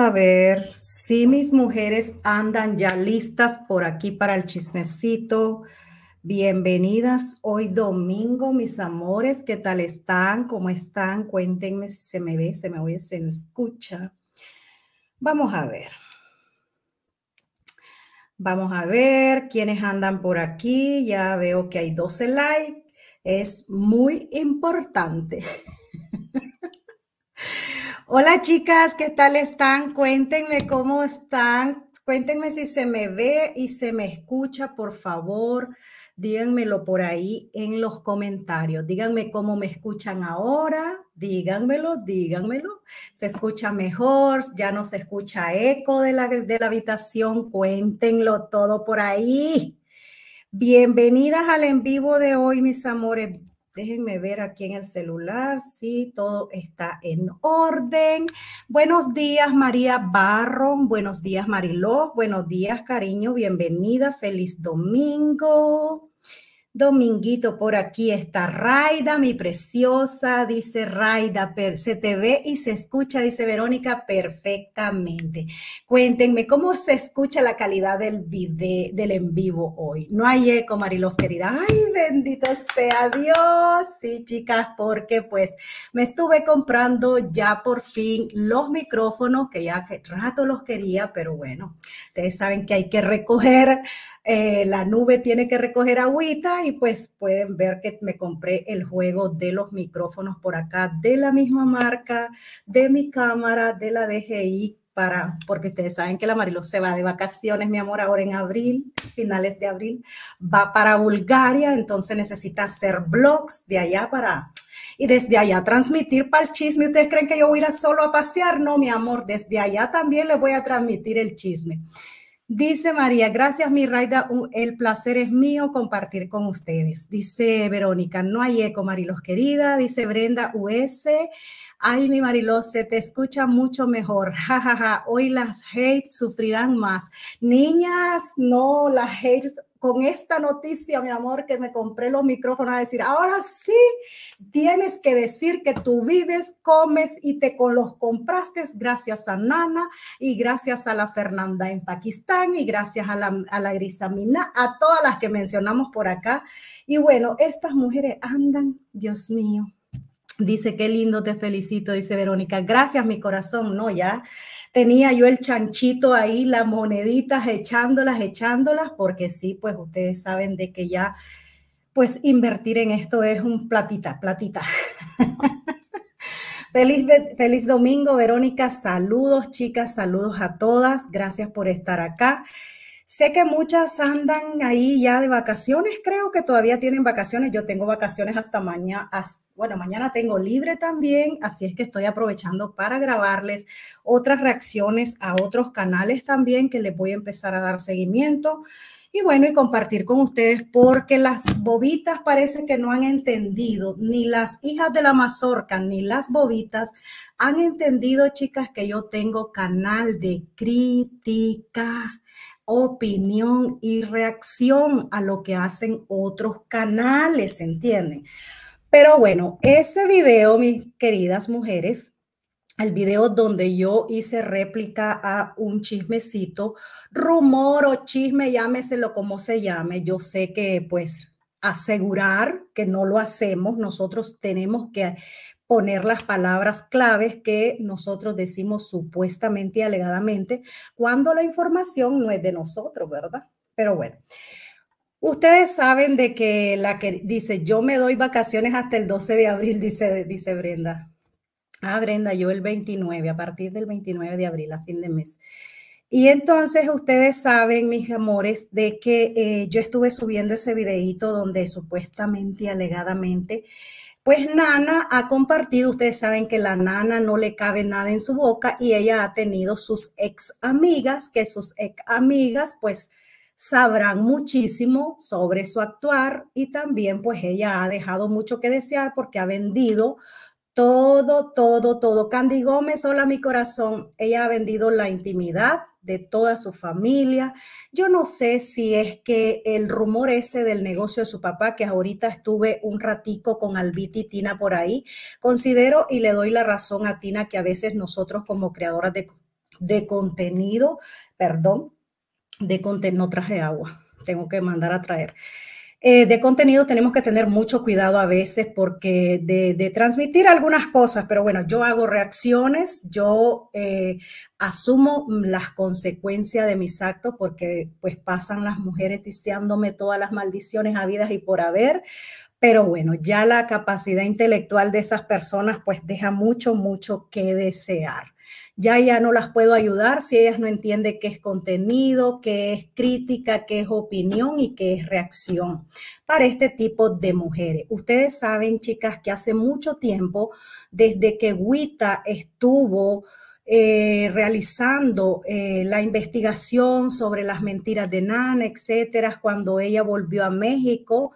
a ver si mis mujeres andan ya listas por aquí para el chismecito. Bienvenidas hoy domingo, mis amores. ¿Qué tal están? ¿Cómo están? Cuéntenme si se me ve, se me oye, se me escucha. Vamos a ver. Vamos a ver quiénes andan por aquí. Ya veo que hay 12 likes. Es muy importante. Hola chicas, ¿qué tal están? Cuéntenme cómo están. Cuéntenme si se me ve y se me escucha, por favor. Díganmelo por ahí en los comentarios. Díganme cómo me escuchan ahora. Díganmelo, díganmelo. ¿Se escucha mejor? ¿Ya no se escucha eco de la, habitación? Cuéntenlo todo por ahí. Bienvenidas al en vivo de hoy, mis amores. Déjenme ver aquí en el celular si sí, todo está en orden. Buenos días, María Barron. Buenos días, Mariló. Buenos días, cariño. Bienvenida. Feliz domingo. Dominguito por aquí está Raida, mi preciosa, dice Raida, se te ve y se escucha, dice Verónica, perfectamente. Cuéntenme cómo se escucha la calidad del video, del en vivo hoy. No hay eco, Marilof querida. Ay, bendito sea Dios. Sí, chicas, porque pues me estuve comprando ya por fin los micrófonos que ya hace rato los quería, pero bueno, ustedes saben que hay que recoger eh, la nube tiene que recoger agüita y pues pueden ver que me compré el juego de los micrófonos por acá de la misma marca, de mi cámara, de la DGI, para, porque ustedes saben que la Mariló se va de vacaciones, mi amor, ahora en abril, finales de abril, va para Bulgaria, entonces necesita hacer blogs de allá para y desde allá transmitir para el chisme. ¿Ustedes creen que yo voy a ir solo a pasear? No, mi amor, desde allá también les voy a transmitir el chisme. Dice María, gracias mi Raida, el placer es mío compartir con ustedes. Dice Verónica, no hay eco, Marilos querida. Dice Brenda US, ay mi Marilos, se te escucha mucho mejor. Jajaja, hoy las hates sufrirán más. Niñas, no, las hates con esta noticia, mi amor, que me compré los micrófonos a decir, ahora sí tienes que decir que tú vives, comes y te con los compraste gracias a Nana y gracias a la Fernanda en Pakistán y gracias a la, a la Grisamina, a todas las que mencionamos por acá. Y bueno, estas mujeres andan, Dios mío, Dice, qué lindo, te felicito, dice Verónica. Gracias, mi corazón. No, ya tenía yo el chanchito ahí, las moneditas, echándolas, echándolas, porque sí, pues ustedes saben de que ya, pues invertir en esto es un platita, platita. Feliz, feliz, domingo, Verónica. Saludos, chicas, saludos a todas. Gracias por estar acá. Sé que muchas andan ahí ya de vacaciones, creo que todavía tienen vacaciones. Yo tengo vacaciones hasta mañana, bueno, mañana tengo libre también, así es que estoy aprovechando para grabarles otras reacciones a otros canales también que les voy a empezar a dar seguimiento. Y bueno, y compartir con ustedes porque las bobitas parece que no han entendido, ni las hijas de la mazorca, ni las bobitas han entendido, chicas, que yo tengo canal de crítica opinión y reacción a lo que hacen otros canales, ¿entienden? Pero bueno, ese video, mis queridas mujeres, el video donde yo hice réplica a un chismecito, rumor o chisme, llámeselo como se llame, yo sé que pues asegurar que no lo hacemos, nosotros tenemos que poner las palabras claves que nosotros decimos supuestamente y alegadamente, cuando la información no es de nosotros, ¿verdad? Pero bueno, ustedes saben de que la que dice, yo me doy vacaciones hasta el 12 de abril, dice, dice Brenda. Ah, Brenda, yo el 29, a partir del 29 de abril, a fin de mes. Y entonces ustedes saben, mis amores, de que eh, yo estuve subiendo ese videíto donde supuestamente y alegadamente pues Nana ha compartido, ustedes saben que la Nana no le cabe nada en su boca y ella ha tenido sus ex amigas, que sus ex amigas pues sabrán muchísimo sobre su actuar y también pues ella ha dejado mucho que desear porque ha vendido todo, todo, todo. Candy Gómez, hola mi corazón, ella ha vendido la intimidad de toda su familia. Yo no sé si es que el rumor ese del negocio de su papá, que ahorita estuve un ratico con Albiti y Tina por ahí, considero y le doy la razón a Tina que a veces nosotros como creadoras de, de contenido, perdón, de contenido, no traje agua, tengo que mandar a traer. Eh, de contenido tenemos que tener mucho cuidado a veces porque de, transmitir algunas cosas, pero bueno, yo hago reacciones, yo eh, asumo las consecuencias de mis actos porque pues pasan las mujeres diciéndome todas las maldiciones habidas y por haber, pero bueno, ya la capacidad intelectual de esas personas pues deja mucho, mucho que desear ya ya no las puedo ayudar si ellas no entienden qué es contenido, qué es crítica, qué es opinión y qué es reacción para este tipo de mujeres. Ustedes saben, chicas, que hace mucho tiempo, desde que Wita estuvo... Eh, realizando eh, la investigación sobre las mentiras de Nana, etcétera, cuando ella volvió a México,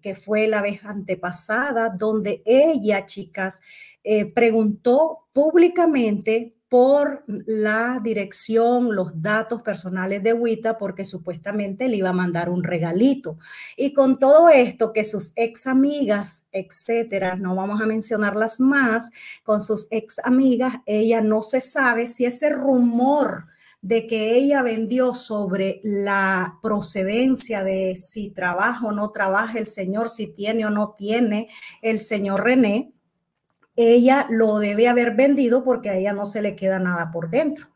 que fue la vez antepasada, donde ella, chicas, eh, preguntó públicamente por la dirección, los datos personales de Wita, porque supuestamente le iba a mandar un regalito. Y con todo esto, que sus ex amigas, etcétera, no vamos a mencionarlas más, con sus ex amigas, ella no se sabe si ese rumor de que ella vendió sobre la procedencia de si trabaja o no trabaja el señor, si tiene o no tiene el señor René, ella lo debe haber vendido porque a ella no se le queda nada por dentro.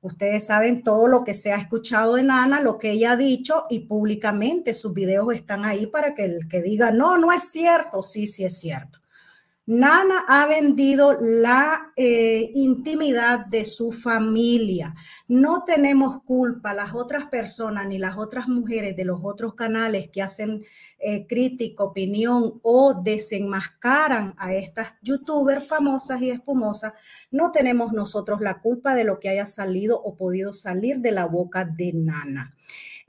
Ustedes saben todo lo que se ha escuchado de Nana, lo que ella ha dicho y públicamente sus videos están ahí para que el que diga, no, no es cierto, sí, sí es cierto. Nana ha vendido la eh, intimidad de su familia. No tenemos culpa las otras personas ni las otras mujeres de los otros canales que hacen eh, crítica, opinión o desenmascaran a estas youtubers famosas y espumosas. No tenemos nosotros la culpa de lo que haya salido o podido salir de la boca de Nana.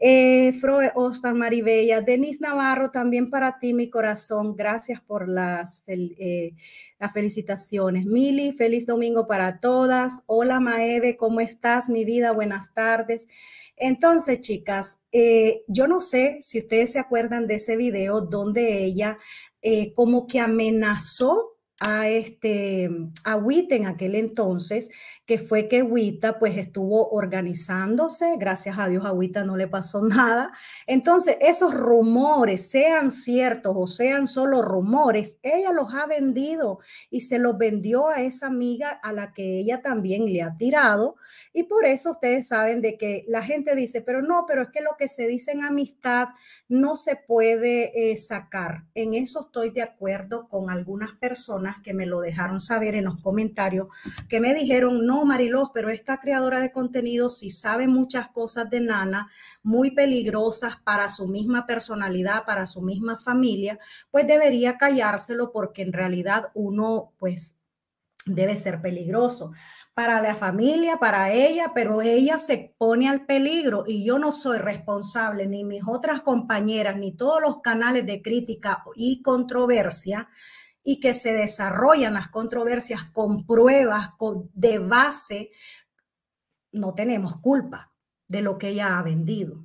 Eh, Froe Ostar, Maribella, Denis Navarro, también para ti mi corazón, gracias por las, eh, las felicitaciones. Mili, feliz domingo para todas. Hola Maeve, ¿cómo estás mi vida? Buenas tardes. Entonces, chicas, eh, yo no sé si ustedes se acuerdan de ese video donde ella eh, como que amenazó a este a en aquel entonces que fue que Huita pues estuvo organizándose, gracias a Dios a Huita no le pasó nada. Entonces, esos rumores, sean ciertos o sean solo rumores, ella los ha vendido y se los vendió a esa amiga a la que ella también le ha tirado. Y por eso ustedes saben de que la gente dice, pero no, pero es que lo que se dice en amistad no se puede eh, sacar. En eso estoy de acuerdo con algunas personas que me lo dejaron saber en los comentarios, que me dijeron, no no, Mariló, pero esta creadora de contenido sí sabe muchas cosas de nana, muy peligrosas para su misma personalidad, para su misma familia, pues debería callárselo porque en realidad uno, pues, debe ser peligroso para la familia, para ella, pero ella se pone al peligro y yo no soy responsable, ni mis otras compañeras, ni todos los canales de crítica y controversia y que se desarrollan las controversias con pruebas con, de base, no tenemos culpa de lo que ella ha vendido.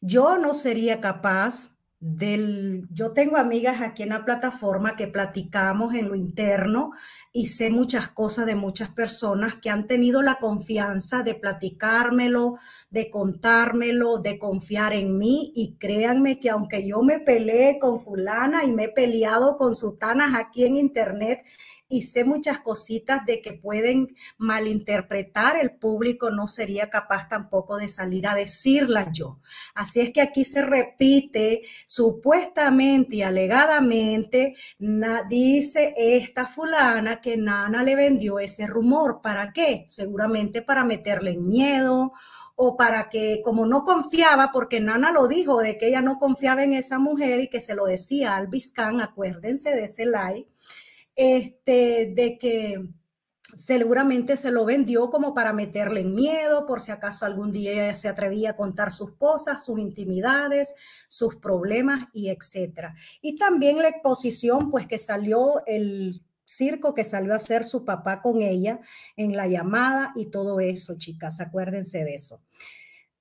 Yo no sería capaz del, yo tengo amigas aquí en la plataforma que platicamos en lo interno y sé muchas cosas de muchas personas que han tenido la confianza de platicármelo, de contármelo, de confiar en mí y créanme que aunque yo me peleé con fulana y me he peleado con sutanas aquí en internet, y sé muchas cositas de que pueden malinterpretar el público, no sería capaz tampoco de salir a decirlas yo. Así es que aquí se repite supuestamente y alegadamente, dice esta fulana que Nana le vendió ese rumor. ¿Para qué? Seguramente para meterle miedo o para que, como no confiaba, porque Nana lo dijo, de que ella no confiaba en esa mujer y que se lo decía al Vizcán, acuérdense de ese like, este, de que seguramente se lo vendió como para meterle miedo por si acaso algún día se atrevía a contar sus cosas, sus intimidades, sus problemas y etcétera. Y también la exposición pues que salió el circo que salió a hacer su papá con ella en la llamada y todo eso, chicas, acuérdense de eso.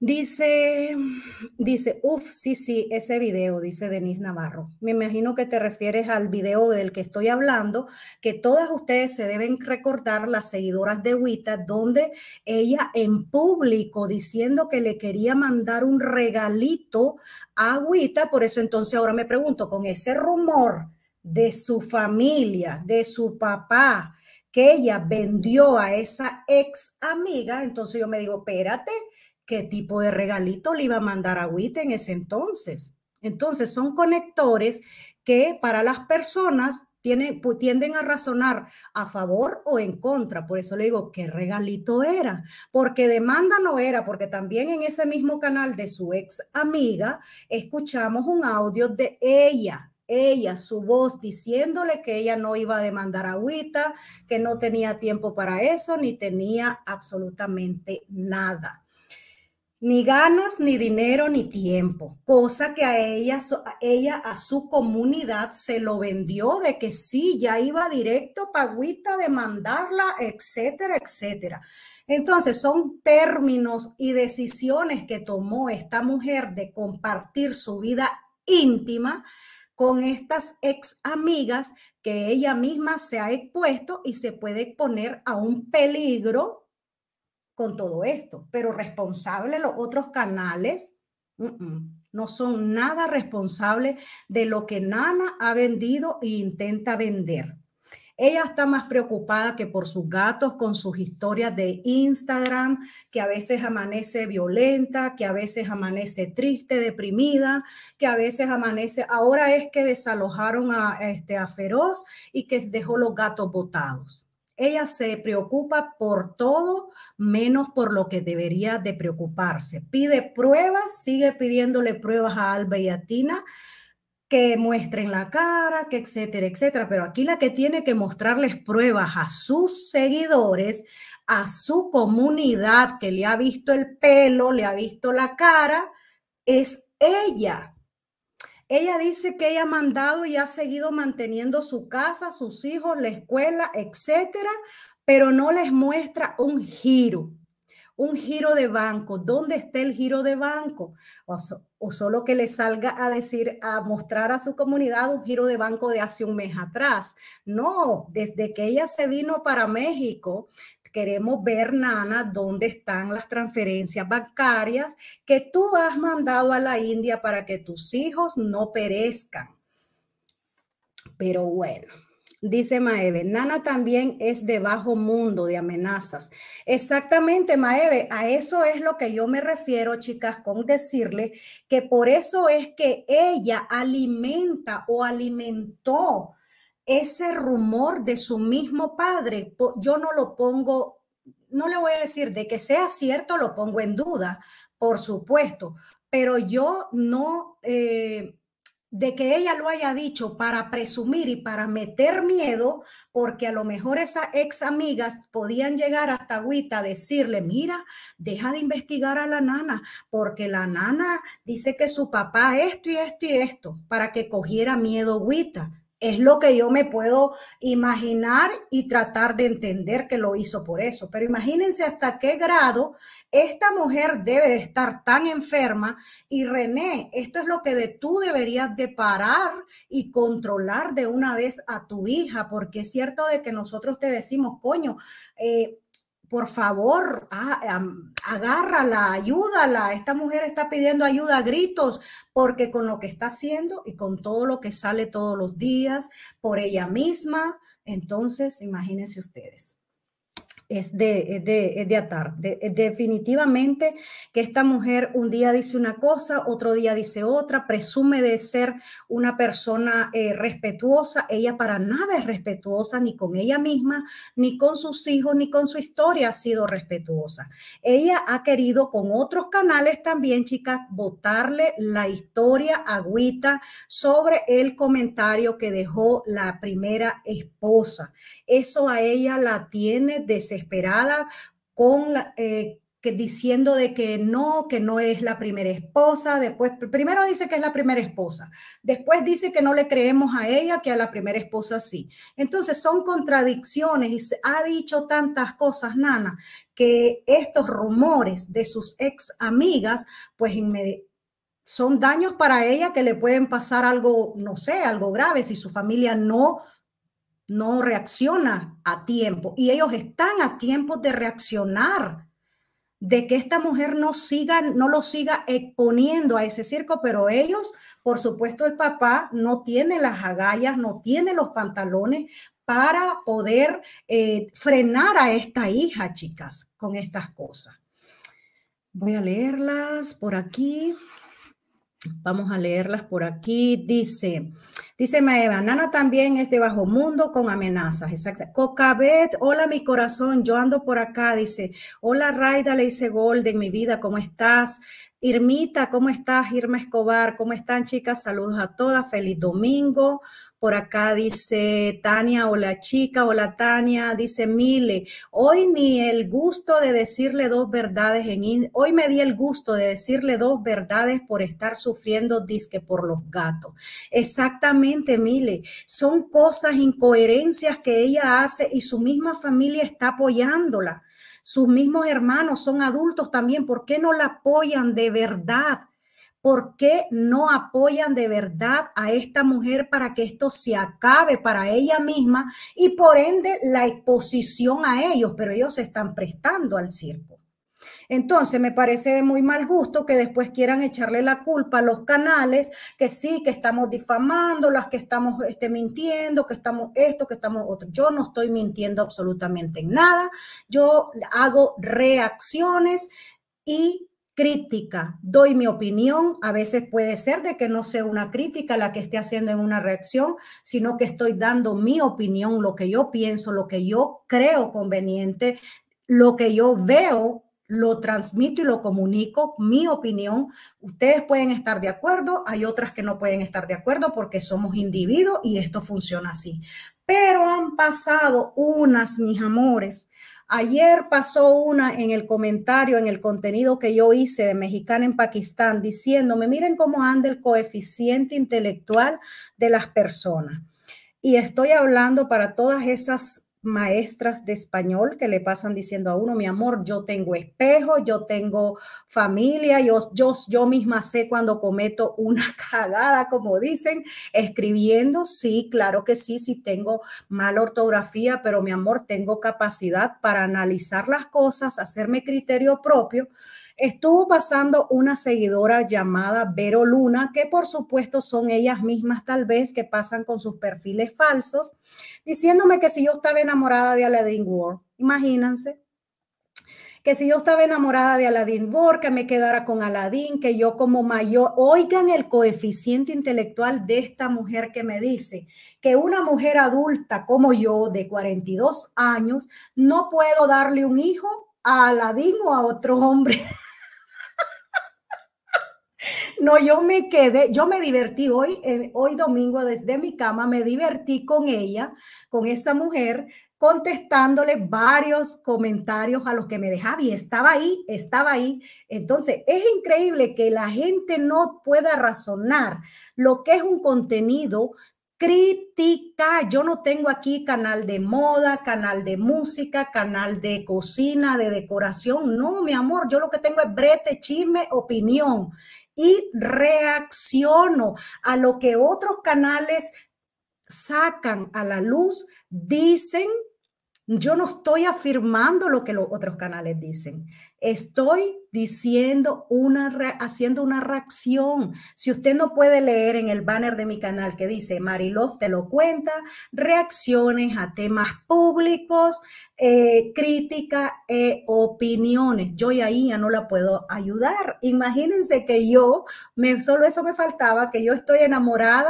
Dice, dice, uff, sí, sí, ese video, dice Denise Navarro. Me imagino que te refieres al video del que estoy hablando, que todas ustedes se deben recordar, las seguidoras de Wita, donde ella en público diciendo que le quería mandar un regalito a Wita. Por eso entonces ahora me pregunto, con ese rumor de su familia, de su papá, que ella vendió a esa ex amiga, entonces yo me digo, espérate, ¿Qué tipo de regalito le iba a mandar a en ese entonces? Entonces, son conectores que para las personas tienen, tienden a razonar a favor o en contra. Por eso le digo, ¿qué regalito era? Porque demanda no era, porque también en ese mismo canal de su ex amiga escuchamos un audio de ella, ella, su voz, diciéndole que ella no iba a demandar agüita, que no tenía tiempo para eso, ni tenía absolutamente nada ni ganas, ni dinero, ni tiempo, cosa que a ella, a ella, a su comunidad se lo vendió de que sí, ya iba directo de mandarla, etcétera, etcétera. Entonces son términos y decisiones que tomó esta mujer de compartir su vida íntima con estas ex amigas que ella misma se ha expuesto y se puede poner a un peligro con todo esto, pero responsable los otros canales no son nada responsables de lo que Nana ha vendido e intenta vender. Ella está más preocupada que por sus gatos con sus historias de Instagram, que a veces amanece violenta, que a veces amanece triste, deprimida, que a veces amanece, ahora es que desalojaron este, a Feroz y que dejó los gatos botados. Ella se preocupa por todo menos por lo que debería de preocuparse. Pide pruebas, sigue pidiéndole pruebas a Alba y a Tina que muestren la cara, que etcétera, etcétera. Pero aquí la que tiene que mostrarles pruebas a sus seguidores, a su comunidad que le ha visto el pelo, le ha visto la cara, es ella. Ella dice que ella ha mandado y ha seguido manteniendo su casa, sus hijos, la escuela, etcétera, pero no les muestra un giro, un giro de banco. ¿Dónde está el giro de banco? O, solo que le salga a decir, a mostrar a su comunidad un giro de banco de hace un mes atrás. No, desde que ella se vino para México, Queremos ver, Nana, dónde están las transferencias bancarias que tú has mandado a la India para que tus hijos no perezcan. Pero bueno, Dice Maeve, Nana también es de bajo mundo, de amenazas. Exactamente, Maeve, a eso es lo que yo me refiero, chicas, con decirle que por eso es que ella alimenta o alimentó ese rumor de su mismo padre, yo no lo pongo, no le voy a decir de que sea cierto, lo pongo en duda, por supuesto, pero yo no, eh, de que ella lo haya dicho para presumir y para meter miedo, porque a lo mejor esas ex amigas podían llegar hasta Agüita a decirle, mira, deja de investigar a la nana, porque la nana dice que su papá esto y esto y esto, para que cogiera miedo Agüita es lo que yo me puedo imaginar y tratar de entender que lo hizo por eso. Pero imagínense hasta qué grado esta mujer debe de estar tan enferma. Y René, esto es lo que de tú deberías de parar y controlar de una vez a tu hija, porque es cierto de que nosotros te decimos, coño, eh, por favor, ah, agárrala, ayúdala. Esta mujer está pidiendo ayuda a gritos porque con lo que está haciendo y con todo lo que sale todos los días por ella misma, entonces imagínense ustedes es de, de, de atar. definitivamente que esta mujer un día dice una cosa, otro día dice otra, presume de ser una persona eh, respetuosa. Ella para nada es respetuosa ni con ella misma, ni con sus hijos, ni con su historia ha sido respetuosa. Ella ha querido con otros canales también, chicas, votarle la historia agüita sobre el comentario que dejó la primera esposa. Eso a ella la tiene desesperada desesperada con eh, que, diciendo de que no, que no es la primera esposa, después primero dice que es la primera esposa, después dice que no le creemos a ella, que a la primera esposa sí. Entonces son contradicciones y ha dicho tantas cosas, Nana, que estos rumores de sus ex amigas, pues son daños para ella que le pueden pasar algo, no sé, algo grave si su familia no no reacciona a tiempo y ellos están a tiempo de reaccionar, de que esta mujer no siga, no lo siga exponiendo a ese circo, pero ellos, por supuesto, el papá no tiene las agallas, no tiene los pantalones para poder eh, frenar a esta hija, chicas, con estas cosas. Voy a leerlas por aquí. Vamos a leerlas por aquí. Dice, dice Maeva, Nana también es de bajo mundo con amenazas. Exacto. Cocabet, hola mi corazón, yo ando por acá. Dice, hola Raida, le hice gol Golden, mi vida, ¿cómo estás? Irmita, ¿cómo estás? Irma Escobar, ¿cómo están chicas? Saludos a todas, feliz domingo. Por acá dice Tania, hola chica, hola Tania, dice Mile, hoy ni el gusto de decirle dos verdades en hoy me di el gusto de decirle dos verdades por estar sufriendo disque por los gatos. Exactamente, Mile, son cosas, incoherencias que ella hace y su misma familia está apoyándola. Sus mismos hermanos son adultos también. ¿Por qué no la apoyan de verdad? ¿Por qué no apoyan de verdad a esta mujer para que esto se acabe para ella misma y por ende la exposición a ellos? Pero ellos se están prestando al circo. Entonces, me parece de muy mal gusto que después quieran echarle la culpa a los canales, que sí, que estamos difamando, las que estamos este, mintiendo, que estamos esto, que estamos otro. Yo no estoy mintiendo absolutamente en nada. Yo hago reacciones y crítica, doy mi opinión, a veces puede ser de que no sea una crítica la que esté haciendo en una reacción, sino que estoy dando mi opinión, lo que yo pienso, lo que yo creo conveniente, lo que yo veo lo transmito y lo comunico, mi opinión. Ustedes pueden estar de acuerdo, hay otras que no pueden estar de acuerdo porque somos individuos y esto funciona así. Pero han pasado unas, mis amores. Ayer pasó una en el comentario, en el contenido que yo hice de Mexicana en Pakistán, diciéndome, miren cómo anda el coeficiente intelectual de las personas. Y estoy hablando para todas esas maestras de español que le pasan diciendo a uno, mi amor, yo tengo espejo, yo tengo familia, yo, yo, yo misma sé cuando cometo una cagada, como dicen, escribiendo, sí, claro que sí, sí tengo mala ortografía, pero mi amor, tengo capacidad para analizar las cosas, hacerme criterio propio, estuvo pasando una seguidora llamada Vero Luna, que por supuesto son ellas mismas tal vez que pasan con sus perfiles falsos, diciéndome que si yo estaba enamorada de Aladdin Ward, imagínense que si yo estaba enamorada de Aladdin Ward, que me quedara con Aladdin, que yo como mayor, oigan el coeficiente intelectual de esta mujer que me dice que una mujer adulta como yo, de 42 años, no puedo darle un hijo a Aladdin o a otro hombre. No, yo me quedé, yo me divertí hoy, eh, hoy domingo desde mi cama, me divertí con ella, con esa mujer, contestándole varios comentarios a los que me dejaba y estaba ahí, estaba ahí. Entonces, es increíble que la gente no pueda razonar lo que es un contenido crítica. Yo no tengo aquí canal de moda, canal de música, canal de cocina, de decoración. No, mi amor, yo lo que tengo es brete, chisme, opinión y reacciono a lo que otros canales sacan a la luz, dicen, yo no estoy afirmando lo que los otros canales dicen, estoy diciendo una, haciendo una reacción. Si usted no puede leer en el banner de mi canal que dice Marilov te lo cuenta, reacciones a temas públicos, eh, crítica e opiniones. Yo ahí ya no la puedo ayudar. Imagínense que yo, me, solo eso me faltaba, que yo estoy enamorada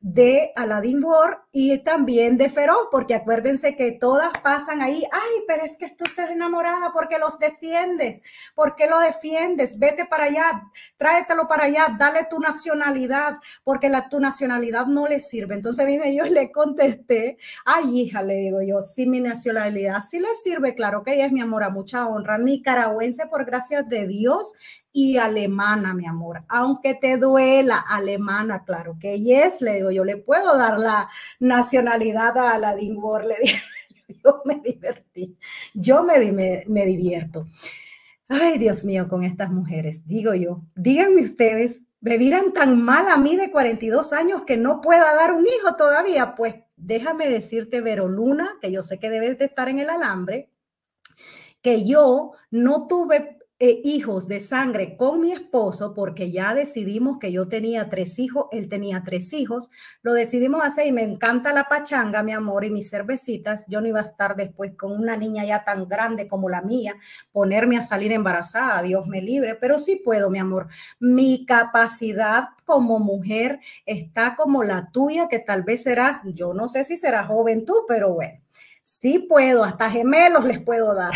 de Aladdin Ward y también de feroz, porque acuérdense que todas pasan ahí, ay, pero es que tú estás enamorada porque los defiendes, porque lo defiendes, vete para allá, tráetelo para allá, dale tu nacionalidad, porque la, tu nacionalidad no le sirve. Entonces vine yo y le contesté, ay, hija, le digo yo, sí mi nacionalidad sí le sirve, claro que ella es mi amor a mucha honra, nicaragüense por gracias de Dios, y alemana, mi amor. Aunque te duela, alemana, claro que es, le digo, yo le puedo dar la nacionalidad a la War, le digo, yo me divertí, yo me, divierto. Ay, Dios mío, con estas mujeres, digo yo, díganme ustedes, me miran tan mal a mí de 42 años que no pueda dar un hijo todavía, pues déjame decirte, Veroluna, que yo sé que debes de estar en el alambre, que yo no tuve e hijos de sangre con mi esposo, porque ya decidimos que yo tenía tres hijos, él tenía tres hijos, lo decidimos hacer y me encanta la pachanga, mi amor, y mis cervecitas. Yo no iba a estar después con una niña ya tan grande como la mía, ponerme a salir embarazada, Dios me libre, pero sí puedo, mi amor. Mi capacidad como mujer está como la tuya, que tal vez serás, yo no sé si serás joven tú, pero bueno, sí puedo, hasta gemelos les puedo dar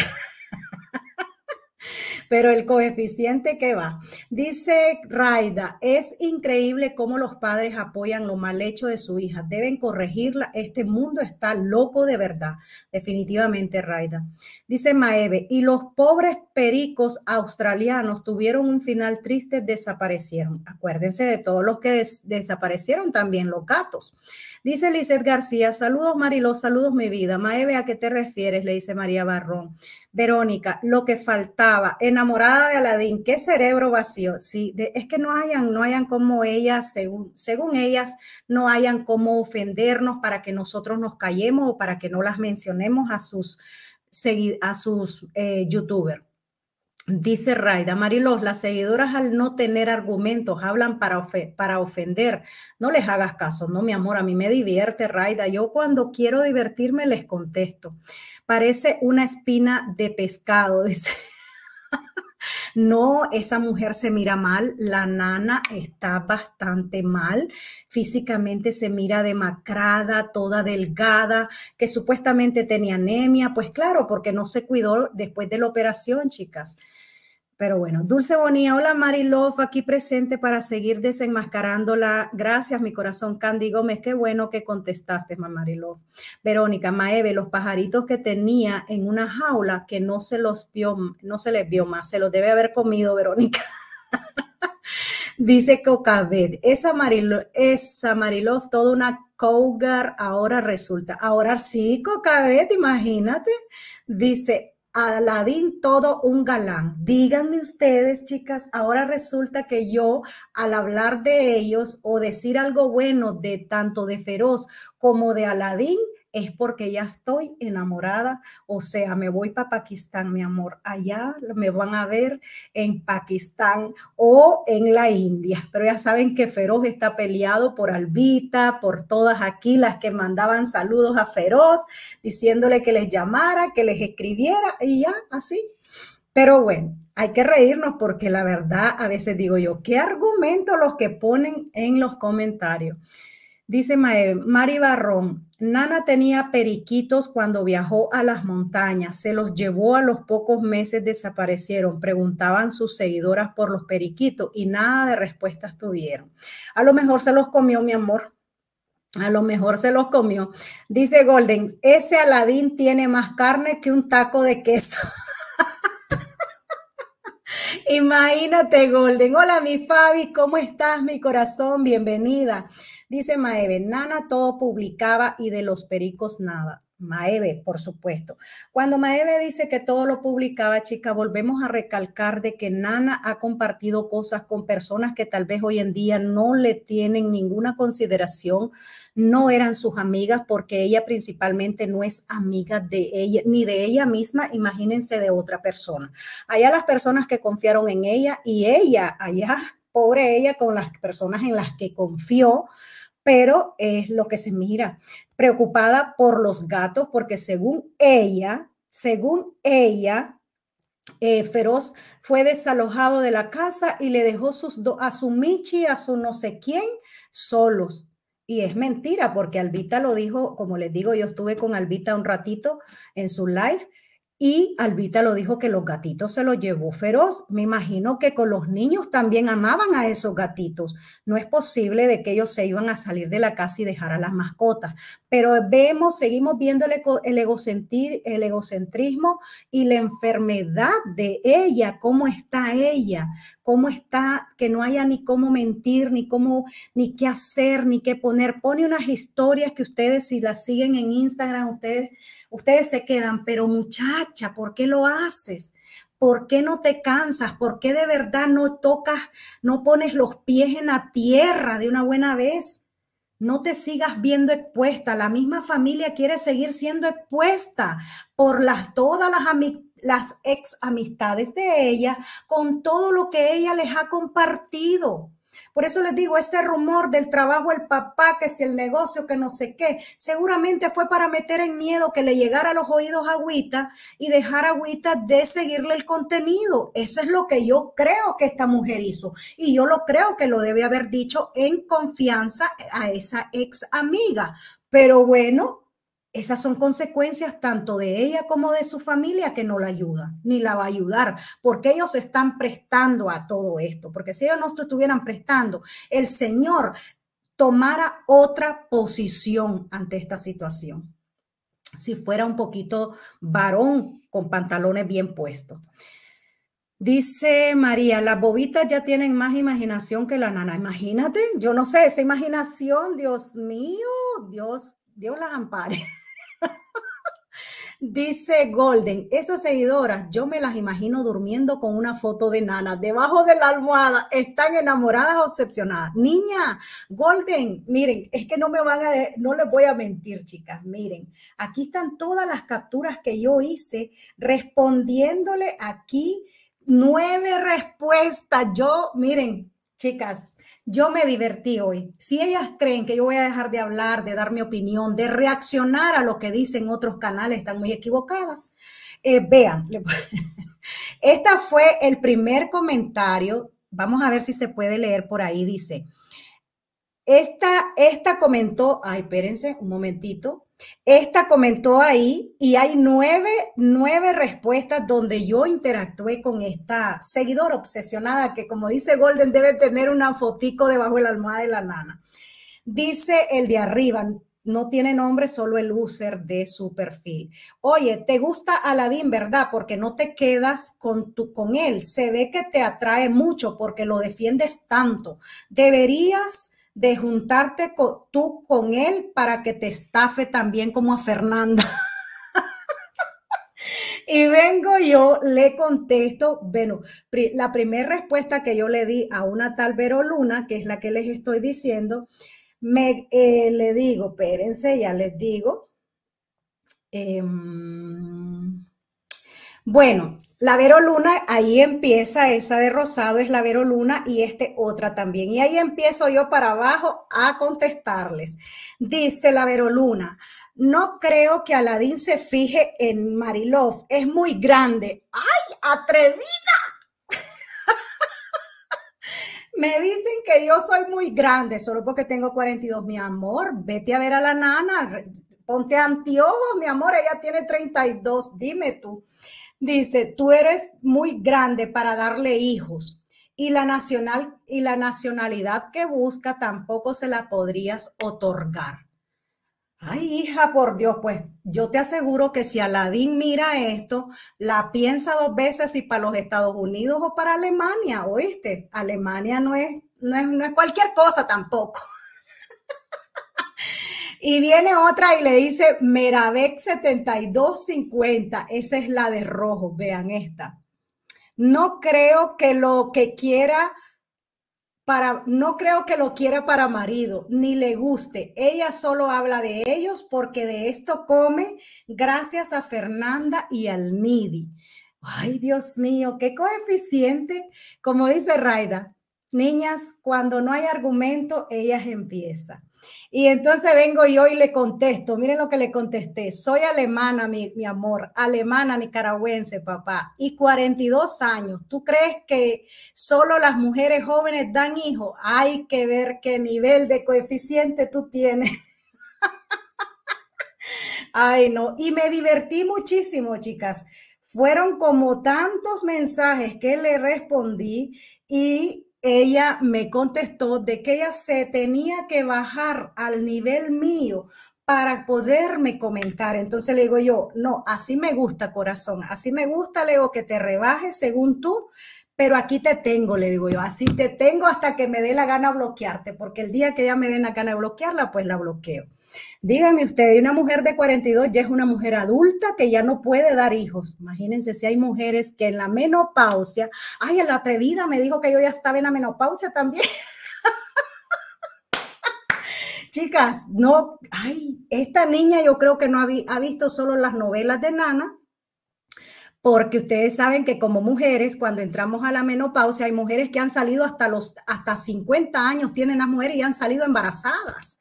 pero el coeficiente que va. Dice Raida, es increíble cómo los padres apoyan lo mal hecho de su hija. Deben corregirla. Este mundo está loco de verdad. Definitivamente, Raida. Dice Maeve, y los pobres pericos australianos tuvieron un final triste, desaparecieron. Acuérdense de todos los que desaparecieron, también los gatos. Dice Lizeth García, saludos Mariló, saludos mi vida. Maeve, ¿a qué te refieres? Le dice María Barrón. Verónica, lo que faltaba, enamorada de Aladín, qué cerebro vacío. Sí, es que no hayan, no hayan como ellas, según, ellas, no hayan como ofendernos para que nosotros nos callemos o para que no las mencionemos a sus, a sus eh, youtubers. Dice Raida Marilos, las seguidoras al no tener argumentos hablan para, para, ofender. No les hagas caso, no, mi amor, a mí me divierte Raida. Yo cuando quiero divertirme les contesto. Parece una espina de pescado, dice. No, esa mujer se mira mal, la nana está bastante mal, físicamente se mira demacrada, toda delgada, que supuestamente tenía anemia, pues claro, porque no se cuidó después de la operación, chicas. Pero bueno, Dulce Bonía, hola Marilof, aquí presente para seguir desenmascarándola. Gracias, mi corazón, Candy Gómez, qué bueno que contestaste, Marilof. Verónica, Maeve, los pajaritos que tenía en una jaula que no se los vio, no se les vio más, se los debe haber comido, Verónica. Dice Cocabet, esa Marilov, esa marilof toda una cougar, ahora resulta. Ahora sí, Cocabet, imagínate. Dice, Aladín todo un galán. Díganme ustedes, chicas, ahora resulta que yo al hablar de ellos o decir algo bueno de tanto de Feroz como de Aladín, es porque ya estoy enamorada, o sea, me voy para Pakistán, mi amor, allá me van a ver en Pakistán o en la India, pero ya saben que Feroz está peleado por Albita, por todas aquí las que mandaban saludos a Feroz, diciéndole que les llamara, que les escribiera y ya, así. Pero bueno, hay que reírnos porque la verdad a veces digo yo, ¿qué argumento los que ponen en los comentarios? Dice Mari Barrón, Nana tenía periquitos cuando viajó a las montañas, se los llevó a los pocos meses, desaparecieron, preguntaban sus seguidoras por los periquitos y nada de respuestas tuvieron. A lo mejor se los comió mi amor, a lo mejor se los comió. Dice Golden, ese Aladín tiene más carne que un taco de queso. Imagínate, Golden. Hola, mi Fabi, ¿cómo estás, mi corazón? Bienvenida. Dice Maeve, Nana todo publicaba y de los pericos nada. Maeve, por supuesto. Cuando Maeve dice que todo lo publicaba, chica, volvemos a recalcar de que Nana ha compartido cosas con personas que tal vez hoy en día no le tienen ninguna consideración, no eran sus amigas porque ella principalmente no es amiga de ella, ni de ella misma, imagínense de otra persona. Allá las personas que confiaron en ella y ella allá pobre ella, con las personas en las que confió, pero es lo que se mira, preocupada por los gatos, porque según ella, según ella, eh, Feroz fue desalojado de la casa y le dejó sus a su Michi, a su no sé quién, solos. Y es mentira, porque Albita lo dijo, como les digo, yo estuve con Albita un ratito en su live y Albita lo dijo que los gatitos se los llevó feroz. Me imagino que con los niños también amaban a esos gatitos. No es posible de que ellos se iban a salir de la casa y dejar a las mascotas. Pero vemos, seguimos viendo el, egocentrismo y la enfermedad de ella, cómo está ella, cómo está, que no haya ni cómo mentir, ni cómo, ni qué hacer, ni qué poner. Pone unas historias que ustedes, si las siguen en Instagram, ustedes ustedes se quedan, pero muchacha, ¿por qué lo haces? ¿Por qué no te cansas? ¿Por qué de verdad no tocas, no pones los pies en la tierra de una buena vez? No te sigas viendo expuesta. La misma familia quiere seguir siendo expuesta por las, todas las, las ex amistades de ella, con todo lo que ella les ha compartido. Por eso les digo, ese rumor del trabajo el papá, que si el negocio, que no sé qué, seguramente fue para meter en miedo que le llegara a los oídos agüita y dejar agüita de seguirle el contenido. Eso es lo que yo creo que esta mujer hizo. Y yo lo creo que lo debe haber dicho en confianza a esa ex amiga. Pero bueno, esas son consecuencias tanto de ella como de su familia que no la ayuda, ni la va a ayudar, porque ellos están prestando a todo esto, porque si ellos no estuvieran prestando, el Señor tomara otra posición ante esta situación, si fuera un poquito varón con pantalones bien puestos. Dice María, las bobitas ya tienen más imaginación que la nana. Imagínate, yo no sé, esa imaginación, Dios mío, Dios, Dios las ampare. Dice Golden, esas seguidoras yo me las imagino durmiendo con una foto de Nana debajo de la almohada, están enamoradas Niña, Golden, miren, es que no me van a, no les voy a mentir, chicas, miren, aquí están todas las capturas que yo hice respondiéndole aquí nueve respuestas. Yo, miren, chicas, yo me divertí hoy. Si ellas creen que yo voy a dejar de hablar, de dar mi opinión, de reaccionar a lo que dicen otros canales, están muy equivocadas. Eh, vean, este fue el primer comentario. Vamos a ver si se puede leer por ahí. Dice, esta, esta comentó, ay, espérense un momentito. Esta comentó ahí y hay nueve, nueve respuestas donde yo interactué con esta seguidora obsesionada que, como dice Golden, debe tener una fotico debajo de la almohada de la nana. Dice el de arriba, no tiene nombre, solo el user de su perfil. Oye, te gusta Aladdin, ¿verdad? Porque no te quedas con, tu, con él. Se ve que te atrae mucho porque lo defiendes tanto. Deberías de juntarte tú con él para que te estafe también como a Fernanda. y vengo yo, le contesto, bueno, la primera respuesta que yo le di a una tal Vero Luna, que es la que les estoy diciendo, me, eh, le digo, espérense, ya les digo. Em, bueno, la veroluna, ahí empieza esa de rosado, es la veroluna y este otra también. Y ahí empiezo yo para abajo a contestarles. Dice la veroluna, no creo que Aladín se fije en Marilov, es muy grande. ¡Ay, atrevida! Me dicen que yo soy muy grande solo porque tengo 42. Mi amor, vete a ver a la nana, ponte anteojos, mi amor, ella tiene 32, dime tú. Dice, tú eres muy grande para darle hijos y la, nacional, y la nacionalidad que busca tampoco se la podrías otorgar. Ay, hija, por Dios, pues yo te aseguro que si Aladín mira esto, la piensa dos veces si para los Estados Unidos o para Alemania, ¿oíste? Alemania no es, no es, no es cualquier cosa tampoco. Y viene otra y le dice Meravec 7250. Esa es la de rojo. Vean esta. No creo que lo que quiera para, no creo que lo quiera para marido, ni le guste. Ella solo habla de ellos porque de esto come gracias a Fernanda y al Nidi. Ay, Dios mío, qué coeficiente. Como dice Raida, niñas, cuando no hay argumento, ellas empiezan. Y entonces vengo yo y le contesto, miren lo que le contesté, soy alemana, mi, amor, alemana, nicaragüense, papá, y 42 años, ¿tú crees que solo las mujeres jóvenes dan hijos? Hay que ver qué nivel de coeficiente tú tienes. Ay, no, y me divertí muchísimo, chicas. Fueron como tantos mensajes que le respondí y ella me contestó de que ella se tenía que bajar al nivel mío para poderme comentar. Entonces le digo yo, no, así me gusta, corazón, así me gusta, digo que te rebajes según tú, pero aquí te tengo, le digo yo, así te tengo hasta que me dé la gana bloquearte, porque el día que ella me dé la gana de bloquearla, pues la bloqueo. Dígame usted, una mujer de 42 ya es una mujer adulta que ya no puede dar hijos. Imagínense si hay mujeres que en la menopausia, ay, en la atrevida me dijo que yo ya estaba en la menopausia también. Chicas, no, ay, esta niña yo creo que no ha, ha visto solo las novelas de Nana, porque ustedes saben que como mujeres, cuando entramos a la menopausia, hay mujeres que han salido hasta los hasta 50 años, tienen las mujeres y han salido embarazadas.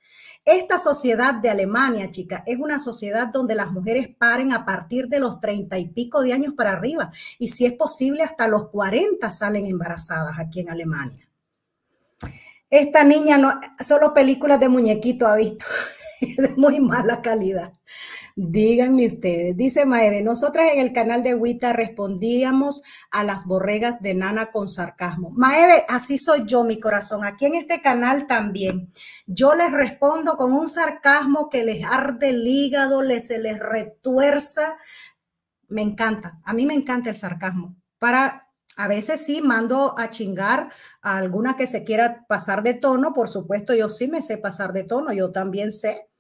Esta sociedad de Alemania, chica, es una sociedad donde las mujeres paren a partir de los treinta y pico de años para arriba. Y si es posible, hasta los cuarenta salen embarazadas aquí en Alemania. Esta niña no, solo películas de muñequito ha visto. de muy mala calidad. Díganme ustedes, dice Maeve, nosotras en el canal de Huita respondíamos a las borregas de Nana con sarcasmo. Maeve, así soy yo, mi corazón, aquí en este canal también. Yo les respondo con un sarcasmo que les arde el hígado, les, se les retuerza. Me encanta, a mí me encanta el sarcasmo. Para a veces sí mando a chingar a alguna que se quiera pasar de tono, por supuesto yo sí me sé pasar de tono, yo también sé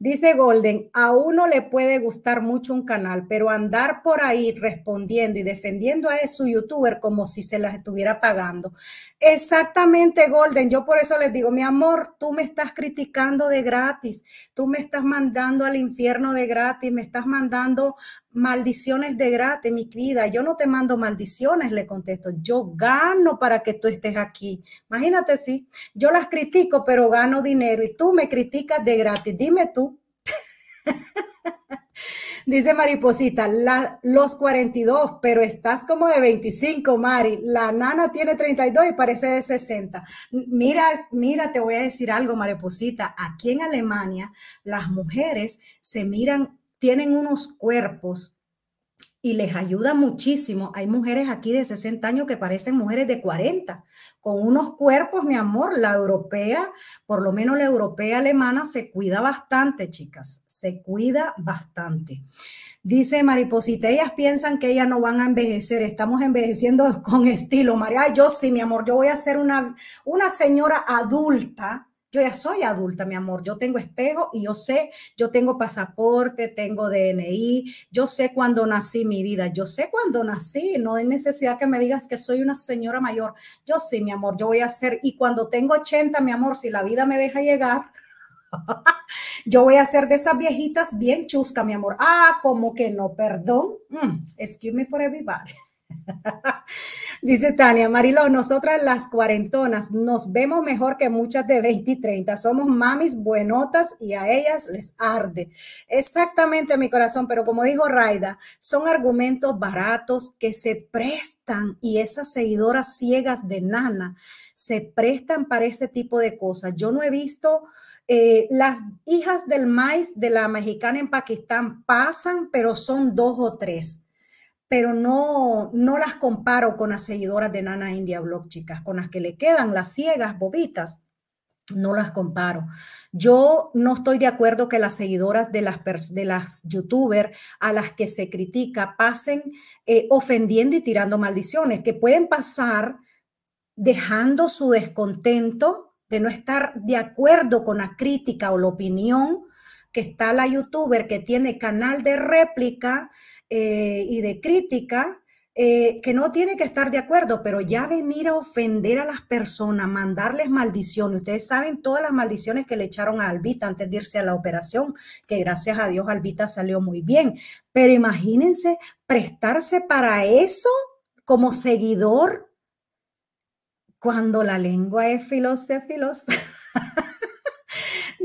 Dice Golden, a uno le puede gustar mucho un canal, pero andar por ahí respondiendo y defendiendo a su youtuber como si se las estuviera pagando. Exactamente, Golden, yo por eso les digo, mi amor, tú me estás criticando de gratis, tú me estás mandando al infierno de gratis, me estás mandando maldiciones de gratis, mi vida. Yo no te mando maldiciones, le contesto. Yo gano para que tú estés aquí. Imagínate, si Yo las critico, pero gano dinero y tú me criticas de gratis. Dime tú, Dice Mariposita, los 42, pero estás como de 25, Mari. La nana tiene 32 y parece de 60. Mira, mira, te voy a decir algo, Mariposita. Aquí en Alemania, las mujeres se miran, tienen unos cuerpos y les ayuda muchísimo. Hay mujeres aquí de 60 años que parecen mujeres de 40, con unos cuerpos, mi amor, la europea, por lo menos la europea alemana, se cuida bastante, chicas, se cuida bastante. Dice Mariposita, ellas piensan que ellas no van a envejecer, estamos envejeciendo con estilo. María, yo sí, mi amor, yo voy a ser una, una señora adulta yo ya soy adulta, mi amor. Yo tengo espejo y yo sé, yo tengo pasaporte, tengo DNI, yo sé cuándo nací mi vida, yo sé cuándo nací. No hay necesidad que me digas que soy una señora mayor. Yo sí, mi amor, yo voy a ser, Y cuando tengo 80, mi amor, si la vida me deja llegar. Yo voy a ser de esas viejitas bien chusca, mi amor. Ah, como que no, perdón. Mm, excuse me for everybody. Dice Tania, Mariló, nosotras las cuarentonas nos vemos mejor que muchas de 20 y 30. Somos mamis buenotas y a ellas les arde. Exactamente, mi corazón, pero como dijo Raida, son argumentos baratos que se prestan y esas seguidoras ciegas de nana se prestan para ese tipo de cosas. Yo no he visto... Eh, las hijas del maíz de la mexicana en Pakistán pasan, pero son dos o tres pero no, no las comparo con las seguidoras de Nana India Blog, chicas, con las que le quedan las ciegas bobitas. No las comparo. Yo no estoy de acuerdo que las seguidoras de las, de las youtubers a las que se critica pasen eh, ofendiendo y tirando maldiciones, que pueden pasar dejando su descontento de no estar de acuerdo con la crítica o la opinión que está la youtuber que tiene canal de réplica eh, y de crítica, eh, que no tiene que estar de acuerdo, pero ya venir a ofender a las personas, mandarles maldiciones. Ustedes saben todas las maldiciones que le echaron a Albita antes de irse a la operación, que gracias a Dios Albita salió muy bien. Pero imagínense prestarse para eso como seguidor cuando la lengua es filosa,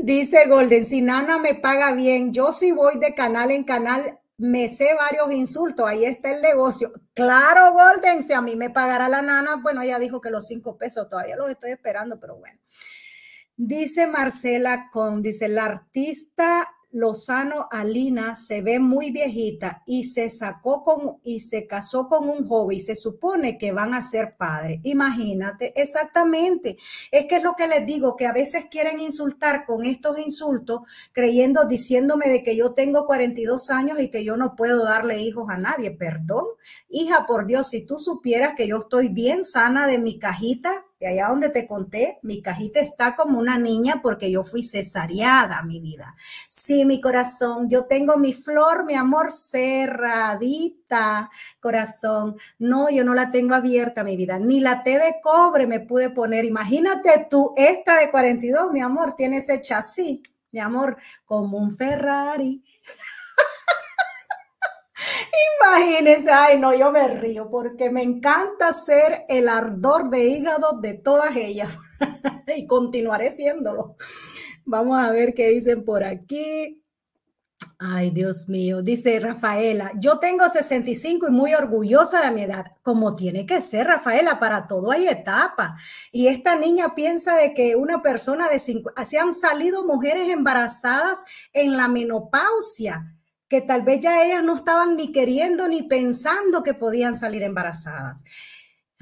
Dice Golden, si Nana me paga bien, yo sí voy de canal en canal me sé varios insultos, ahí está el negocio. Claro, Golden, si a mí me pagará la nana, bueno, ella dijo que los cinco pesos, todavía los estoy esperando, pero bueno. Dice Marcela con, dice, la artista Lozano Alina se ve muy viejita y se sacó con y se casó con un joven y se supone que van a ser padres. Imagínate, exactamente. Es que es lo que les digo, que a veces quieren insultar con estos insultos, creyendo, diciéndome de que yo tengo 42 años y que yo no puedo darle hijos a nadie. Perdón, hija, por Dios, si tú supieras que yo estoy bien sana de mi cajita de allá donde te conté, mi cajita está como una niña porque yo fui cesariada mi vida. Sí, mi corazón, yo tengo mi flor, mi amor, cerradita, corazón. No, yo no la tengo abierta, mi vida. Ni la T de cobre me pude poner. Imagínate tú, esta de 42, mi amor, tiene ese así, mi amor, como un Ferrari. Imagínense, ay no, yo me río porque me encanta ser el ardor de hígado de todas ellas y continuaré siéndolo. Vamos a ver qué dicen por aquí. Ay, Dios mío, dice Rafaela, yo tengo 65 y muy orgullosa de mi edad, como tiene que ser, Rafaela, para todo hay etapa. Y esta niña piensa de que una persona de 50, se han salido mujeres embarazadas en la menopausia que tal vez ya ellas no estaban ni queriendo ni pensando que podían salir embarazadas.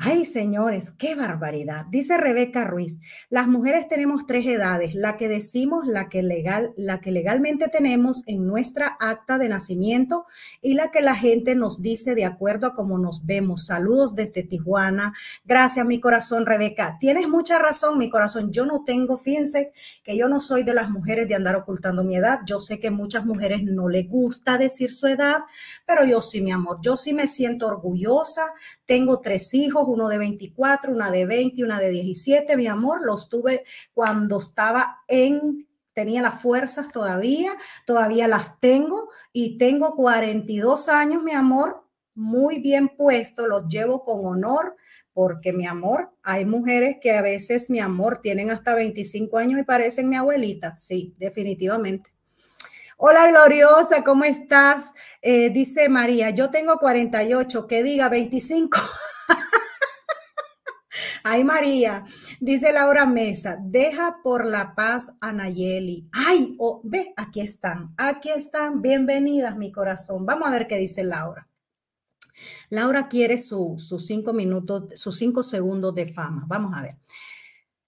Ay, señores, qué barbaridad. Dice Rebeca Ruiz, las mujeres tenemos tres edades, la que decimos, la que legal, la que legalmente tenemos en nuestra acta de nacimiento y la que la gente nos dice de acuerdo a cómo nos vemos. Saludos desde Tijuana. Gracias, mi corazón, Rebeca. Tienes mucha razón, mi corazón. Yo no tengo, fíjense que yo no soy de las mujeres de andar ocultando mi edad. Yo sé que muchas mujeres no les gusta decir su edad, pero yo sí, mi amor, yo sí me siento orgullosa. Tengo tres hijos uno de 24, una de 20, una de 17, mi amor, los tuve cuando estaba en tenía las fuerzas todavía, todavía las tengo y tengo 42 años, mi amor, muy bien puesto, los llevo con honor, porque mi amor, hay mujeres que a veces, mi amor, tienen hasta 25 años y parecen mi abuelita, sí, definitivamente. Hola Gloriosa, ¿cómo estás? Eh, dice María, yo tengo 48, que diga 25. Ay, María, dice Laura Mesa, deja por la paz a Nayeli. Ay, ve, aquí están, aquí están, bienvenidas, mi corazón. Vamos a ver qué dice Laura. Laura quiere sus cinco minutos, sus cinco segundos de fama. Vamos a ver.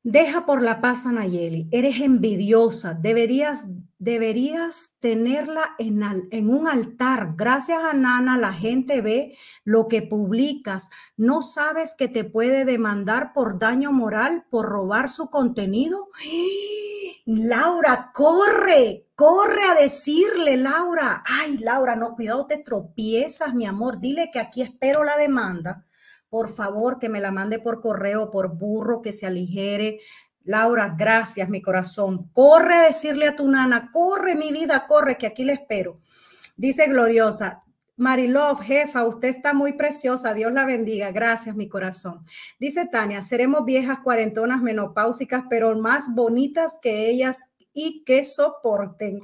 Deja por la paz Anayeli. eres envidiosa, deberías, deberías tenerla en, un altar. Gracias a Nana la gente ve lo que publicas. ¿No sabes que te puede demandar por daño moral, por robar su contenido? Laura, corre, corre a decirle, Laura. Ay, Laura, no, cuidado, te tropiezas, mi amor. Dile que aquí espero la demanda por favor que me la mande por correo, por burro, que se aligere. Laura, gracias, mi corazón. Corre a decirle a tu nana, corre mi vida, corre, que aquí le espero. Dice Gloriosa, Marilov, jefa, usted está muy preciosa, Dios la bendiga, gracias mi corazón. Dice Tania, seremos viejas cuarentonas menopáusicas, pero más bonitas que ellas y que soporten,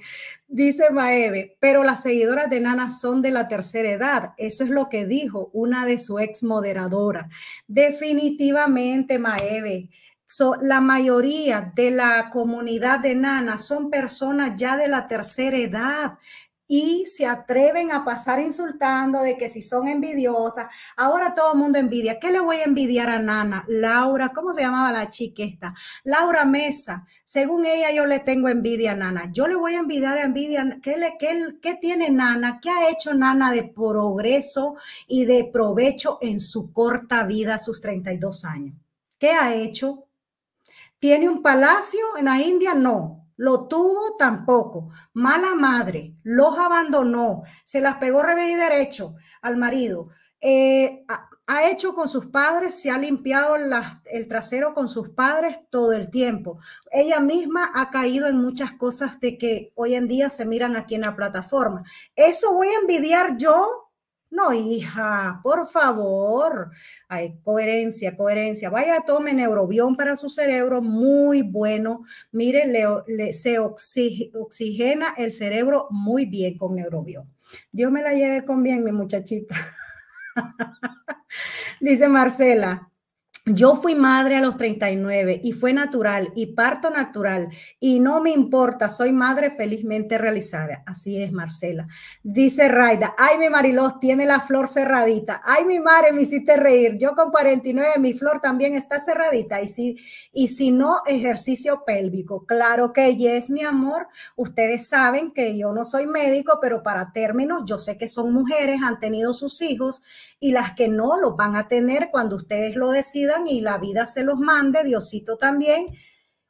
dice Maeve, pero las seguidoras de Nana son de la tercera edad, eso es lo que dijo una de su ex moderadora. Definitivamente, Maeve, la mayoría de la comunidad de Nana son personas ya de la tercera edad y se atreven a pasar insultando de que si son envidiosas, ahora todo el mundo envidia. ¿Qué le voy a envidiar a Nana? Laura, ¿cómo se llamaba la chica esta? Laura Mesa. Según ella yo le tengo envidia a Nana. Yo le voy a envidiar a envidia. ¿Qué, tiene Nana? ¿Qué ha hecho Nana de progreso y de provecho en su corta vida, sus 32 años? ¿Qué ha hecho? ¿Tiene un palacio en la India? No. Lo tuvo tampoco. Mala madre. Los abandonó. Se las pegó revés y derecho al marido. Eh, ha, hecho con sus padres, se ha limpiado el trasero con sus padres todo el tiempo. Ella misma ha caído en muchas cosas de que hoy en día se miran aquí en la plataforma. Eso voy a envidiar yo no, hija, por favor. Hay coherencia, coherencia. Vaya, tome neurobión para su cerebro, muy bueno. Mire, le, se oxigena el cerebro muy bien con neurobión. Dios me la lleve con bien, mi muchachita. Dice Marcela, yo fui madre a los 39 y fue natural y parto natural y no me importa, soy madre felizmente realizada. Así es, Marcela. Dice Raida, ay, mi mariloz tiene la flor cerradita. Ay, mi madre, me hiciste reír. Yo con 49, mi flor también está cerradita. Y si, y si no, ejercicio pélvico. Claro que yes, mi amor. Ustedes saben que yo no soy médico, pero para términos, yo sé que son mujeres, han tenido sus hijos y las que no lo van a tener cuando ustedes lo decidan y la vida se los mande, Diosito también,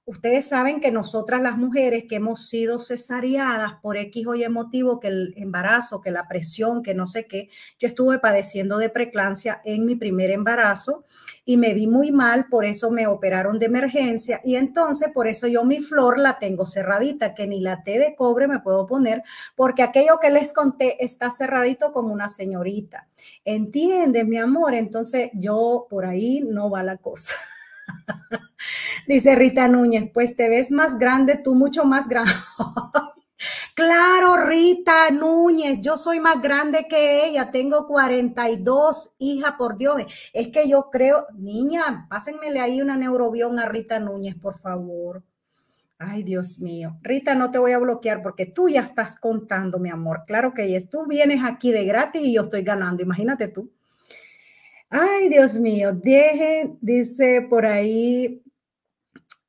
Ustedes saben que nosotras las mujeres que hemos sido cesareadas por X o Y motivo, que el embarazo, que la presión, que no sé qué, yo estuve padeciendo de preclancia en mi primer embarazo y me vi muy mal, por eso me operaron de emergencia y entonces por eso yo mi flor la tengo cerradita, que ni la té de cobre me puedo poner, porque aquello que les conté está cerradito como una señorita. ¿Entiendes, mi amor? Entonces yo por ahí no va la cosa. Dice Rita Núñez, pues te ves más grande, tú mucho más grande. Claro, Rita Núñez, yo soy más grande que ella, tengo 42, hija, por Dios. Es que yo creo, niña, pásenmele ahí una neurobión a Rita Núñez, por favor. Ay, Dios mío. Rita, no te voy a bloquear porque tú ya estás contando, mi amor. Claro que es. Tú vienes aquí de gratis y yo estoy ganando, imagínate tú. Ay, Dios mío, dejen, dice por ahí,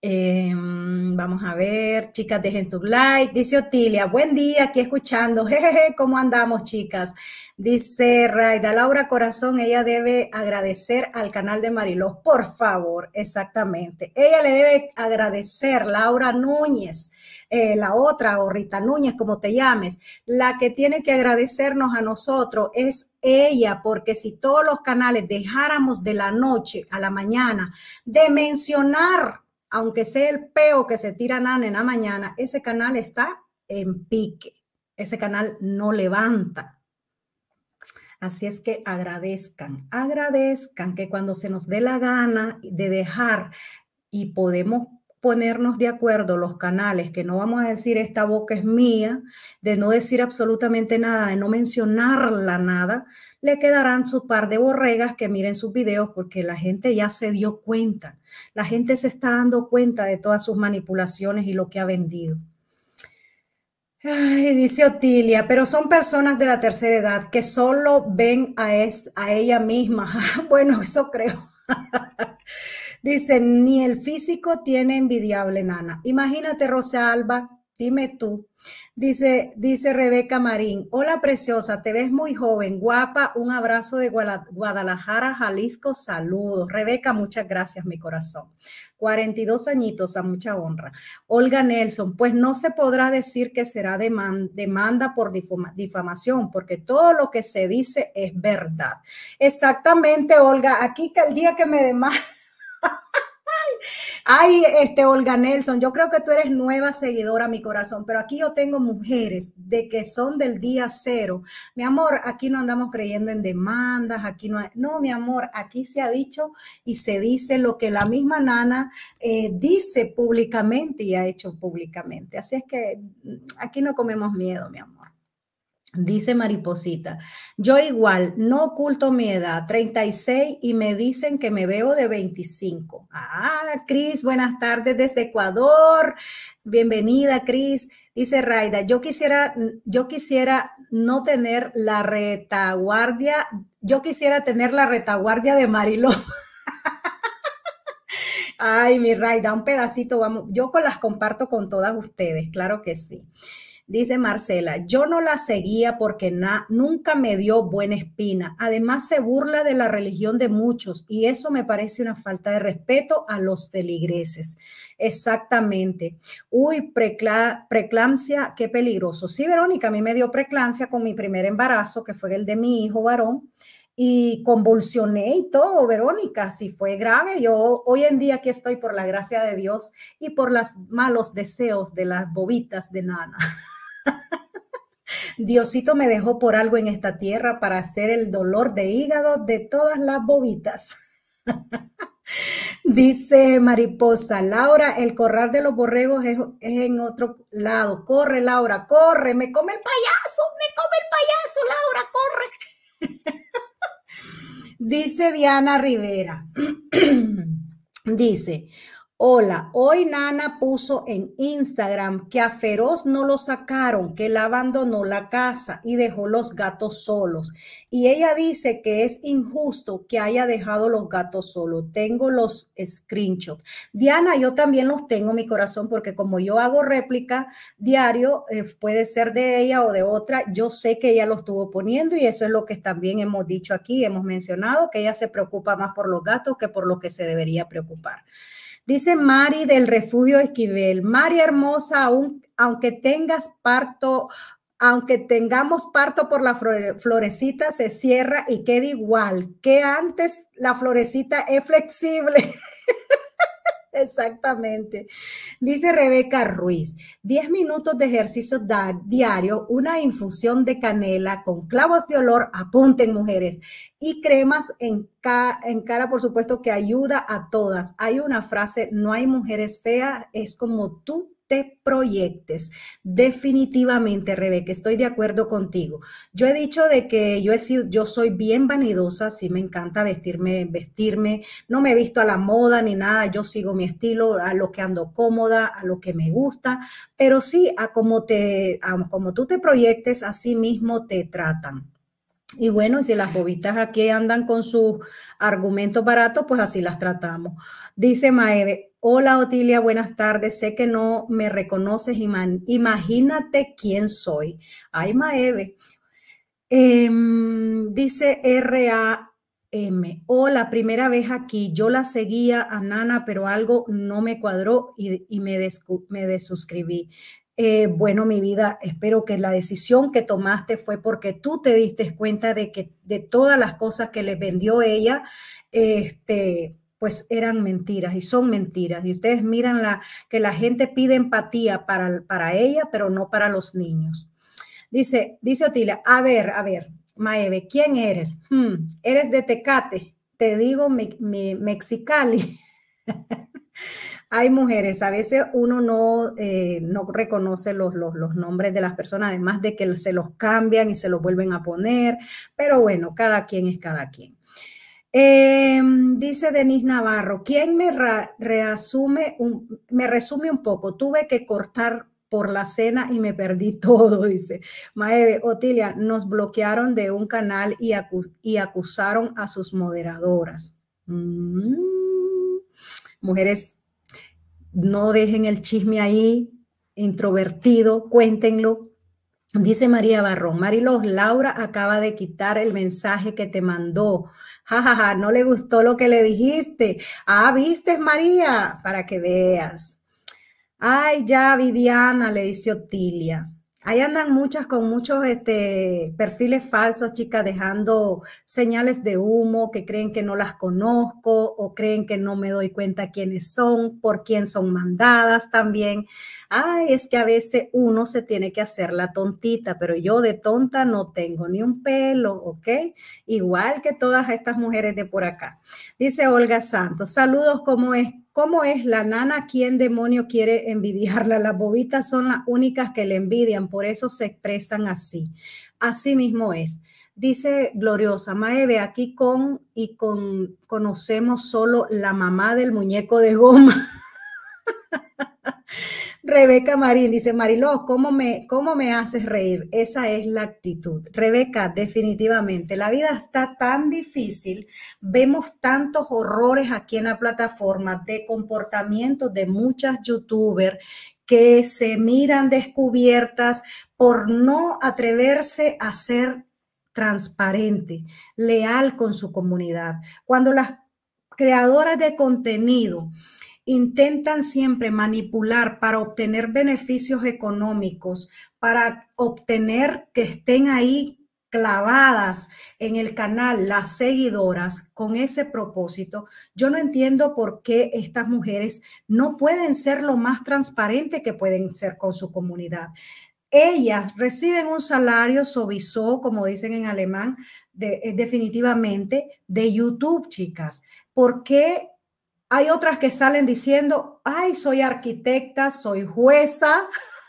em, vamos a ver, chicas, dejen tu like. Dice Otilia, buen día, aquí escuchando. ¿cómo andamos, chicas? Dice Raida Laura Corazón, ella debe agradecer al canal de Mariló, por favor, exactamente. Ella le debe agradecer, Laura Núñez eh, la otra o Rita Núñez, como te llames, la que tiene que agradecernos a nosotros es ella, porque si todos los canales dejáramos de la noche a la mañana de mencionar, aunque sea el peo que se tira Nana en la mañana, ese canal está en pique, ese canal no levanta. Así es que agradezcan, agradezcan que cuando se nos dé la gana de dejar y podemos ponernos de acuerdo los canales, que no vamos a decir esta boca es mía, de no decir absolutamente nada, de no mencionarla nada, le quedarán su par de borregas que miren sus videos porque la gente ya se dio cuenta, la gente se está dando cuenta de todas sus manipulaciones y lo que ha vendido. Ay, dice Otilia, pero son personas de la tercera edad que solo ven a, es, a ella misma. bueno, eso creo. Dice, ni el físico tiene envidiable nana. Imagínate, Rosa Alba, dime tú. Dice, dice Rebeca Marín, hola preciosa, te ves muy joven, guapa, un abrazo de Guadalajara, Jalisco, saludos. Rebeca, muchas gracias, mi corazón. 42 añitos, a mucha honra. Olga Nelson, pues no se podrá decir que será demanda por difamación, porque todo lo que se dice es verdad. Exactamente, Olga, aquí que el día que me demanda Ay, este Olga Nelson, yo creo que tú eres nueva seguidora, mi corazón, pero aquí yo tengo mujeres de que son del día cero. Mi amor, aquí no andamos creyendo en demandas, aquí no, hay, no, mi amor, aquí se ha dicho y se dice lo que la misma Nana eh, dice públicamente y ha hecho públicamente. Así es que mm, aquí no comemos miedo, mi amor. Dice Mariposita, yo igual no oculto mi edad, 36, y me dicen que me veo de 25. Ah, Cris, buenas tardes desde Ecuador. Bienvenida, Cris. Dice Raida, yo quisiera, yo quisiera no tener la retaguardia, yo quisiera tener la retaguardia de Mariló. Ay, mi Raida, un pedacito, vamos. Yo con las comparto con todas ustedes, claro que sí. Dice Marcela, yo no la seguía porque nunca me dio buena espina. Además se burla de la religión de muchos y eso me parece una falta de respeto a los feligreses. Exactamente. Uy, precla, preclampsia, qué peligroso. Sí, Verónica, a mí me dio preclampsia con mi primer embarazo, que fue el de mi hijo varón y convulsioné y todo, Verónica, si fue grave, yo hoy en día aquí estoy por la gracia de Dios y por los malos deseos de las bobitas de Nana. Diosito me dejó por algo en esta tierra para hacer el dolor de hígado de todas las bobitas. Dice Mariposa, Laura, el corral de los borregos es, en otro lado. Corre, Laura, corre, me come el payaso, me come el payaso, Laura, corre. Dice Diana Rivera, dice, Hola, hoy Nana puso en Instagram que a Feroz no lo sacaron, que él abandonó la casa y dejó los gatos solos. Y ella dice que es injusto que haya dejado los gatos solos. Tengo los screenshots. Diana, yo también los tengo en mi corazón porque como yo hago réplica diario, eh, puede ser de ella o de otra, yo sé que ella lo estuvo poniendo y eso es lo que también hemos dicho aquí, hemos mencionado que ella se preocupa más por los gatos que por lo que se debería preocupar. Dice Mari del Refugio Esquivel, Mari hermosa, aunque tengas parto, aunque tengamos parto por la florecita, se cierra y queda igual que antes la florecita es flexible. Exactamente. Dice Rebeca Ruiz, 10 minutos de ejercicio diario, una infusión de canela con clavos de olor, apunten mujeres, y cremas en, en cara, por supuesto, que ayuda a todas. Hay una frase, no hay mujeres feas, es como tú te proyectes. Definitivamente, Rebeca, estoy de acuerdo contigo. Yo he dicho de que yo, he sido, yo soy bien vanidosa, sí me encanta vestirme, vestirme, no me he visto a la moda ni nada, yo sigo mi estilo, a lo que ando cómoda, a lo que me gusta, pero sí a como, te, a como tú te proyectes, así mismo te tratan. Y bueno, si las bobitas aquí andan con sus argumentos baratos, pues así las tratamos. Dice Maeve, Hola Otilia, buenas tardes. Sé que no me reconoces. Imagínate quién soy. Ay, Maeve. Em, dice RAM. Hola, primera vez aquí. Yo la seguía a Nana, pero algo no me cuadró y, me, desuscribí. Eh, bueno, mi vida, espero que la decisión que tomaste fue porque tú te diste cuenta de que de todas las cosas que le vendió ella, este, pues eran mentiras y son mentiras. Y ustedes miran la, que la gente pide empatía para, para ella, pero no para los niños. Dice, dice Otila, a ver, a ver, Maeve, ¿quién eres? Hmm, eres de Tecate, te digo Mexicali. Hay mujeres, a veces uno no, eh, no reconoce los, los, nombres de las personas, además de que se los cambian y se los vuelven a poner, pero bueno, cada quien es cada quien. Em, dice Denis Navarro, ¿quién me, reasume me resume un poco? Tuve que cortar por la cena y me perdí todo, dice. Maeve, Otilia, nos bloquearon de un canal y, acusaron a sus moderadoras. Mm. Mujeres, no dejen el chisme ahí, introvertido, cuéntenlo. Dice María Barrón, Marilos, Laura acaba de quitar el mensaje que te mandó jajaja, ja, ja, no le gustó lo que le dijiste. Ah, viste, María, para que veas. Ay, ya, Viviana, le dice Otilia. Ahí andan muchas con muchos este, perfiles falsos, chicas, dejando señales de humo que creen que no las conozco o creen que no me doy cuenta quiénes son, por quién son mandadas también. Ay, es que a veces uno se tiene que hacer la tontita, pero yo de tonta no tengo ni un pelo, ¿ok? Igual que todas estas mujeres de por acá. Dice Olga Santos, saludos, ¿cómo es? ¿Cómo es la nana? ¿Quién demonio quiere envidiarla? Las bobitas son las únicas que le envidian, por eso se expresan así. Así mismo es. Dice Gloriosa, Maeve, aquí con y con conocemos solo la mamá del muñeco de goma. Rebeca Marín dice, Mariló, ¿cómo me, ¿cómo me haces reír? Esa es la actitud. Rebeca, definitivamente, la vida está tan difícil, vemos tantos horrores aquí en la plataforma de comportamientos de muchas youtubers que se miran descubiertas por no atreverse a ser transparente, leal con su comunidad. Cuando las creadoras de contenido intentan siempre manipular para obtener beneficios económicos, para obtener que estén ahí clavadas en el canal las seguidoras con ese propósito, yo no entiendo por qué estas mujeres no pueden ser lo más transparente que pueden ser con su comunidad. Ellas reciben un salario sovisó como dicen en alemán, eh, definitivamente de YouTube, chicas. ¿Por qué hay otras que salen diciendo, ay, soy arquitecta, soy jueza.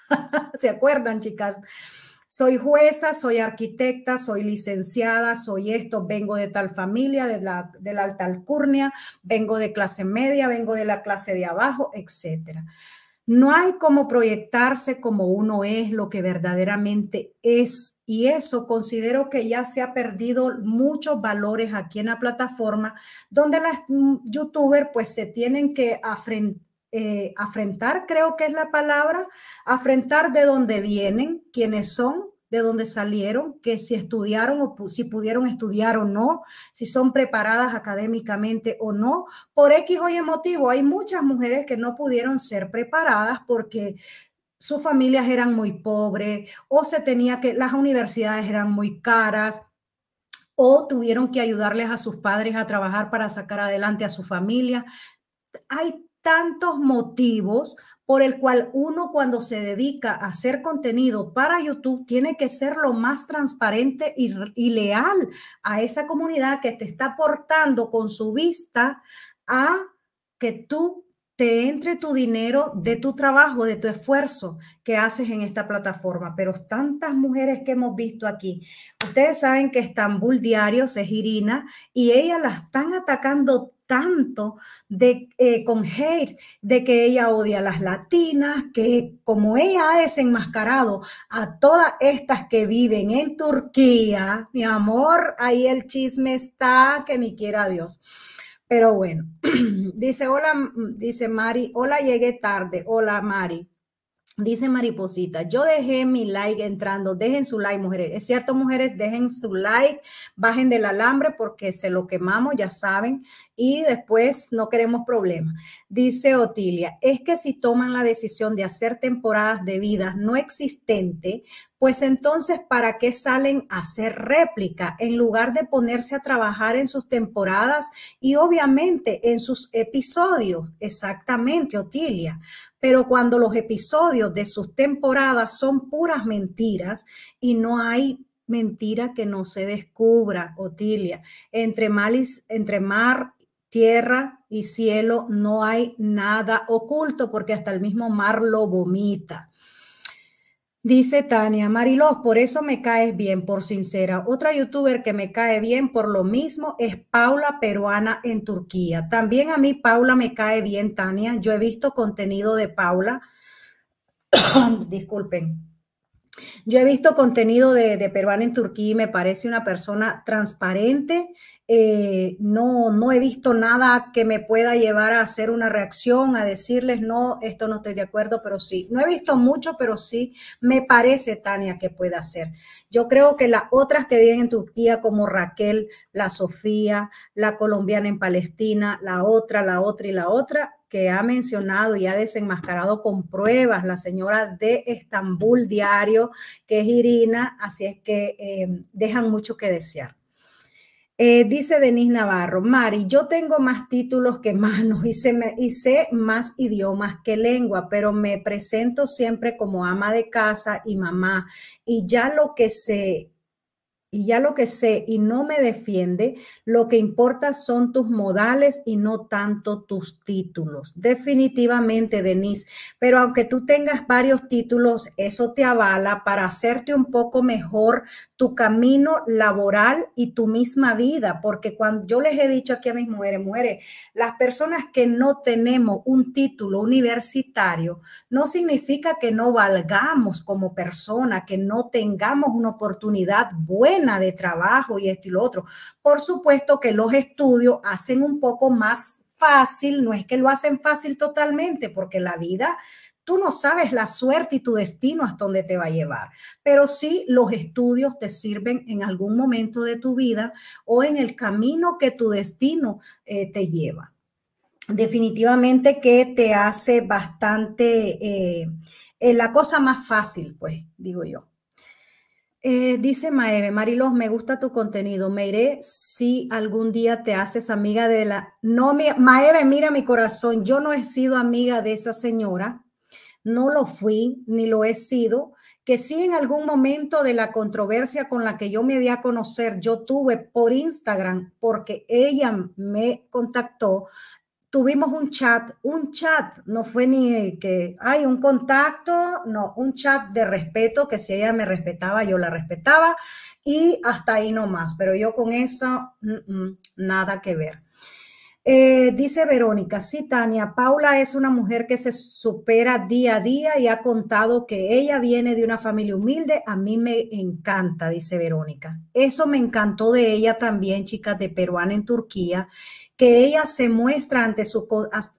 ¿Se acuerdan, chicas? Soy jueza, soy arquitecta, soy licenciada, soy esto, vengo de tal familia, de la, de la alta alcurnia, vengo de clase media, vengo de la clase de abajo, etcétera. No hay como proyectarse como uno es, lo que verdaderamente es. Y eso considero que ya se ha perdido muchos valores aquí en la plataforma, donde las mm, youtubers pues se tienen que afrentar eh, afrentar, creo que es la palabra, afrentar de dónde vienen, quiénes son, de dónde salieron, que si estudiaron o si pudieron estudiar o no, si son preparadas académicamente o no. Por X o Y motivo, hay muchas mujeres que no pudieron ser preparadas porque sus familias eran muy pobres o se tenía que las universidades eran muy caras o tuvieron que ayudarles a sus padres a trabajar para sacar adelante a su familia. Hay tantos motivos por el cual uno cuando se dedica a hacer contenido para YouTube tiene que ser lo más transparente y, leal a esa comunidad que te está aportando con su vista a que tú te entre tu dinero de tu trabajo, de tu esfuerzo que haces en esta plataforma. Pero tantas mujeres que hemos visto aquí, ustedes saben que Estambul Diario es Irina y ella la están atacando tanto de, eh, con hate, de que ella odia a las latinas, que como ella ha desenmascarado a todas estas que viven en Turquía, mi amor, ahí el chisme está que ni quiera Dios. Pero bueno, dice, hola, mm, dice Mari, hola, llegué tarde, hola Mari. Dice Mariposita, yo dejé mi like entrando, dejen su like, mujeres. Es cierto, mujeres, dejen su like, bajen del alambre porque se lo quemamos, ya saben, y después no queremos problemas. Dice Otilia, es que si toman la decisión de hacer temporadas de vidas no existente, pues entonces, ¿para qué salen a hacer réplica en lugar de ponerse a trabajar en sus temporadas y obviamente en sus episodios? Exactamente, Otilia. Pero cuando los episodios de sus temporadas son puras mentiras y no hay mentira que no se descubra, Otilia, entre, entre mar tierra y cielo no hay nada oculto porque hasta el mismo mar lo vomita. Dice Tania, Mariló, por eso me caes bien, por sincera. Otra youtuber que me cae bien por lo mismo es Paula Peruana en Turquía. También a mí Paula me cae bien, Tania. Yo he visto contenido de Paula. Disculpen. Yo he visto contenido de, de, peruana en Turquía y me parece una persona transparente, eh, no, no he visto nada que me pueda llevar a hacer una reacción, a decirles, no, esto no estoy de acuerdo, pero sí. No he visto mucho, pero sí me parece, Tania, que pueda hacer. Yo creo que las otras que vienen en Turquía, como Raquel, la Sofía, la colombiana en Palestina, la otra, la otra y la otra, que ha mencionado y ha desenmascarado con pruebas la señora de Estambul Diario, que es Irina, así es que eh, dejan mucho que desear. Eh, dice Denise Navarro, Mari, yo tengo más títulos que manos y, se me, y sé más idiomas que lengua, pero me presento siempre como ama de casa y mamá. Y ya lo que sé y ya lo que sé y no me defiende, lo que importa son tus modales y no tanto tus títulos. Definitivamente, Denise, pero aunque tú tengas varios títulos, eso te avala para hacerte un poco mejor tu camino laboral y tu misma vida, porque cuando yo les he dicho aquí a mis mujeres, mujeres, las personas que no tenemos un título universitario, no significa que no valgamos como persona, que no tengamos una oportunidad buena de trabajo y esto y lo otro. Por supuesto que los estudios hacen un poco más fácil, no es que lo hacen fácil totalmente, porque la vida Tú no sabes la suerte y tu destino hasta dónde te va a llevar, pero sí los estudios te sirven en algún momento de tu vida o en el camino que tu destino eh, te lleva. Definitivamente que te hace bastante eh, eh, la cosa más fácil, pues, digo yo. Eh, dice Maeve, Marilos, me gusta tu contenido. Me iré si algún día te haces amiga de la. No, mi... Maeve, mira mi corazón. Yo no he sido amiga de esa señora. No lo fui, ni lo he sido. Que sí, en algún momento de la controversia con la que yo me di a conocer, yo tuve por Instagram, porque ella me contactó, tuvimos un chat, un chat, no fue ni que hay un contacto, no, un chat de respeto, que si ella me respetaba, yo la respetaba y hasta ahí no más, pero yo con eso, mm, mm, nada que ver. Eh, dice Verónica, sí, Tania, Paula es una mujer que se supera día a día y ha contado que ella viene de una familia humilde. A mí me encanta, dice Verónica. Eso me encantó de ella también, chicas de Peruana en Turquía, que ella se muestra ante su,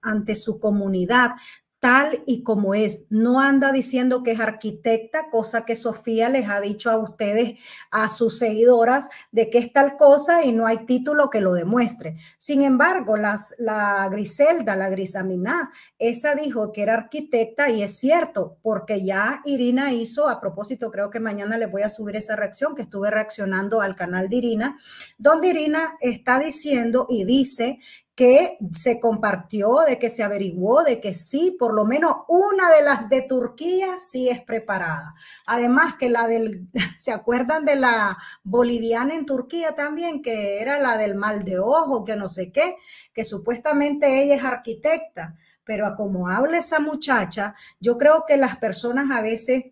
ante su comunidad tal y como es. No anda diciendo que es arquitecta, cosa que Sofía les ha dicho a ustedes, a sus seguidoras, de que es tal cosa y no hay título que lo demuestre. Sin embargo, las, la Griselda, la Grisamina, esa dijo que era arquitecta y es cierto, porque ya Irina hizo, a propósito, creo que mañana les voy a subir esa reacción, que estuve reaccionando al canal de Irina, donde Irina está diciendo y dice que se compartió, de que se averiguó, de que sí, por lo menos una de las de Turquía sí es preparada. Además que la del, ¿se acuerdan de la boliviana en Turquía también? Que era la del mal de ojo, que no sé qué, que supuestamente ella es arquitecta, pero a como habla esa muchacha, yo creo que las personas a veces,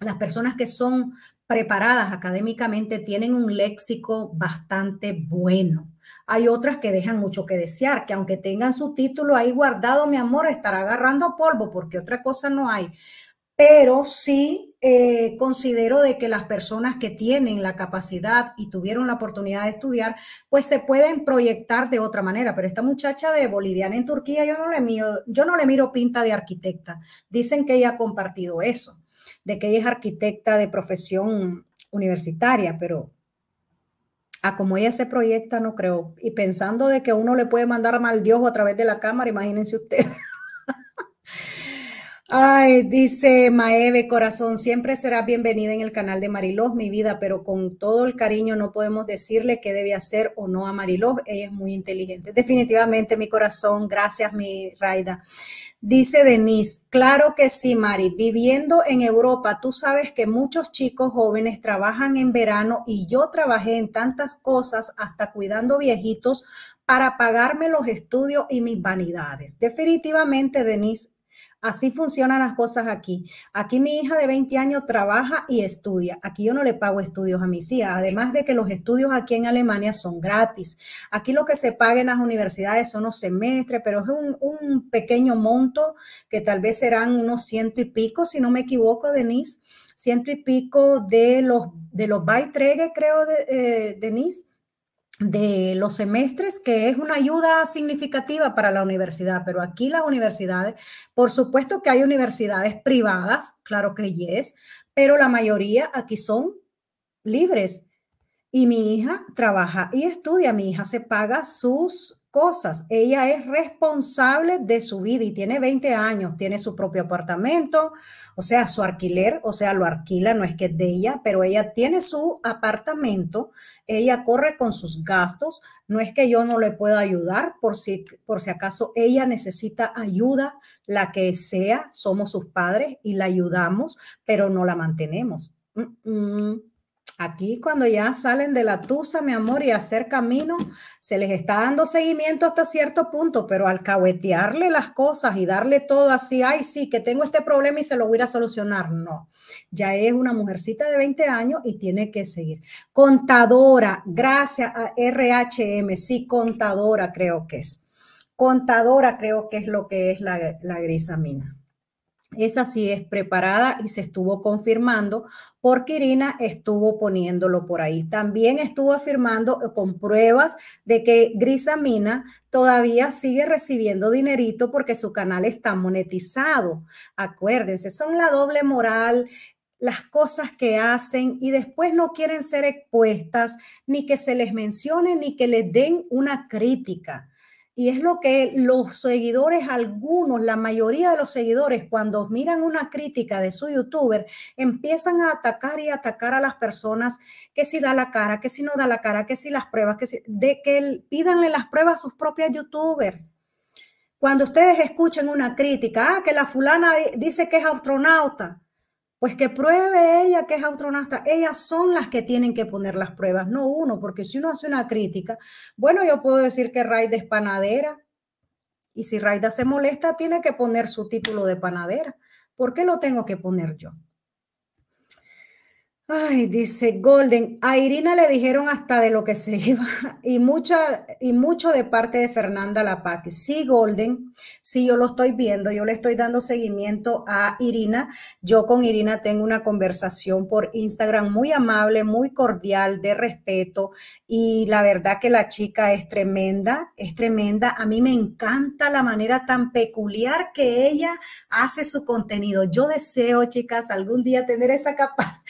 las personas que son preparadas académicamente tienen un léxico bastante bueno hay otras que dejan mucho que desear, que aunque tengan su título ahí guardado, mi amor, estará agarrando polvo porque otra cosa no hay. Pero sí eh, considero de que las personas que tienen la capacidad y tuvieron la oportunidad de estudiar, pues se pueden proyectar de otra manera. Pero esta muchacha de boliviana en Turquía, yo no le miro, yo no le miro pinta de arquitecta. Dicen que ella ha compartido eso, de que ella es arquitecta de profesión universitaria, pero a como ella se proyecta, no creo. Y pensando de que uno le puede mandar mal Dios a través de la cámara, imagínense ustedes. Ay, dice Maeve, corazón, siempre serás bienvenida en el canal de Mariló, mi vida, pero con todo el cariño no podemos decirle qué debe hacer o no a Mariló, ella es muy inteligente. Definitivamente, mi corazón, gracias, mi Raida. Dice Denise, claro que sí, Mari. Viviendo en Europa, tú sabes que muchos chicos jóvenes trabajan en verano y yo trabajé en tantas cosas, hasta cuidando viejitos, para pagarme los estudios y mis vanidades. Definitivamente, Denise, Así funcionan las cosas aquí. Aquí mi hija de 20 años trabaja y estudia. Aquí yo no le pago estudios a mis hijas, además de que los estudios aquí en Alemania son gratis. Aquí lo que se paga en las universidades son los semestres, pero es un, pequeño monto que tal vez serán unos ciento y pico, si no me equivoco, Denise ciento y pico de los de los creo, de, eh, Denise, de los semestres, que es una ayuda significativa para la universidad, pero aquí las universidades, por supuesto que hay universidades privadas, claro que yes, pero la mayoría aquí son libres. Y mi hija trabaja y estudia, mi hija se paga sus cosas. Ella es responsable de su vida y tiene 20 años, tiene su propio apartamento, o sea, su alquiler, o sea, lo alquila, no es que es de ella, pero ella tiene su apartamento, ella corre con sus gastos, no es que yo no le pueda ayudar por si, por si acaso ella necesita ayuda, la que sea, somos sus padres y la ayudamos, pero no la mantenemos. Mm, mm. Aquí cuando ya salen de la tusa, mi amor, y hacer camino, se les está dando seguimiento hasta cierto punto, pero al cahuetearle las cosas y darle todo así, ay, sí, que tengo este problema y se lo voy a solucionar, no. Ya es una mujercita de 20 años y tiene que seguir. Contadora, gracias a RHM, sí, contadora creo que es. Contadora creo que es lo que es la, la grisamina. Esa sí es preparada y se estuvo confirmando porque Irina estuvo poniéndolo por ahí. También estuvo afirmando con pruebas de que Grisamina todavía sigue recibiendo dinerito porque su canal está monetizado. Acuérdense, son la doble moral, las cosas que hacen y después no quieren ser expuestas, ni que se les mencione, ni que les den una crítica. Y es lo que los seguidores, algunos, la mayoría de los seguidores, cuando miran una crítica de su youtuber, empiezan a atacar y atacar a las personas que si da la cara, que si no da la cara, que si las pruebas, que si, de que pídanle las pruebas a sus propias youtubers. Cuando ustedes escuchen una crítica, ah, que la fulana dice que es astronauta, pues que pruebe ella que es astronauta. Ellas son las que tienen que poner las pruebas, no uno, porque si uno hace una crítica, bueno, yo puedo decir que Raida es panadera. Y si Raida se molesta, tiene que poner su título de panadera. ¿Por qué lo tengo que poner yo? Ay, dice Golden, a Irina le dijeron hasta de lo que se iba y, mucha, y mucho de parte de Fernanda Lapaque. Sí, Golden, sí, yo lo estoy viendo, yo le estoy dando seguimiento a Irina. Yo con Irina tengo una conversación por Instagram muy amable, muy cordial, de respeto y la verdad que la chica es tremenda, es tremenda. A mí me encanta la manera tan peculiar que ella hace su contenido. Yo deseo, chicas, algún día tener esa capacidad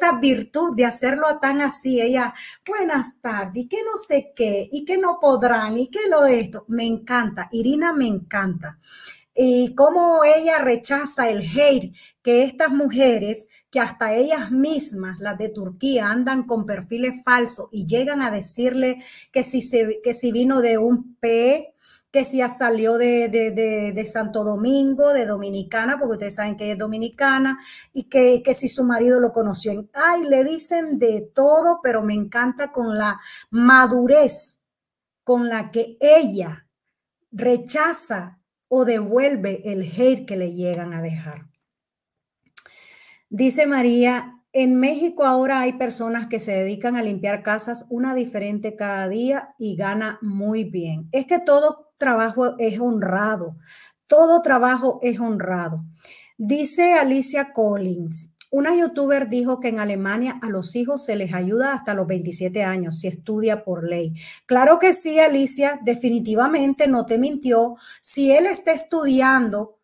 esa virtud de hacerlo tan así, ella, buenas tardes, y que no sé qué, y que no podrán, y que lo esto, me encanta, Irina me encanta. Y cómo ella rechaza el hate que estas mujeres, que hasta ellas mismas, las de Turquía, andan con perfiles falsos y llegan a decirle que si, se, que si vino de un P, que salió de, Santo Domingo, de Dominicana, porque ustedes saben que es dominicana, y que, que si su marido lo conoció Ay, le dicen de todo, pero me encanta con la madurez con la que ella rechaza o devuelve el hate que le llegan a dejar. Dice María, en México ahora hay personas que se dedican a limpiar casas, una diferente cada día y gana muy bien. Es que todo trabajo es honrado, todo trabajo es honrado. Dice Alicia Collins, una youtuber dijo que en Alemania a los hijos se les ayuda hasta los 27 años si estudia por ley. Claro que sí, Alicia, definitivamente no te mintió. Si él está estudiando,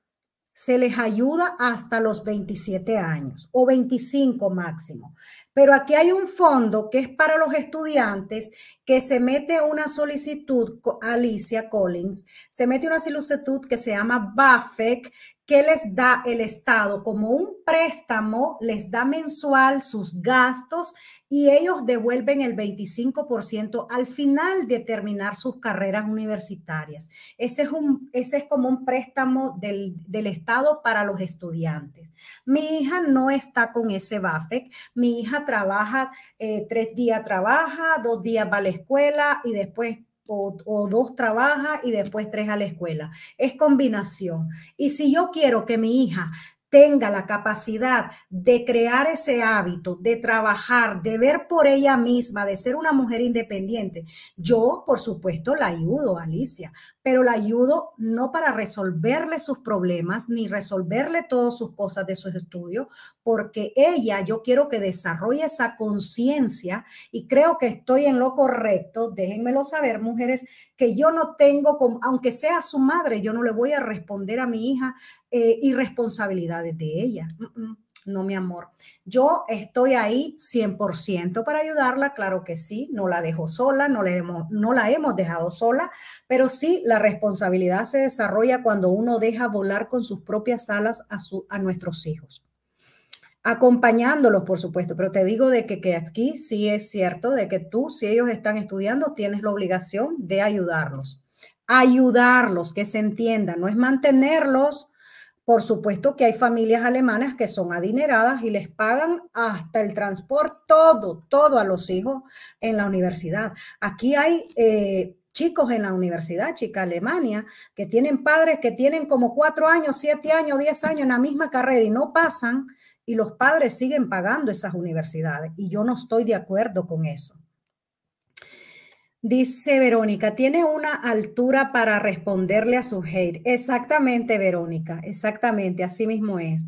se les ayuda hasta los 27 años o 25 máximo. Pero aquí hay un fondo que es para los estudiantes que se mete una solicitud, Alicia Collins, se mete una solicitud que se llama BAFEC, que les da el Estado como un préstamo, les da mensual sus gastos y ellos devuelven el 25% al final de terminar sus carreras universitarias. Ese es, un, ese es como un préstamo del, Estado para los estudiantes. Mi hija no está con ese BAFEC, mi hija trabaja, eh, tres días trabaja, dos días va a la escuela y después o, dos trabaja y después tres a la escuela. Es combinación. Y si yo quiero que mi hija tenga la capacidad de crear ese hábito, de trabajar, de ver por ella misma, de ser una mujer independiente. Yo, por supuesto, la ayudo, Alicia, pero la ayudo no para resolverle sus problemas ni resolverle todas sus cosas de sus estudios, porque ella, yo quiero que desarrolle esa conciencia y creo que estoy en lo correcto, déjenmelo saber, mujeres, que yo no tengo, aunque sea su madre, yo no le voy a responder a mi hija eh, y responsabilidades de ella. Mm, mm, no, mi amor. Yo estoy ahí 100% para ayudarla, claro que sí, no la dejo sola, no, le no la hemos dejado sola, pero sí la responsabilidad se desarrolla cuando uno deja volar con sus propias alas a, a nuestros hijos acompañándolos, por supuesto, pero te digo de que, que, aquí sí es cierto, de que tú, si ellos están estudiando, tienes la obligación de ayudarlos. Ayudarlos, que se entiendan no es mantenerlos, por supuesto que hay familias alemanas que son adineradas y les pagan hasta el transporte, todo, todo a los hijos en la universidad. Aquí hay eh, chicos en la universidad, chica Alemania, que tienen padres que tienen como cuatro años, siete años, diez años en la misma carrera y no pasan y los padres siguen pagando esas universidades. Y yo no estoy de acuerdo con eso. Dice Verónica, tiene una altura para responderle a su hate. Exactamente, Verónica, exactamente, así mismo es.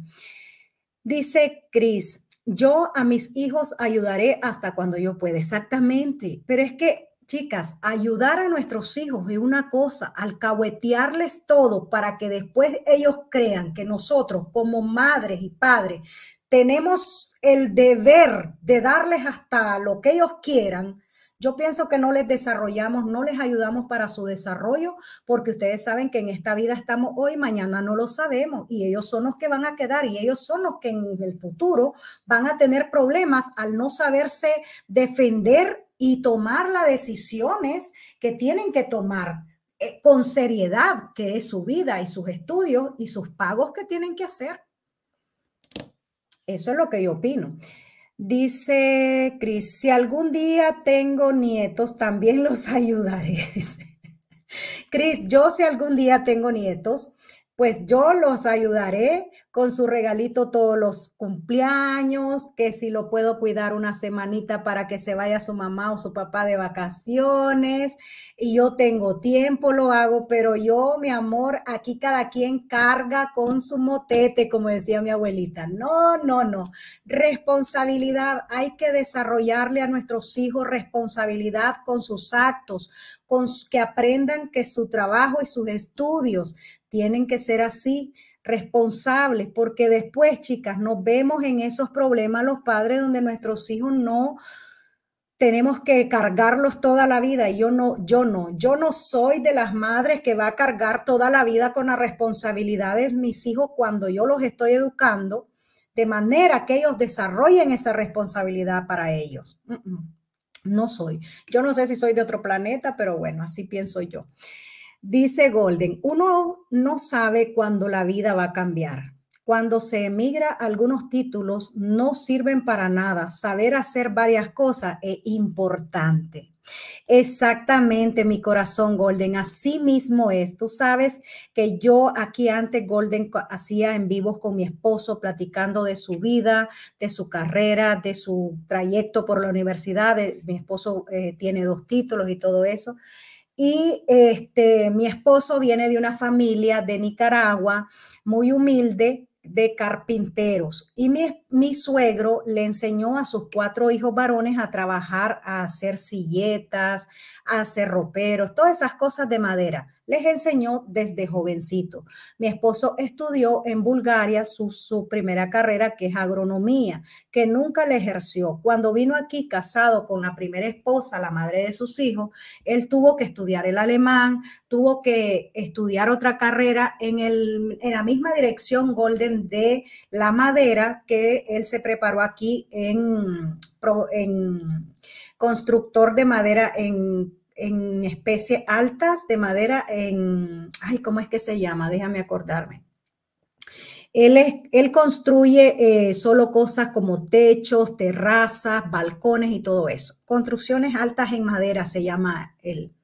Dice Cris, yo a mis hijos ayudaré hasta cuando yo pueda. Exactamente, pero es que, chicas, ayudar a nuestros hijos es una cosa, alcahuetearles todo para que después ellos crean que nosotros como madres y padres tenemos el deber de darles hasta lo que ellos quieran yo pienso que no les desarrollamos, no les ayudamos para su desarrollo, porque ustedes saben que en esta vida estamos hoy, mañana no lo sabemos, y ellos son los que van a quedar, y ellos son los que en el futuro van a tener problemas al no saberse defender y tomar las decisiones que tienen que tomar eh, con seriedad, que es su vida y sus estudios y sus pagos que tienen que hacer. Eso es lo que yo opino. Dice Cris, si algún día tengo nietos, también los ayudaré. Cris, yo si algún día tengo nietos, pues yo los ayudaré con su regalito todos los cumpleaños, que si lo puedo cuidar una semanita para que se vaya su mamá o su papá de vacaciones, y yo tengo tiempo, lo hago, pero yo, mi amor, aquí cada quien carga con su motete, como decía mi abuelita. No, no, no. Responsabilidad, hay que desarrollarle a nuestros hijos responsabilidad con sus actos, con que aprendan que su trabajo y sus estudios tienen que ser así responsables, porque después, chicas, nos vemos en esos problemas los padres donde nuestros hijos no tenemos que cargarlos toda la vida. Y yo no, yo no, yo no soy de las madres que va a cargar toda la vida con la responsabilidades de mis hijos cuando yo los estoy educando, de manera que ellos desarrollen esa responsabilidad para ellos. Mm, mm. No soy. Yo no sé si soy de otro planeta, pero bueno, así pienso yo. Dice Golden, uno no sabe cuándo la vida va a cambiar. Cuando se emigra, algunos títulos no sirven para nada. Saber hacer varias cosas es importante. Exactamente, mi corazón Golden, así mismo es. Tú sabes que yo aquí antes Golden hacía en vivos con mi esposo platicando de su vida, de su carrera, de su trayecto por la universidad. mi esposo eh, tiene dos títulos y todo eso. Y este, mi esposo viene de una familia de Nicaragua muy humilde de carpinteros. Y mi, mi, suegro le enseñó a sus cuatro hijos varones a trabajar, a hacer silletas, hacer roperos, todas esas cosas de madera. Les enseñó desde jovencito. Mi esposo estudió en Bulgaria su, primera carrera, que es agronomía, que nunca le ejerció. Cuando vino aquí casado con la primera esposa, la madre de sus hijos, él tuvo que estudiar el alemán, tuvo que estudiar otra carrera en, el, en la misma dirección Golden de la madera que él se preparó aquí en, en constructor de madera en, en especies altas, de madera en, ay, ¿cómo es que se llama? Déjame acordarme. Él, él construye eh, solo cosas como techos, terrazas, balcones y todo eso. Construcciones altas en madera se llama el,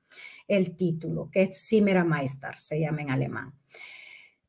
el título, que es Maestar se llama en alemán.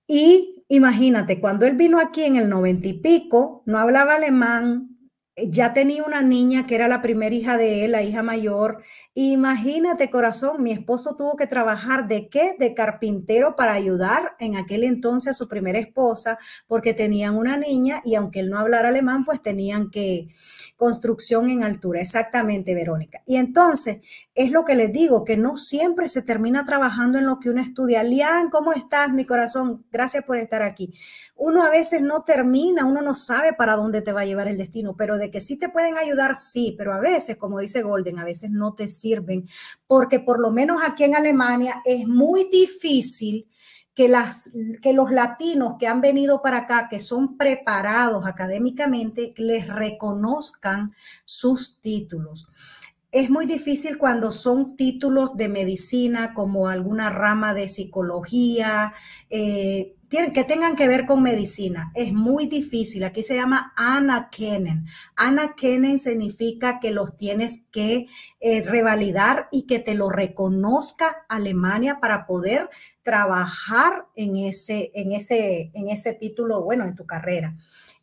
Y imagínate, cuando él vino aquí en el noventa y pico, no hablaba alemán, eh, ya tenía una niña que era la primera hija de él, la hija mayor. Imagínate, corazón, mi esposo tuvo que trabajar de qué? De carpintero para ayudar en aquel entonces a su primera esposa, porque tenían una niña y aunque él no hablara alemán, pues tenían que construcción en altura. Exactamente, Verónica. Y entonces, es lo que les digo, que no siempre se termina trabajando en lo que uno estudia. Lian, ¿cómo estás, mi corazón? Gracias por estar aquí uno a veces no termina, uno no sabe para dónde te va a llevar el destino, pero de que sí te pueden ayudar, sí, pero a veces, como dice Golden, a veces no te sirven, porque por lo menos aquí en Alemania es muy difícil que, las, que los latinos que han venido para acá, que son preparados académicamente, les reconozcan sus títulos. Es muy difícil cuando son títulos de medicina como alguna rama de psicología, eh, que tengan que ver con medicina. Es muy difícil. Aquí se llama Ana Kenen. Anna Kenen significa que los tienes que eh, revalidar y que te lo reconozca Alemania para poder trabajar en ese, en ese, en ese título, bueno, en tu carrera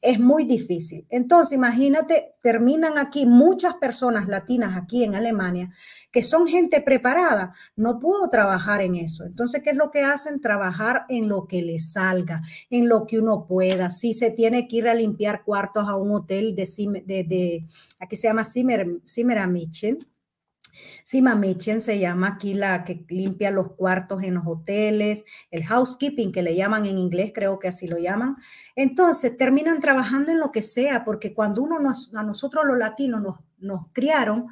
es muy difícil. Entonces, imagínate, terminan aquí muchas personas latinas aquí en Alemania que son gente preparada, no puedo trabajar en eso. Entonces, ¿qué es lo que hacen? Trabajar en lo que les salga, en lo que uno pueda. Si se tiene que ir a limpiar cuartos a un hotel de, de, aquí se llama Zimmer, Zimmer Sí, Mamichen se llama aquí la que limpia los cuartos en los hoteles, el housekeeping que le llaman en inglés, creo que así lo llaman. Entonces, terminan trabajando en lo que sea, porque cuando uno nos, a nosotros los latinos nos, nos criaron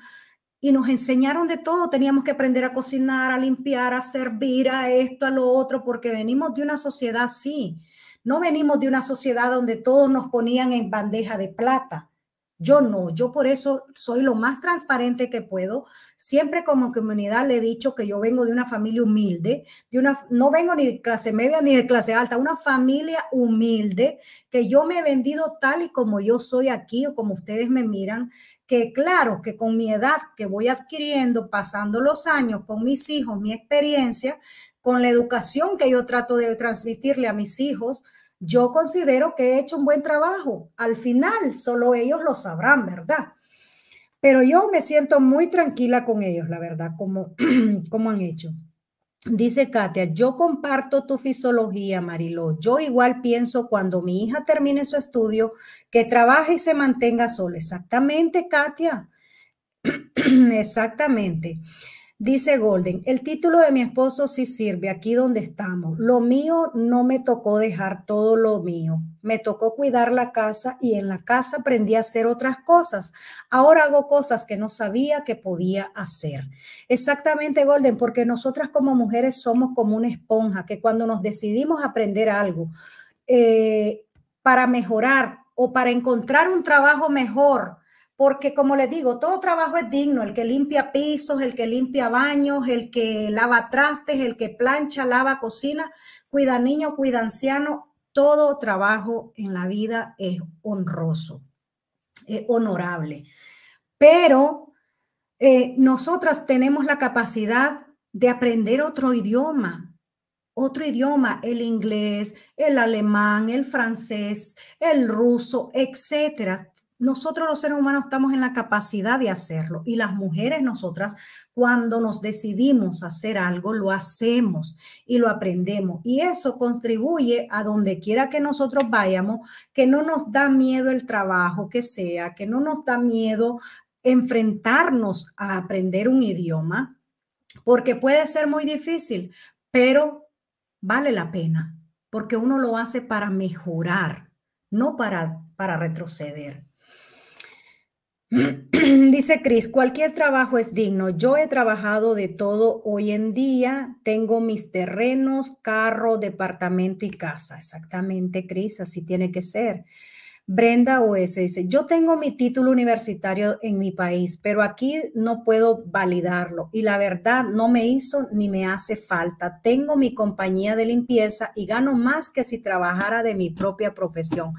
y nos enseñaron de todo, teníamos que aprender a cocinar, a limpiar, a servir, a esto, a lo otro, porque venimos de una sociedad así. No venimos de una sociedad donde todos nos ponían en bandeja de plata yo no, yo por eso soy lo más transparente que puedo. Siempre como comunidad le he dicho que yo vengo de una familia humilde, de una, no vengo ni de clase media ni de clase alta, una familia humilde que yo me he vendido tal y como yo soy aquí o como ustedes me miran, que claro que con mi edad que voy adquiriendo, pasando los años, con mis hijos, mi experiencia, con la educación que yo trato de transmitirle a mis hijos, yo considero que he hecho un buen trabajo. Al final, solo ellos lo sabrán, ¿verdad? Pero yo me siento muy tranquila con ellos, la verdad, como, como han hecho. Dice Katia, yo comparto tu fisiología, Mariló. Yo igual pienso cuando mi hija termine su estudio que trabaje y se mantenga sola. Exactamente, Katia. Exactamente. Dice Golden, el título de mi esposo sí sirve aquí donde estamos. Lo mío no me tocó dejar todo lo mío. Me tocó cuidar la casa y en la casa aprendí a hacer otras cosas. Ahora hago cosas que no sabía que podía hacer. Exactamente, Golden, porque nosotras como mujeres somos como una esponja, que cuando nos decidimos aprender algo eh, para mejorar o para encontrar un trabajo mejor, porque como les digo, todo trabajo es digno, el que limpia pisos, el que limpia baños, el que lava trastes, el que plancha, lava, cocina, cuida niño, cuida anciano. todo trabajo en la vida es honroso, es honorable. Pero eh, nosotras tenemos la capacidad de aprender otro idioma, otro idioma, el inglés, el alemán, el francés, el ruso, etcétera nosotros los seres humanos estamos en la capacidad de hacerlo y las mujeres nosotras cuando nos decidimos hacer algo lo hacemos y lo aprendemos y eso contribuye a donde quiera que nosotros vayamos que no nos da miedo el trabajo que sea, que no nos da miedo enfrentarnos a aprender un idioma porque puede ser muy difícil, pero vale la pena porque uno lo hace para mejorar, no para para retroceder. Dice Cris, cualquier trabajo es digno. Yo he trabajado de todo hoy en día. Tengo mis terrenos, carro, departamento y casa. Exactamente, Cris, así tiene que ser. Brenda OS dice, yo tengo mi título universitario en mi país, pero aquí no puedo validarlo y la verdad no me hizo ni me hace falta. Tengo mi compañía de limpieza y gano más que si trabajara de mi propia profesión.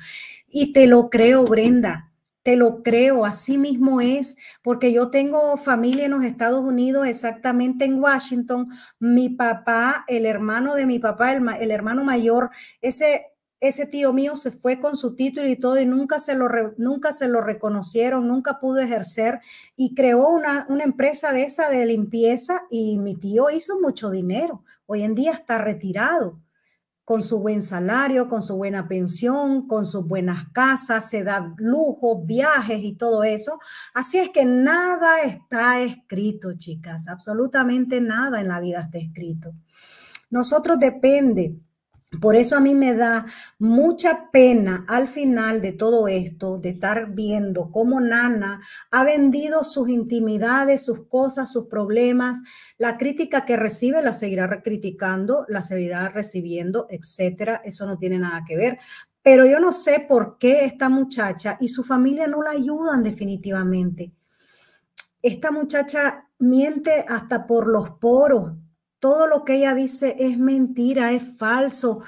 Y te lo creo, Brenda lo creo, así mismo es, porque yo tengo familia en los Estados Unidos, exactamente en Washington, mi papá, el hermano de mi papá, el, hermano mayor, ese ese tío mío se fue con su título y todo y nunca se lo, nunca se lo reconocieron, nunca pudo ejercer y creó una, una, empresa de esa de limpieza y mi tío hizo mucho dinero. Hoy en día está retirado con su buen salario, con su buena pensión, con sus buenas casas, se da lujo, viajes y todo eso. Así es que nada está escrito, chicas, absolutamente nada en la vida está escrito. Nosotros depende por eso a mí me da mucha pena al final de todo esto, de estar viendo cómo Nana ha vendido sus intimidades, sus cosas, sus problemas, la crítica que recibe la seguirá criticando, la seguirá recibiendo, etcétera. Eso no tiene nada que ver. Pero yo no sé por qué esta muchacha y su familia no la ayudan definitivamente. Esta muchacha miente hasta por los poros todo lo que ella dice es mentira, es falso.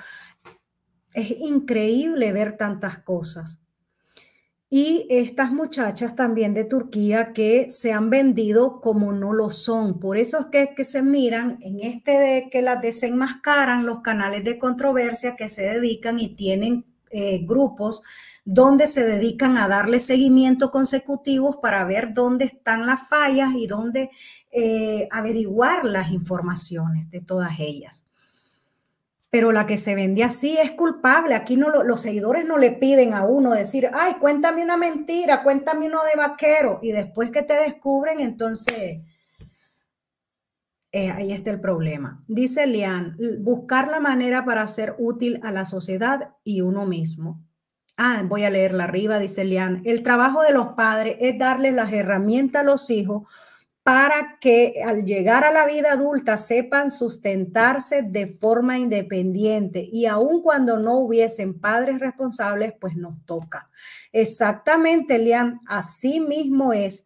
Es increíble ver tantas cosas. Y estas muchachas también de Turquía que se han vendido como no lo son. Por eso es que, se miran en este de que las desenmascaran los canales de controversia que se dedican y tienen eh, grupos donde se dedican a darle seguimiento consecutivos para ver dónde están las fallas y dónde eh, averiguar las informaciones de todas ellas. Pero la que se vende así es culpable. Aquí no, los seguidores no le piden a uno decir, ay, cuéntame una mentira, cuéntame uno de vaquero. Y después que te descubren, entonces eh, ahí está el problema. Dice Lian, buscar la manera para ser útil a la sociedad y uno mismo. Ah, voy a leerla arriba, dice Lian. El trabajo de los padres es darles las herramientas a los hijos para que al llegar a la vida adulta sepan sustentarse de forma independiente y aun cuando no hubiesen padres responsables, pues nos toca. Exactamente, Lian, así mismo es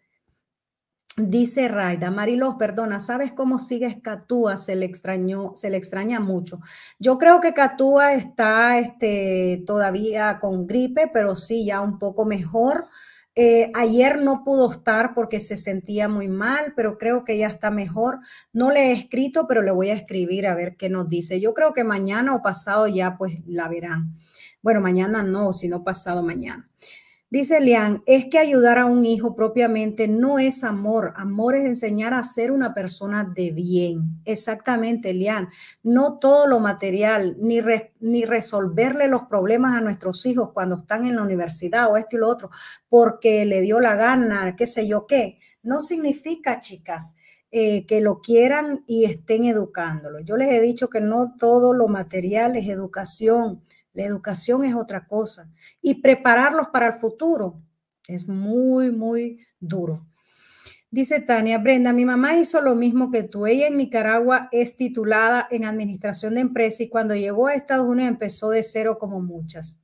Dice Raida, Marilos, perdona, ¿sabes cómo sigues Catúa? Se le extrañó, se le extraña mucho. Yo creo que Catúa está este, todavía con gripe, pero sí ya un poco mejor. Eh, ayer no pudo estar porque se sentía muy mal, pero creo que ya está mejor. No le he escrito, pero le voy a escribir a ver qué nos dice. Yo creo que mañana o pasado ya pues la verán. Bueno, mañana no, sino pasado mañana. Dice Lian, es que ayudar a un hijo propiamente no es amor, amor es enseñar a ser una persona de bien. Exactamente, Lian, no todo lo material, ni, ni resolverle los problemas a nuestros hijos cuando están en la universidad o esto y lo otro, porque le dio la gana, qué sé yo qué, no significa, chicas, eh, que lo quieran y estén educándolo. Yo les he dicho que no todo lo material es educación. La educación es otra cosa. Y prepararlos para el futuro es muy, muy duro. Dice Tania, Brenda, mi mamá hizo lo mismo que tú. Ella en Nicaragua es titulada en administración de empresa y cuando llegó a Estados Unidos empezó de cero como muchas.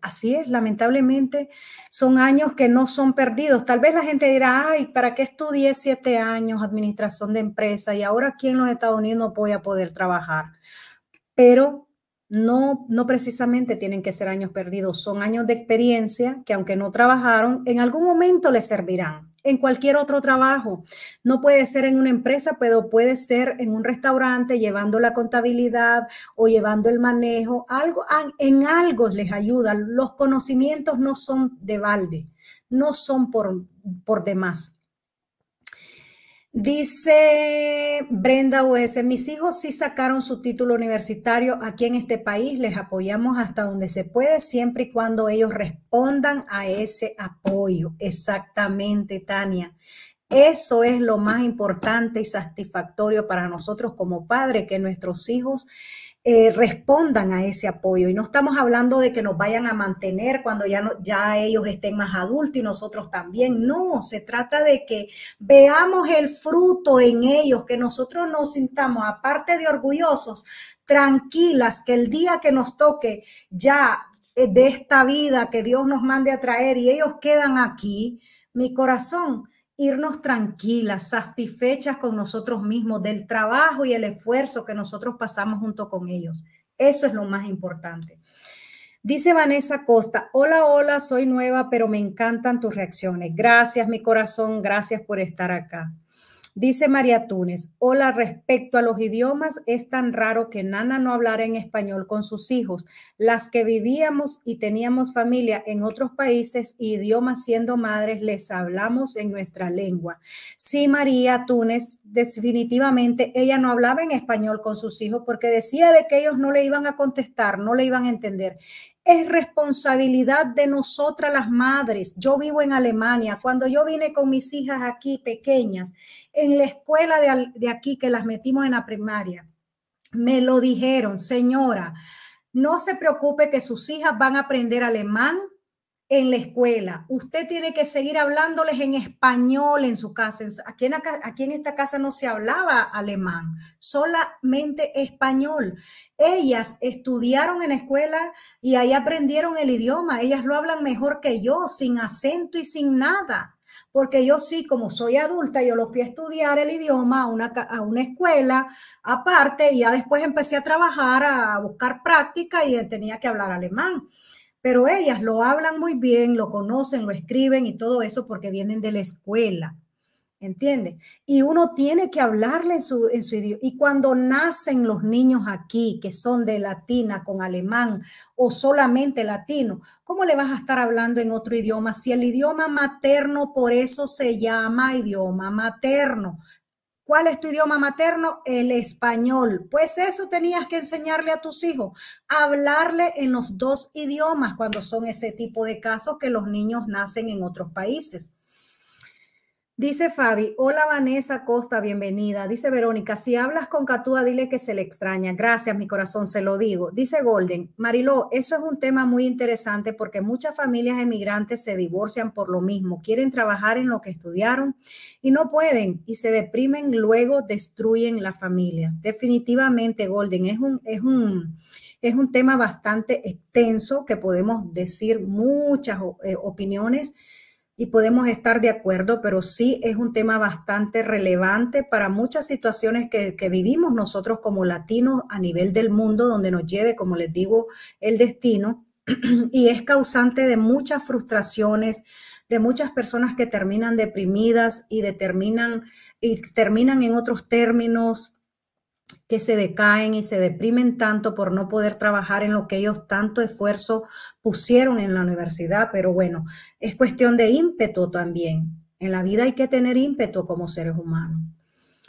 Así es, lamentablemente son años que no son perdidos. Tal vez la gente dirá, ay, ¿para qué estudié siete años administración de empresa y ahora aquí en los Estados Unidos no voy a poder trabajar? Pero no, no precisamente tienen que ser años perdidos, son años de experiencia que aunque no trabajaron, en algún momento les servirán en cualquier otro trabajo. No puede ser en una empresa, pero puede ser en un restaurante llevando la contabilidad o llevando el manejo. Algo, en algo les ayuda. Los conocimientos no son de balde, no son por, por demás. Dice Brenda US, mis hijos sí sacaron su título universitario aquí en este país, les apoyamos hasta donde se puede, siempre y cuando ellos respondan a ese apoyo. Exactamente, Tania. Eso es lo más importante y satisfactorio para nosotros como padres, que nuestros hijos eh, respondan a ese apoyo. Y no estamos hablando de que nos vayan a mantener cuando ya, no, ya ellos estén más adultos y nosotros también. No, se trata de que veamos el fruto en ellos, que nosotros nos sintamos, aparte de orgullosos, tranquilas, que el día que nos toque ya eh, de esta vida que Dios nos mande a traer y ellos quedan aquí, mi corazón irnos tranquilas, satisfechas con nosotros mismos, del trabajo y el esfuerzo que nosotros pasamos junto con ellos. Eso es lo más importante. Dice Vanessa Costa, hola, hola, soy nueva, pero me encantan tus reacciones. Gracias, mi corazón, gracias por estar acá. Dice María Túnez, hola, respecto a los idiomas, es tan raro que Nana no hablara en español con sus hijos. Las que vivíamos y teníamos familia en otros países idiomas siendo madres, les hablamos en nuestra lengua. Sí, María Túnez, definitivamente ella no hablaba en español con sus hijos porque decía de que ellos no le iban a contestar, no le iban a entender es responsabilidad de nosotras las madres. Yo vivo en Alemania. Cuando yo vine con mis hijas aquí pequeñas, en la escuela de, de aquí que las metimos en la primaria, me lo dijeron, señora, no se preocupe que sus hijas van a aprender alemán, en la escuela. Usted tiene que seguir hablándoles en español en su casa. Aquí en, en esta casa no se hablaba alemán, solamente español. Ellas estudiaron en escuela y ahí aprendieron el idioma. Ellas lo hablan mejor que yo, sin acento y sin nada. Porque yo sí, como soy adulta, yo lo fui a estudiar el idioma a una, a una escuela aparte y ya después empecé a trabajar, a buscar práctica y tenía que hablar alemán pero ellas lo hablan muy bien, lo conocen, lo escriben y todo eso porque vienen de la escuela. ¿Entiendes? Y uno tiene que hablarle en su, idioma. Y cuando nacen los niños aquí, que son de latina con alemán o solamente latino, ¿cómo le vas a estar hablando en otro idioma? Si el idioma materno, por eso se llama idioma materno, ¿Cuál es tu idioma materno? El español. Pues eso tenías que enseñarle a tus hijos, hablarle en los dos idiomas cuando son ese tipo de casos que los niños nacen en otros países. Dice Fabi, hola Vanessa Costa, bienvenida. Dice Verónica, si hablas con Catúa, dile que se le extraña. Gracias, mi corazón, se lo digo. Dice Golden, Mariló, eso es un tema muy interesante porque muchas familias emigrantes se divorcian por lo mismo. Quieren trabajar en lo que estudiaron y no pueden y se deprimen, luego destruyen la familia. Definitivamente, Golden, es un, es un, es un tema bastante extenso que podemos decir muchas eh, opiniones y podemos estar de acuerdo, pero sí es un tema bastante relevante para muchas situaciones que, vivimos nosotros como latinos a nivel del mundo, donde nos lleve, como les digo, el destino, y es causante de muchas frustraciones, de muchas personas que terminan deprimidas y, y terminan en otros términos, que se decaen y se deprimen tanto por no poder trabajar en lo que ellos tanto esfuerzo pusieron en la universidad, pero bueno, es cuestión de ímpetu también. En la vida hay que tener ímpetu como seres humanos.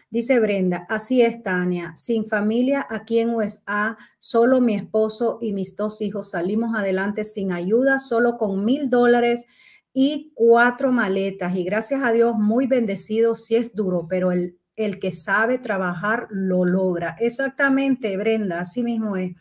Dice Brenda, así es Tania, sin familia aquí en USA, solo mi esposo y mis dos hijos salimos adelante sin ayuda, solo con mil dólares y cuatro maletas. Y gracias a Dios, muy bendecido, si es duro, pero el el que sabe trabajar lo logra. Exactamente, Brenda, así mismo es.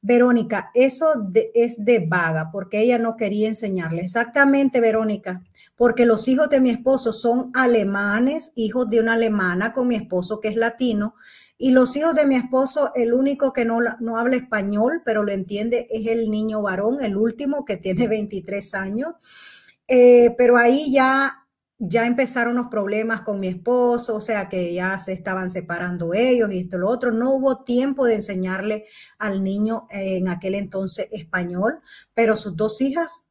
Verónica, eso es de vaga, porque ella no quería enseñarle. Exactamente, Verónica, porque los hijos de mi esposo son alemanes, hijos de una alemana con mi esposo que es latino, y los hijos de mi esposo, el único que no, no habla español, pero lo entiende, es el niño varón, el último que tiene 23 años. Eh, pero ahí ya ya empezaron los problemas con mi esposo, o sea que ya se estaban separando ellos y esto lo otro. No hubo tiempo de enseñarle al niño eh, en aquel entonces español, pero sus dos hijas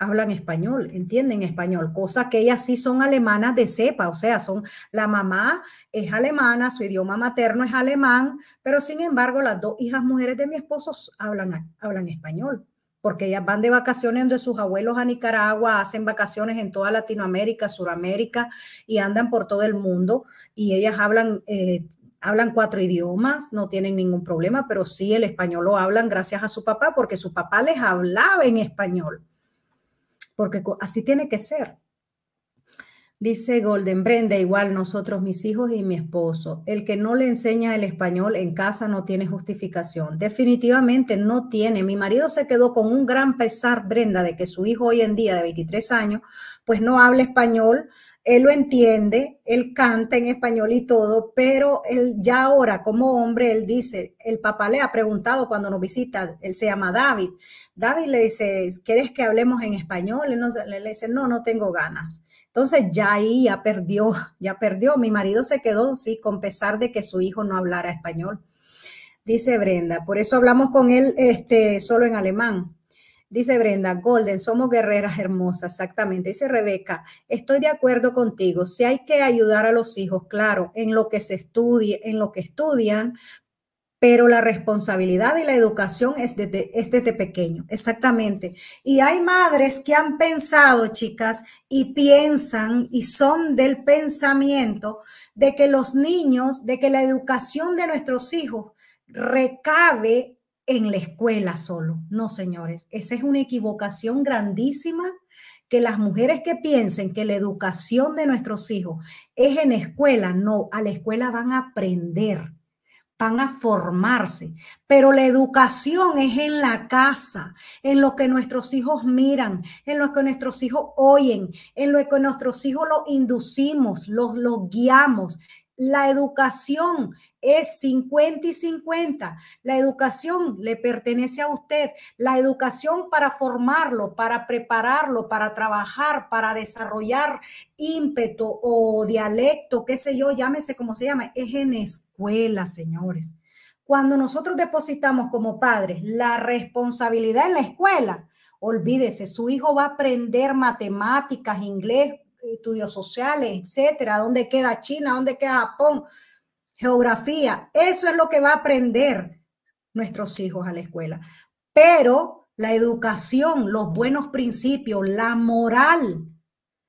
hablan español, entienden español, cosa que ellas sí son alemanas de cepa, o sea, son la mamá es alemana, su idioma materno es alemán, pero sin embargo las dos hijas mujeres de mi esposo hablan, hablan español porque ellas van de vacaciones de sus abuelos a Nicaragua, hacen vacaciones en toda Latinoamérica, Suramérica y andan por todo el mundo y ellas hablan... Eh, hablan cuatro idiomas, no tienen ningún problema, pero sí el español lo hablan gracias a su papá, porque su papá les hablaba en español, porque así tiene que ser. Dice Golden Brenda, igual nosotros, mis hijos y mi esposo. El que no le enseña el español en casa no tiene justificación. Definitivamente no tiene. Mi marido se quedó con un gran pesar, Brenda, de que su hijo hoy en día de 23 años, pues no habla español. Él lo entiende, él canta en español y todo, pero él ya ahora como hombre, él dice, el papá le ha preguntado cuando nos visita, él se llama David. David le dice, ¿quieres que hablemos en español? le dice, no, no tengo ganas. Entonces ya ahí ya perdió, ya perdió. Mi marido se quedó, sí, con pesar de que su hijo no hablara español. Dice Brenda, por eso hablamos con él este, solo en alemán. Dice Brenda, Golden, somos guerreras hermosas, exactamente. Dice Rebeca, estoy de acuerdo contigo. Si hay que ayudar a los hijos, claro, en lo que se estudie, en lo que estudian, pero la responsabilidad y la educación es desde, pequeño, exactamente. Y hay madres que han pensado, chicas, y piensan y son del pensamiento de que los niños, de que la educación de nuestros hijos recabe en la escuela solo. No, señores, esa es una equivocación grandísima que las mujeres que piensen que la educación de nuestros hijos es en escuela, no, a la escuela van a aprender van a formarse. Pero la educación es en la casa, en lo que nuestros hijos miran, en lo que nuestros hijos oyen, en lo que nuestros hijos los inducimos, los, guiamos. La educación es 50 y 50. La educación le pertenece a usted. La educación para formarlo, para prepararlo, para trabajar, para desarrollar ímpetu o dialecto, qué sé yo, llámese como se llama, es en escuela, señores. Cuando nosotros depositamos como padres la responsabilidad en la escuela, olvídese, su hijo va a aprender matemáticas, inglés, estudios sociales, etcétera, dónde queda China, dónde queda Japón, geografía. Eso es lo que va a aprender nuestros hijos a la escuela. Pero la educación, los buenos principios, la moral,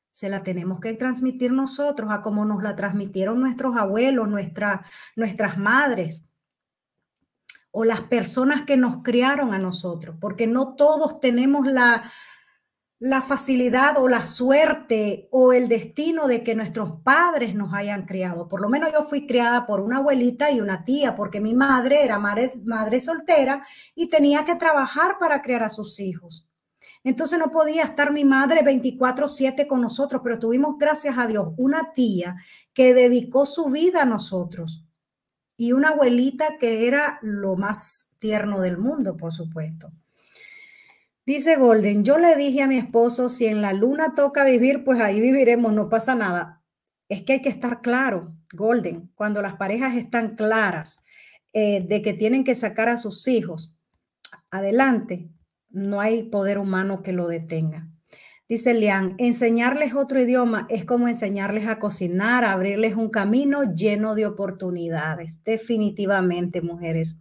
se la tenemos que transmitir nosotros a como nos la transmitieron nuestros abuelos, nuestras madres o las personas que nos criaron a nosotros, porque no todos tenemos la, la facilidad o la suerte o el destino de que nuestros padres nos hayan criado. Por lo menos yo fui criada por una abuelita y una tía, porque mi madre era madre, soltera y tenía que trabajar para criar a sus hijos. Entonces no podía estar mi madre 24/7 con nosotros, pero tuvimos, gracias a Dios, una tía que dedicó su vida a nosotros y una abuelita que era lo más tierno del mundo, por supuesto. Dice Golden, yo le dije a mi esposo, si en la luna toca vivir, pues ahí viviremos, no pasa nada. Es que hay que estar claro, Golden, cuando las parejas están claras eh, de que tienen que sacar a sus hijos adelante, no hay poder humano que lo detenga. Dice Lian, enseñarles otro idioma es como enseñarles a cocinar, abrirles un camino lleno de oportunidades. Definitivamente, mujeres.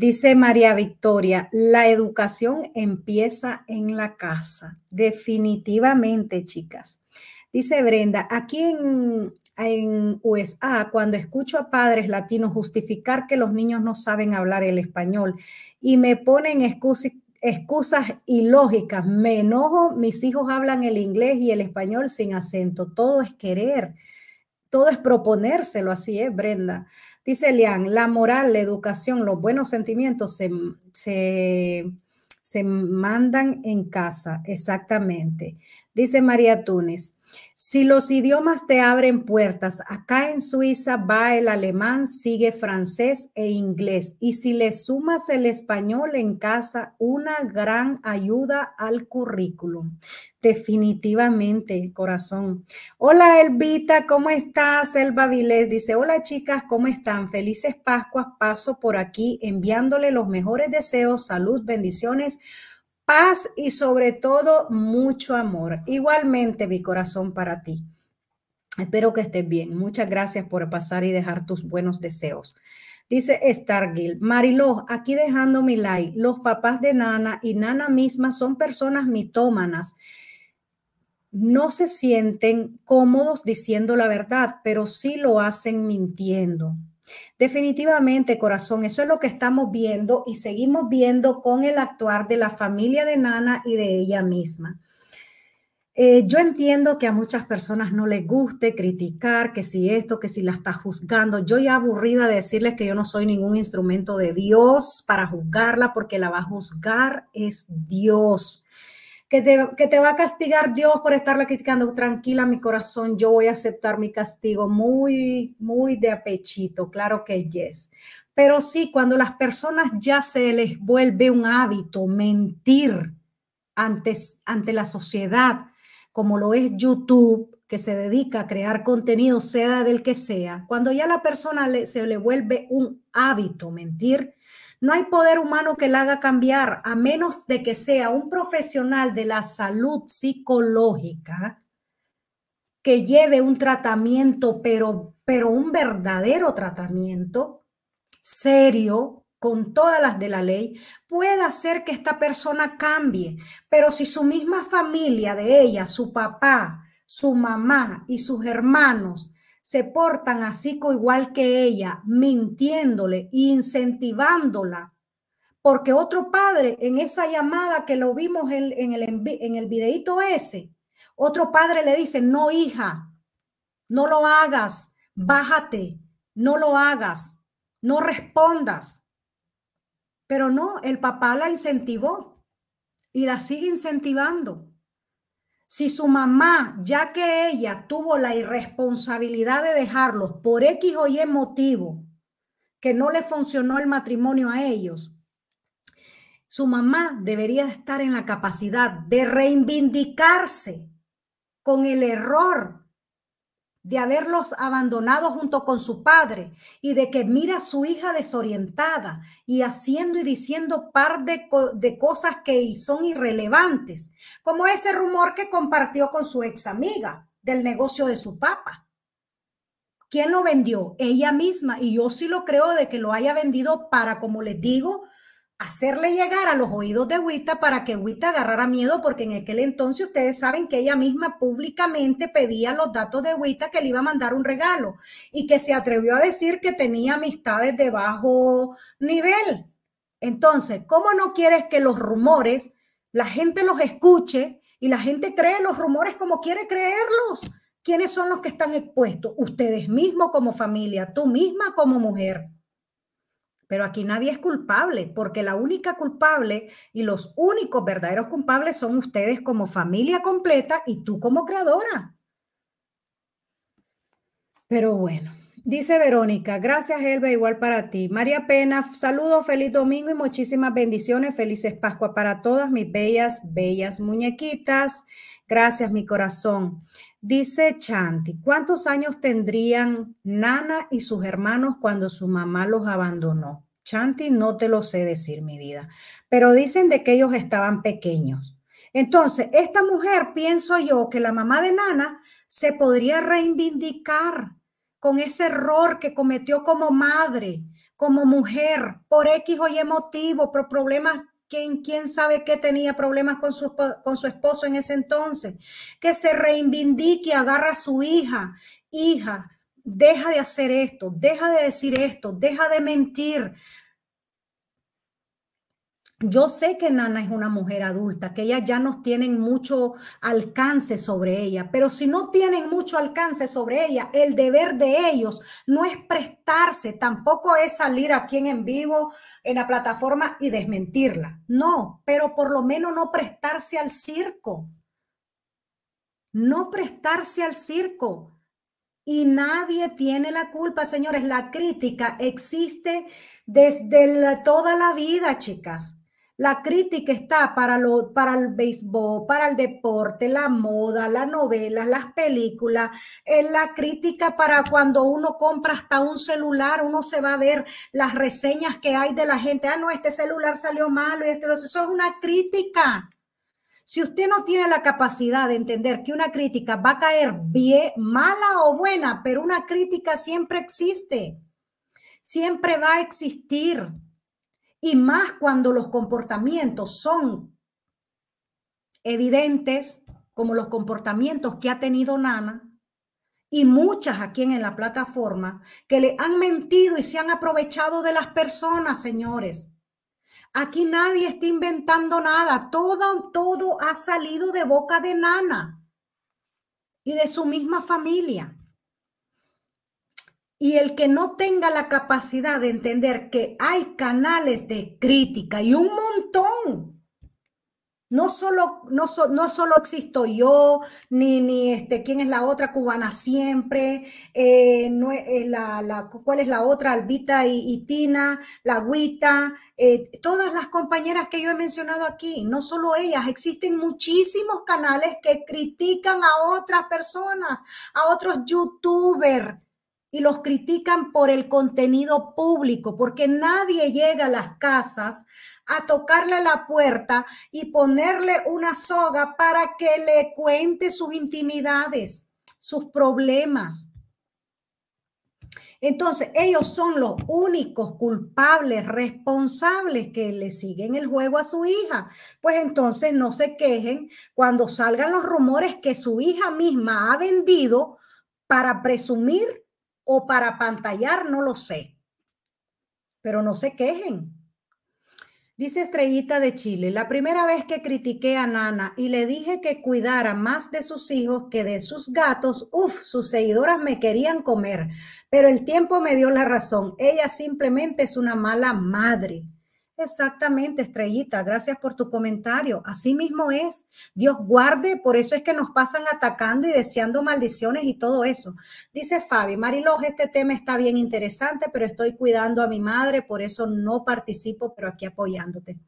Dice María Victoria, la educación empieza en la casa. Definitivamente, chicas. Dice Brenda, aquí en, en USA, cuando escucho a padres latinos justificar que los niños no saben hablar el español y me ponen excusas, excusas ilógicas, me enojo, mis hijos hablan el inglés y el español sin acento, todo es querer, todo es proponérselo, así es, Brenda. Dice Lian, la moral, la educación, los buenos sentimientos se, se, se mandan en casa, exactamente. Dice María Túnez, si los idiomas te abren puertas, acá en Suiza va el alemán, sigue francés e inglés. Y si le sumas el español en casa, una gran ayuda al currículum. Definitivamente, corazón. Hola, Elvita, ¿cómo estás? Elba Vilés dice, hola chicas, ¿cómo están? Felices Pascuas, paso por aquí enviándole los mejores deseos, salud, bendiciones paz y sobre todo mucho amor. Igualmente mi corazón para ti. Espero que estés bien. Muchas gracias por pasar y dejar tus buenos deseos. Dice Stargill, Mariló, aquí dejando mi like, los papás de Nana y Nana misma son personas mitómanas. No se sienten cómodos diciendo la verdad, pero sí lo hacen mintiendo. Definitivamente, corazón, eso es lo que estamos viendo y seguimos viendo con el actuar de la familia de Nana y de ella misma. Eh, yo entiendo que a muchas personas no les guste criticar, que si esto, que si la está juzgando. Yo ya aburrida de decirles que yo no soy ningún instrumento de Dios para juzgarla, porque la va a juzgar es Dios que te, va a castigar Dios por estarla criticando. Tranquila, mi corazón, yo voy a aceptar mi castigo muy, muy de apechito, claro que yes. Pero sí, cuando las personas ya se les vuelve un hábito mentir ante, ante la sociedad, como lo es YouTube, que se dedica a crear contenido, sea del que sea, cuando ya la persona se le vuelve un hábito mentir, no hay poder humano que la haga cambiar, a menos de que sea un profesional de la salud psicológica que lleve un tratamiento, pero, pero un verdadero tratamiento serio, con todas las de la ley, pueda hacer que esta persona cambie. Pero si su misma familia de ella, su papá, su mamá y sus hermanos se portan así igual que ella, mintiéndole, incentivándola, porque otro padre en esa llamada que lo vimos en, el, en el ese, otro padre le dice, no hija, no lo hagas, bájate, no lo hagas, no respondas. Pero no, el papá la incentivó y la sigue incentivando. Si su mamá, ya que ella tuvo la irresponsabilidad de dejarlos por X o Y motivo, que no le funcionó el matrimonio a ellos, su mamá debería estar en la capacidad de reivindicarse con el error de haberlos abandonado junto con su padre y de que mira a su hija desorientada y haciendo y diciendo par de, de cosas que son irrelevantes, como ese rumor que compartió con su ex amiga del negocio de su papá. ¿Quién lo vendió? Ella misma. Y yo sí lo creo de que lo haya vendido para, como les digo, hacerle llegar a los oídos de Huita para que Huita agarrara miedo, porque en aquel entonces ustedes saben que ella misma públicamente pedía los datos de Huita que le iba a mandar un regalo y que se atrevió a decir que tenía amistades de bajo nivel. Entonces, ¿cómo no quieres que los rumores, la gente los escuche y la gente cree los rumores como quiere creerlos? ¿Quiénes son los que están expuestos? Ustedes mismos como familia, tú misma como mujer. Pero aquí nadie es culpable, porque la única culpable y los únicos verdaderos culpables son ustedes como familia completa y tú como creadora. Pero bueno, dice Verónica, gracias Elba, igual para ti. María Pena, saludos, feliz domingo y muchísimas bendiciones, felices Pascua para todas mis bellas, bellas muñequitas. Gracias, mi corazón. Dice Chanti, ¿cuántos años tendrían Nana y sus hermanos cuando su mamá los abandonó? Chanti, no te lo sé decir, mi vida, pero dicen de que ellos estaban pequeños. Entonces, esta mujer, pienso yo, que la mamá de Nana se podría reivindicar con ese error que cometió como madre, como mujer, por X o Y motivo, por problemas quién sabe qué tenía problemas con su, con su esposo en ese entonces, que se reivindique, agarra a su hija, hija, deja de hacer esto, deja de decir esto, deja de mentir, yo sé que Nana es una mujer adulta, que ellas ya no tienen mucho alcance sobre ella, pero si no tienen mucho alcance sobre ella, el deber de ellos no es prestarse, tampoco es salir aquí en, en vivo en la plataforma y desmentirla. No, pero por lo menos no prestarse al circo. No prestarse al circo. Y nadie tiene la culpa, señores. La crítica existe desde toda la vida, chicas la crítica está para, lo, para el béisbol, para el deporte, la moda, las novelas, las películas. Es la crítica para cuando uno compra hasta un celular, uno se va a ver las reseñas que hay de la gente. Ah, no, este celular salió malo y esto. Eso es una crítica. Si usted no tiene la capacidad de entender que una crítica va a caer bien, mala o buena, pero una crítica siempre existe, siempre va a existir. Y más cuando los comportamientos son evidentes, como los comportamientos que ha tenido Nana, y muchas aquí en la plataforma, que le han mentido y se han aprovechado de las personas, señores. Aquí nadie está inventando nada, todo, todo ha salido de boca de Nana y de su misma familia. Y el que no tenga la capacidad de entender que hay canales de crítica y un montón. No solo, no, no solo existo yo, ni, ni este, quién es la otra cubana siempre, eh, eh, la, cuál es la otra, Albita y, Tina, la Agüita, eh, todas las compañeras que yo he mencionado aquí, no solo ellas, existen muchísimos canales que critican a otras personas, a otros youtubers y los critican por el contenido público, porque nadie llega a las casas a tocarle la puerta y ponerle una soga para que le cuente sus intimidades, sus problemas. Entonces, ellos son los únicos culpables, responsables que le siguen el juego a su hija. Pues entonces no se quejen cuando salgan los rumores que su hija misma ha vendido para presumir o para pantallar, no lo sé. Pero no se quejen. Dice Estrellita de Chile, la primera vez que critiqué a Nana y le dije que cuidara más de sus hijos que de sus gatos, uff, sus seguidoras me querían comer, pero el tiempo me dio la razón. Ella simplemente es una mala madre. Exactamente, Estrellita. Gracias por tu comentario. Así mismo es. Dios guarde, por eso es que nos pasan atacando y deseando maldiciones y todo eso. Dice Fabi, Mariloj, este tema está bien interesante, pero estoy cuidando a mi madre, por eso no participo, pero aquí apoyándote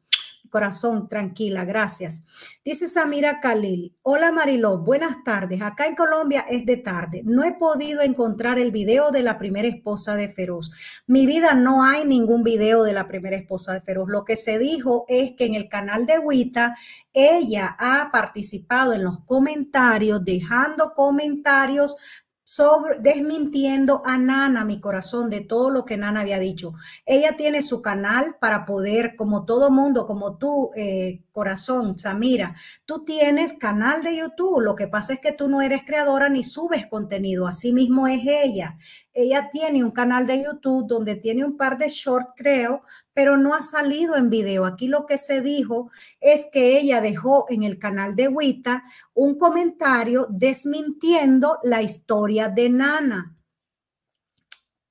corazón, tranquila, gracias. Dice Samira Khalil, hola Mariló, buenas tardes. Acá en Colombia es de tarde. No he podido encontrar el video de la primera esposa de Feroz. Mi vida no hay ningún video de la primera esposa de Feroz. Lo que se dijo es que en el canal de Wita ella ha participado en los comentarios, dejando comentarios sobre, desmintiendo a Nana, mi corazón, de todo lo que Nana había dicho. Ella tiene su canal para poder, como todo mundo, como tú, eh, corazón, Samira, tú tienes canal de YouTube. Lo que pasa es que tú no eres creadora ni subes contenido. Así mismo es ella. Ella tiene un canal de YouTube donde tiene un par de short, creo, pero no ha salido en video. Aquí lo que se dijo es que ella dejó en el canal de Wita un comentario desmintiendo la historia de Nana.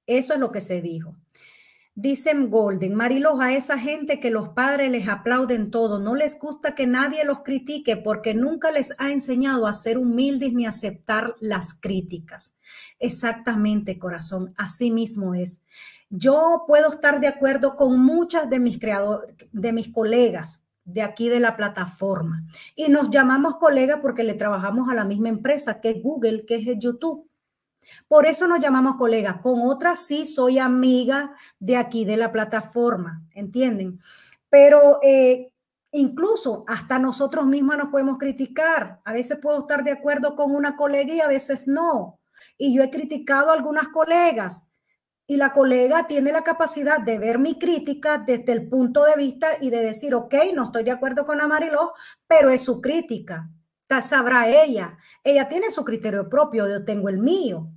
Eso es lo que se dijo. Dicen Golden, Mariloja, a esa gente que los padres les aplauden todo, no les gusta que nadie los critique porque nunca les ha enseñado a ser humildes ni aceptar las críticas. Exactamente, corazón, así mismo es. Yo puedo estar de acuerdo con muchas de mis, de mis colegas de aquí de la plataforma. Y nos llamamos colegas porque le trabajamos a la misma empresa, que es Google, que es YouTube. Por eso nos llamamos colegas. Con otras sí soy amiga de aquí de la plataforma, ¿entienden? Pero eh, incluso hasta nosotros mismos nos podemos criticar. A veces puedo estar de acuerdo con una colega y a veces no. Y yo he criticado a algunas colegas y la colega tiene la capacidad de ver mi crítica desde el punto de vista y de decir, ok, no estoy de acuerdo con Amariló, pero es su crítica, sabrá ella. Ella tiene su criterio propio, yo tengo el mío.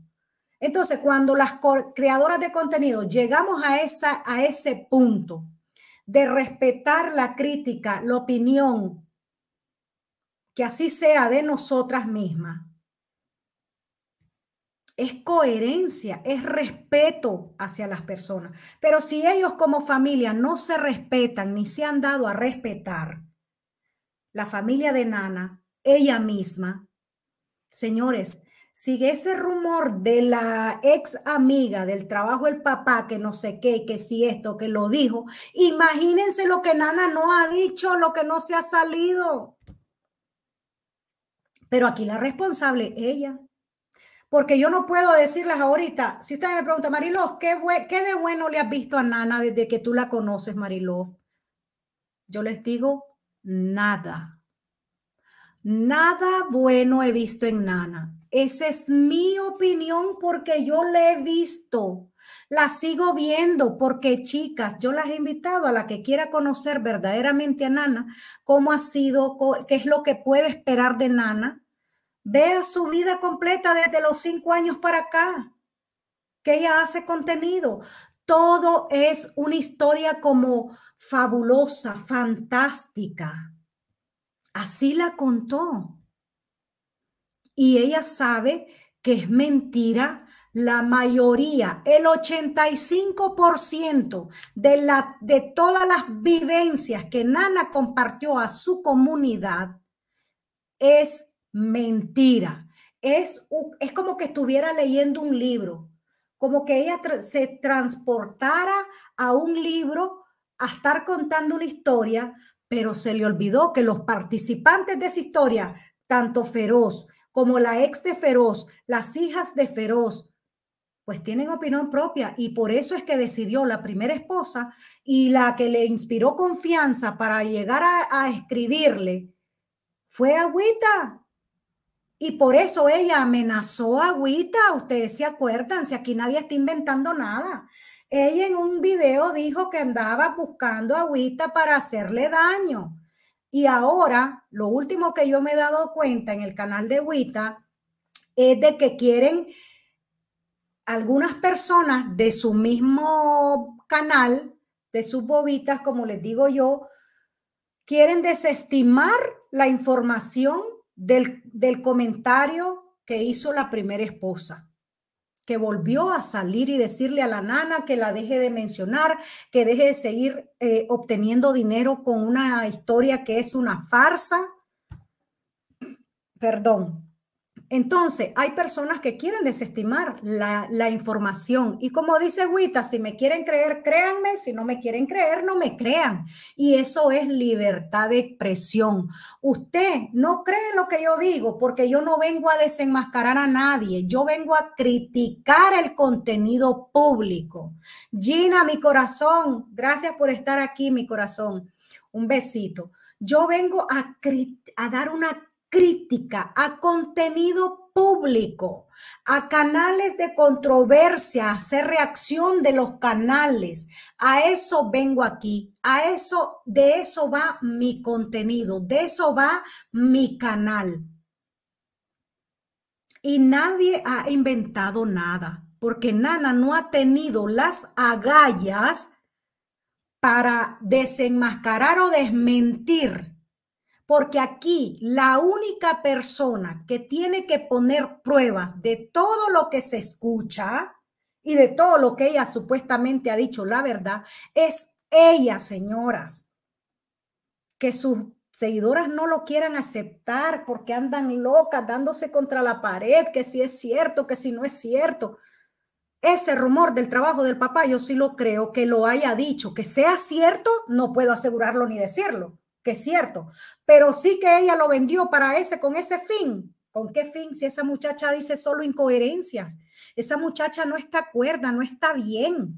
Entonces, cuando las creadoras de contenido llegamos a, esa, a ese punto de respetar la crítica, la opinión, que así sea de nosotras mismas, es coherencia, es respeto hacia las personas. Pero si ellos como familia no se respetan ni se han dado a respetar, la familia de Nana, ella misma, señores, sigue ese rumor de la ex amiga del trabajo del papá que no sé qué, que si esto, que lo dijo, imagínense lo que Nana no ha dicho, lo que no se ha salido. Pero aquí la responsable, ella porque yo no puedo decirles ahorita, si ustedes me preguntan, Marilov, ¿qué, ¿qué, de bueno le has visto a Nana desde que tú la conoces, Marilov? Yo les digo, nada. Nada bueno he visto en Nana. Esa es mi opinión porque yo la he visto. La sigo viendo porque, chicas, yo las he invitado a la que quiera conocer verdaderamente a Nana, cómo ha sido, qué es lo que puede esperar de Nana, Vea su vida completa desde los cinco años para acá, que ella hace contenido. Todo es una historia como fabulosa, fantástica. Así la contó. Y ella sabe que es mentira la mayoría, el 85% de, la, de todas las vivencias que Nana compartió a su comunidad es mentira. Es, es como que estuviera leyendo un libro, como que ella se transportara a un libro a estar contando una historia, pero se le olvidó que los participantes de esa historia, tanto Feroz como la ex de Feroz, las hijas de Feroz, pues tienen opinión propia y por eso es que decidió la primera esposa y la que le inspiró confianza para llegar a escribirle fue Agüita, y por eso ella amenazó a Agüita, ustedes se acuerdan, si aquí nadie está inventando nada. Ella en un video dijo que andaba buscando a Agüita para hacerle daño. Y ahora, lo último que yo me he dado cuenta en el canal de Agüita es de que quieren algunas personas de su mismo canal, de sus bobitas, como les digo yo, quieren desestimar la información del, comentario que hizo la primera esposa que volvió a salir y decirle a la nana que la deje de mencionar, que deje de seguir eh, obteniendo dinero con una historia que es una farsa. Perdón, entonces, hay personas que quieren desestimar la, información. Y como dice Guita, si me quieren creer, créanme. Si no me quieren creer, no me crean. Y eso es libertad de expresión. Usted no cree en lo que yo digo porque yo no vengo a desenmascarar a nadie. Yo vengo a criticar el contenido público. Gina, mi corazón, gracias por estar aquí, mi corazón. Un besito. Yo vengo a, a dar una crítica, a contenido público, a canales de controversia, a hacer reacción de los canales. A eso vengo aquí, a eso, de eso va mi contenido, de eso va mi canal. Y nadie ha inventado nada, porque Nana no ha tenido las agallas para desenmascarar o desmentir porque aquí la única persona que tiene que poner pruebas de todo lo que se escucha y de todo lo que ella supuestamente ha dicho la verdad es ella, señoras. Que sus seguidoras no lo quieran aceptar porque andan locas dándose contra la pared, que si es cierto, que si no es cierto. Ese rumor del trabajo del papá, yo sí lo creo que lo haya dicho. Que sea cierto, no puedo asegurarlo ni decirlo que es cierto, pero sí que ella lo vendió para ese, con ese fin. ¿Con qué fin? Si esa muchacha dice solo incoherencias, esa muchacha no está cuerda, no está bien.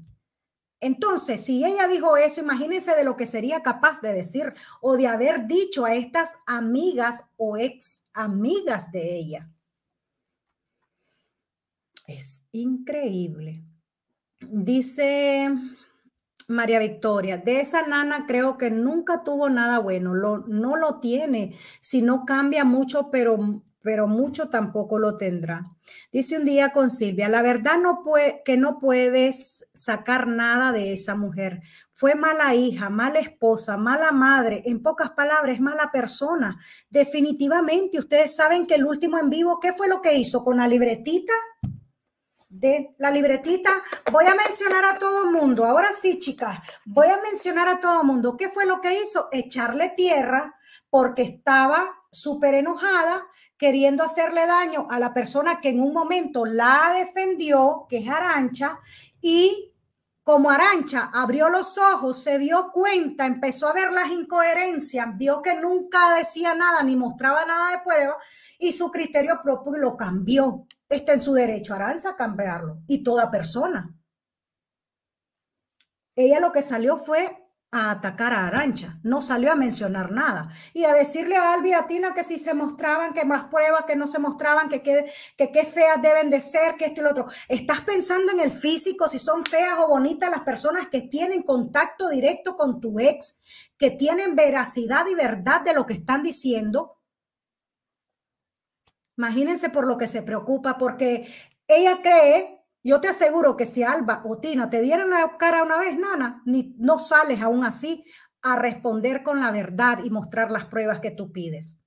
Entonces, si ella dijo eso, imagínense de lo que sería capaz de decir o de haber dicho a estas amigas o ex amigas de ella. Es increíble. Dice María Victoria, de esa nana creo que nunca tuvo nada bueno, lo, no lo tiene, si no cambia mucho, pero, mucho tampoco lo tendrá. Dice un día con Silvia, la verdad no puede, que no puedes sacar nada de esa mujer. Fue mala hija, mala esposa, mala madre, en pocas palabras, mala persona. Definitivamente, ustedes saben que el último en vivo, ¿qué fue lo que hizo? Con la libretita de la libretita. Voy a mencionar a todo el mundo. Ahora sí, chicas, voy a mencionar a todo el mundo. ¿Qué fue lo que hizo? Echarle tierra porque estaba súper enojada, queriendo hacerle daño a la persona que en un momento la defendió, que es Arancha, y como Arancha abrió los ojos, se dio cuenta, empezó a ver las incoherencias, vio que nunca decía nada ni mostraba nada de prueba y su criterio propio lo cambió está en su derecho Aranza a cambiarlo y toda persona. Ella lo que salió fue a atacar a Arancha, no salió a mencionar nada y a decirle a Albi y a Tina que si se mostraban, que más pruebas, que no se mostraban, que qué que, que feas deben de ser, que esto y lo otro. Estás pensando en el físico, si son feas o bonitas las personas que tienen contacto directo con tu ex, que tienen veracidad y verdad de lo que están diciendo Imagínense por lo que se preocupa, porque ella cree, yo te aseguro que si Alba o Tina te dieran la cara una vez, nana, ni, no sales aún así a responder con la verdad y mostrar las pruebas que tú pides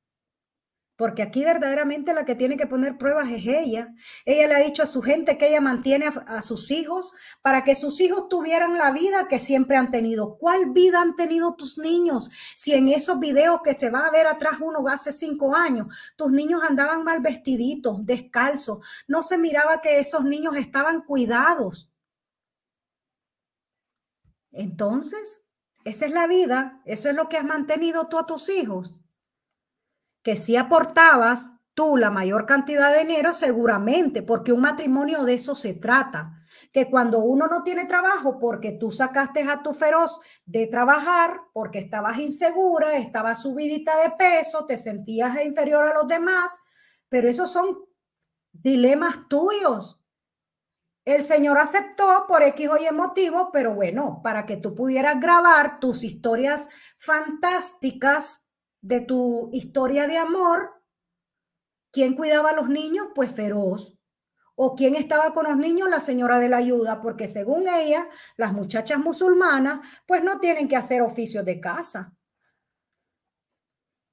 porque aquí verdaderamente la que tiene que poner pruebas es ella. Ella le ha dicho a su gente que ella mantiene a, sus hijos para que sus hijos tuvieran la vida que siempre han tenido. ¿Cuál vida han tenido tus niños? Si en esos videos que se va a ver atrás uno hace cinco años, tus niños andaban mal vestiditos, descalzos, no se miraba que esos niños estaban cuidados. Entonces, esa es la vida, eso es lo que has mantenido tú a tus hijos que si aportabas tú la mayor cantidad de dinero, seguramente, porque un matrimonio de eso se trata. Que cuando uno no tiene trabajo porque tú sacaste a tu feroz de trabajar, porque estabas insegura, estabas subidita de peso, te sentías inferior a los demás, pero esos son dilemas tuyos. El Señor aceptó por X o Y motivo, pero bueno, para que tú pudieras grabar tus historias fantásticas de tu historia de amor, ¿quién cuidaba a los niños? Pues feroz. ¿O quién estaba con los niños? La señora de la ayuda, porque según ella, las muchachas musulmanas, pues no tienen que hacer oficios de casa.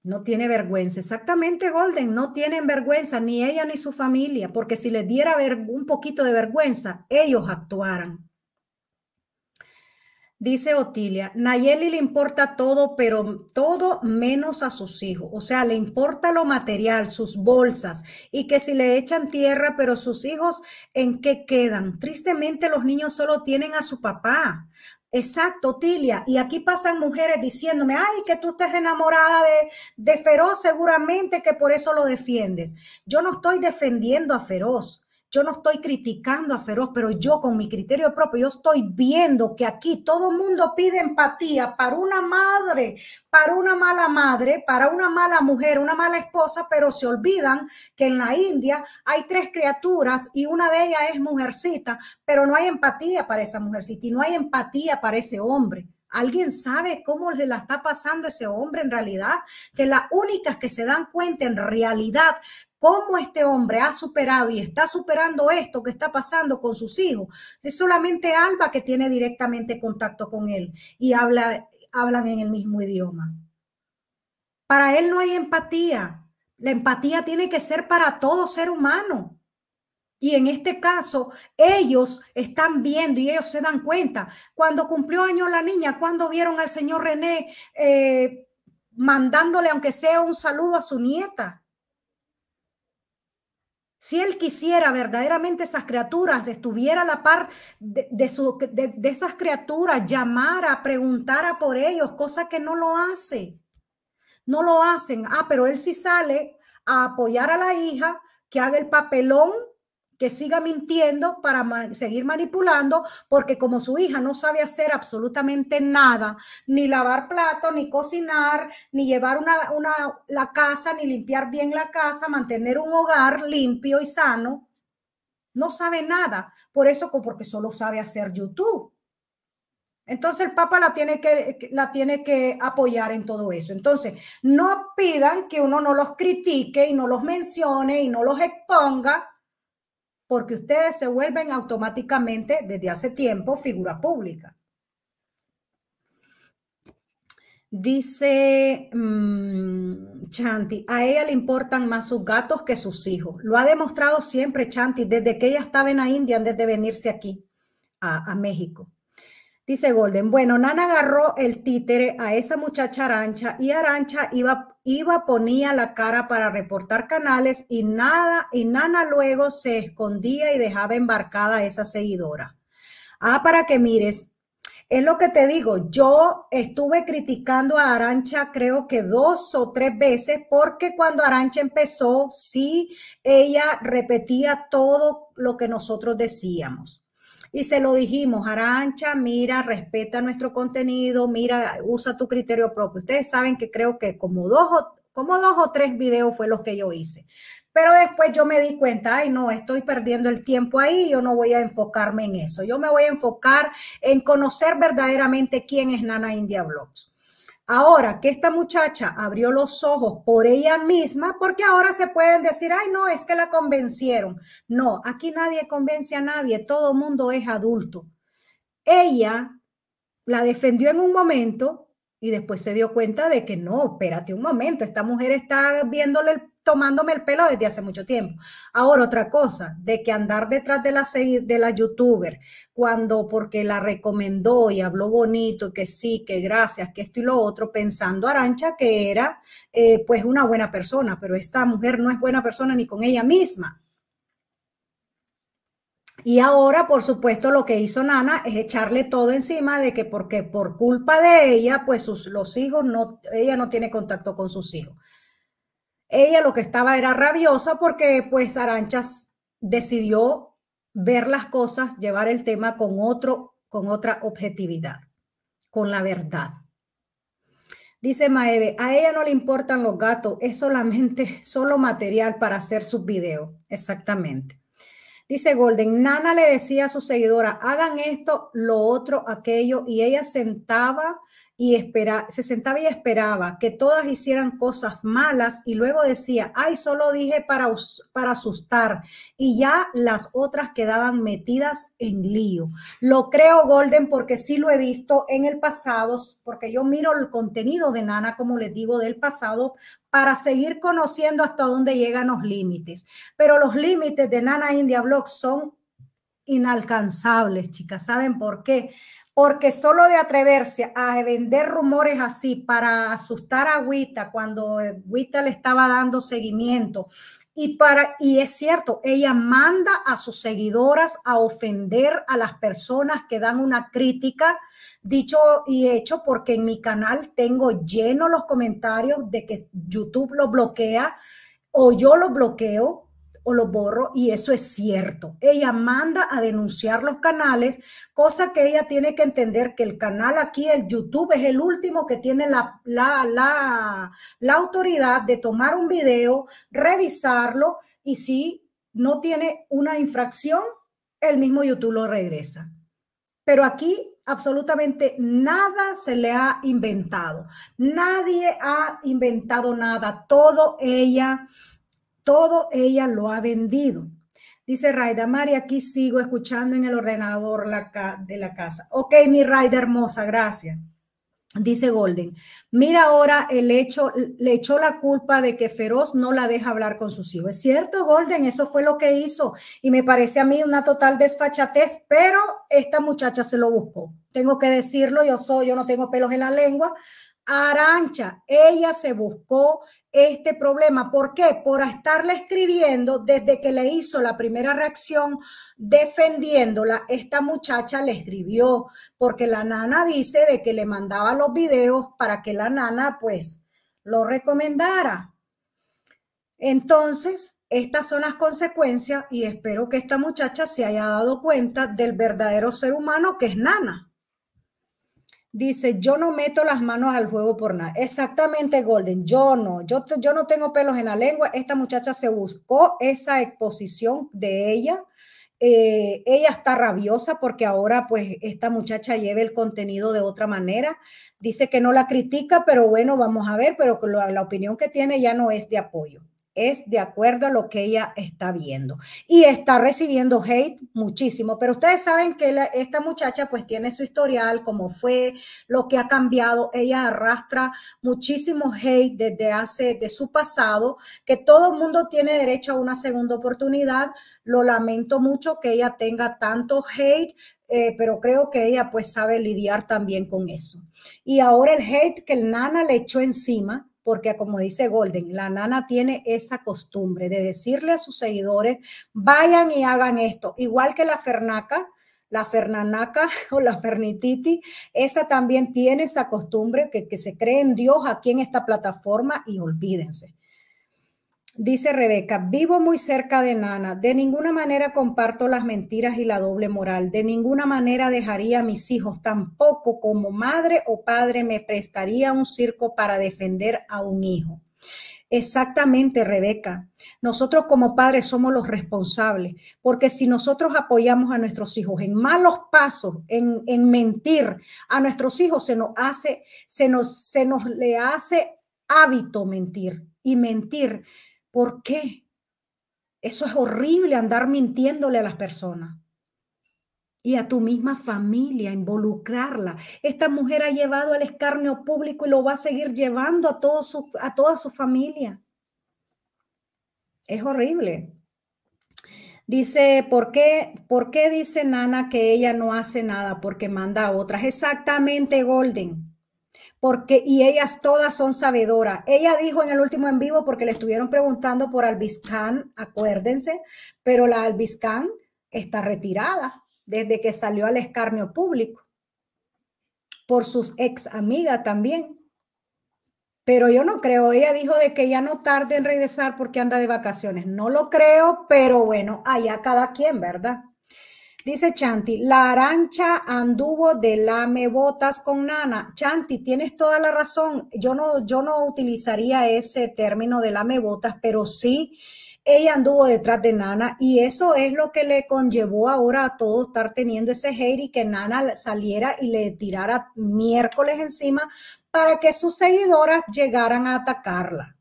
No tiene vergüenza, exactamente Golden, no tienen vergüenza ni ella ni su familia, porque si les diera un poquito de vergüenza, ellos actuaran. Dice Otilia, Nayeli le importa todo, pero todo menos a sus hijos. O sea, le importa lo material, sus bolsas, y que si le echan tierra, pero sus hijos, ¿en qué quedan? Tristemente los niños solo tienen a su papá. Exacto, Otilia. Y aquí pasan mujeres diciéndome, ay, que tú estés enamorada de, de Feroz, seguramente que por eso lo defiendes. Yo no estoy defendiendo a Feroz. Yo no estoy criticando a Feroz, pero yo con mi criterio propio, yo estoy viendo que aquí todo el mundo pide empatía para una madre, para una mala madre, para una mala mujer, una mala esposa, pero se olvidan que en la India hay tres criaturas y una de ellas es mujercita, pero no hay empatía para esa mujercita y no hay empatía para ese hombre. ¿Alguien sabe cómo le la está pasando ese hombre en realidad? Que las únicas que se dan cuenta en realidad cómo este hombre ha superado y está superando esto que está pasando con sus hijos. Es solamente Alba que tiene directamente contacto con él y habla, hablan en el mismo idioma. Para él no hay empatía. La empatía tiene que ser para todo ser humano. Y en este caso, ellos están viendo y ellos se dan cuenta. Cuando cumplió año la niña, cuando vieron al señor René eh, mandándole, aunque sea un saludo a su nieta. Si Él quisiera verdaderamente esas criaturas, estuviera a la par de, esas criaturas, llamara, preguntara por ellos, cosa que no lo hace. No lo hacen. Ah, pero Él sí sale a apoyar a la hija, que haga el papelón que siga mintiendo para seguir manipulando, porque como su hija no sabe hacer absolutamente nada, ni lavar plato, ni cocinar, ni llevar una, una, la casa, ni limpiar bien la casa, mantener un hogar limpio y sano, no sabe nada. Por eso, porque solo sabe hacer YouTube. Entonces el Papa la tiene, que, la tiene que apoyar en todo eso. Entonces, no pidan que uno no los critique y no los mencione y no los exponga, porque ustedes se vuelven automáticamente desde hace tiempo figura pública. Dice mm, Chanti, a ella le importan más sus gatos que sus hijos. Lo ha demostrado siempre Chanti, desde que ella estaba en la India, antes de venirse aquí a, a México. Dice Golden, bueno, Nana agarró el títere a esa muchacha Arancha y Arancha iba iba, ponía la cara para reportar canales y nada, y Nana luego se escondía y dejaba embarcada a esa seguidora. Ah, para que mires, es lo que te digo, yo estuve criticando a Arancha creo que dos o tres veces porque cuando Arancha empezó, sí, ella repetía todo lo que nosotros decíamos y se lo dijimos, Arancha, mira, respeta nuestro contenido, mira, usa tu criterio propio. Ustedes saben que creo que como dos o, como dos o tres videos fue los que yo hice. Pero después yo me di cuenta, ay, no, estoy perdiendo el tiempo ahí, yo no voy a enfocarme en eso. Yo me voy a enfocar en conocer verdaderamente quién es Nana India Blogs. Ahora que esta muchacha abrió los ojos por ella misma, porque ahora se pueden decir, ay, no, es que la convencieron. No, aquí nadie convence a nadie, todo mundo es adulto. Ella la defendió en un momento y después se dio cuenta de que no, espérate un momento, esta mujer está viéndole el tomándome el pelo desde hace mucho tiempo. Ahora, otra cosa, de que andar detrás de la, de la youtuber, cuando porque la recomendó y habló bonito, que sí, que gracias, que esto y lo otro, pensando Arancha que era eh, pues una buena persona, pero esta mujer no es buena persona ni con ella misma. Y ahora, por supuesto, lo que hizo Nana es echarle todo encima de que porque por culpa de ella, pues sus, los hijos no, ella no tiene contacto con sus hijos ella lo que estaba era rabiosa porque pues Aranchas decidió ver las cosas, llevar el tema con otro, con otra objetividad, con la verdad. Dice Maeve, a ella no le importan los gatos, es solamente solo material para hacer sus videos. Exactamente. Dice Golden, Nana le decía a su seguidora, hagan esto, lo otro, aquello, y ella sentaba y espera, se sentaba y esperaba que todas hicieran cosas malas y luego decía, ay, solo dije para, para asustar y ya las otras quedaban metidas en lío. Lo creo, Golden, porque sí lo he visto en el pasado, porque yo miro el contenido de Nana, como les digo, del pasado para seguir conociendo hasta dónde llegan los límites. Pero los límites de Nana India Blog son inalcanzables, chicas. ¿Saben por qué? porque solo de atreverse a vender rumores así para asustar a Wita cuando eh, Wita le estaba dando seguimiento y para y es cierto, ella manda a sus seguidoras a ofender a las personas que dan una crítica dicho y hecho porque en mi canal tengo lleno los comentarios de que YouTube lo bloquea o yo lo bloqueo o los borro y eso es cierto. Ella manda a denunciar los canales, cosa que ella tiene que entender que el canal aquí, el YouTube, es el último que tiene la, la, la, la autoridad de tomar un video, revisarlo y si no tiene una infracción, el mismo YouTube lo regresa. Pero aquí absolutamente nada se le ha inventado. Nadie ha inventado nada. Todo ella todo ella lo ha vendido. Dice Raida, Mari, aquí sigo escuchando en el ordenador de la casa. Ok, mi Raida hermosa, gracias. Dice Golden, mira ahora el hecho, le echó la culpa de que Feroz no la deja hablar con sus hijos. Es cierto, Golden, eso fue lo que hizo y me parece a mí una total desfachatez, pero esta muchacha se lo buscó. Tengo que decirlo, yo soy, yo no tengo pelos en la lengua, Arancha, ella se buscó este problema. ¿Por qué? Por estarle escribiendo desde que le hizo la primera reacción defendiéndola. Esta muchacha le escribió porque la nana dice de que le mandaba los videos para que la nana pues lo recomendara. Entonces, estas son las consecuencias y espero que esta muchacha se haya dado cuenta del verdadero ser humano que es nana. Dice, yo no meto las manos al juego por nada. Exactamente, Golden, yo no, yo, yo no tengo pelos en la lengua. Esta muchacha se buscó esa exposición de ella. Eh, ella está rabiosa porque ahora pues esta muchacha lleve el contenido de otra manera. Dice que no la critica, pero bueno, vamos a ver, pero la opinión que tiene ya no es de apoyo es de acuerdo a lo que ella está viendo. Y está recibiendo hate muchísimo, pero ustedes saben que esta muchacha pues tiene su historial, como fue, lo que ha cambiado. Ella arrastra muchísimo hate desde hace, de su pasado, que todo el mundo tiene derecho a una segunda oportunidad. Lo lamento mucho que ella tenga tanto hate, eh, pero creo que ella pues sabe lidiar también con eso. Y ahora el hate que el nana le echó encima porque como dice Golden, la nana tiene esa costumbre de decirle a sus seguidores, vayan y hagan esto, igual que la Fernaca, la Fernanaca o la Fernititi, esa también tiene esa costumbre que, que se cree en Dios aquí en esta plataforma y olvídense. Dice Rebeca, vivo muy cerca de Nana, de ninguna manera comparto las mentiras y la doble moral, de ninguna manera dejaría a mis hijos, tampoco como madre o padre me prestaría un circo para defender a un hijo. Exactamente, Rebeca. Nosotros como padres somos los responsables, porque si nosotros apoyamos a nuestros hijos en malos pasos, en, mentir a nuestros hijos, se nos hace, se nos, se nos le hace hábito mentir y mentir ¿Por qué? Eso es horrible andar mintiéndole a las personas. Y a tu misma familia, involucrarla. Esta mujer ha llevado al escarnio público y lo va a seguir llevando a, a toda su familia. Es horrible. Dice, ¿por qué, ¿por qué dice Nana que ella no hace nada? Porque manda a otras. Exactamente, Golden porque y ellas todas son sabedoras. Ella dijo en el último en vivo porque le estuvieron preguntando por Albiscán, acuérdense, pero la Albiscán está retirada desde que salió al escarnio público por sus ex amigas también. Pero yo no creo, ella dijo de que ya no tarde en regresar porque anda de vacaciones. No lo creo, pero bueno, allá cada quien, ¿verdad? Dice Chanti, la arancha anduvo de lame botas con nana. Chanti, tienes toda la razón. Yo no, yo no utilizaría ese término de lame botas, pero sí ella anduvo detrás de Nana y eso es lo que le conllevó ahora a todos estar teniendo ese hate y que Nana saliera y le tirara miércoles encima para que sus seguidoras llegaran a atacarla.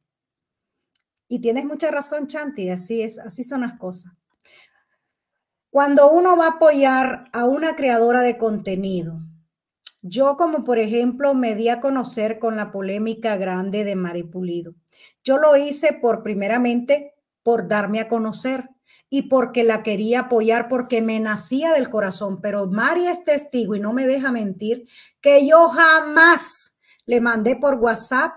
Y tienes mucha razón, Chanti, así es, así son las cosas. Cuando uno va a apoyar a una creadora de contenido, yo como por ejemplo me di a conocer con la polémica grande de Mari Pulido. Yo lo hice por primeramente por darme a conocer y porque la quería apoyar, porque me nacía del corazón. Pero Mari es testigo y no me deja mentir que yo jamás le mandé por WhatsApp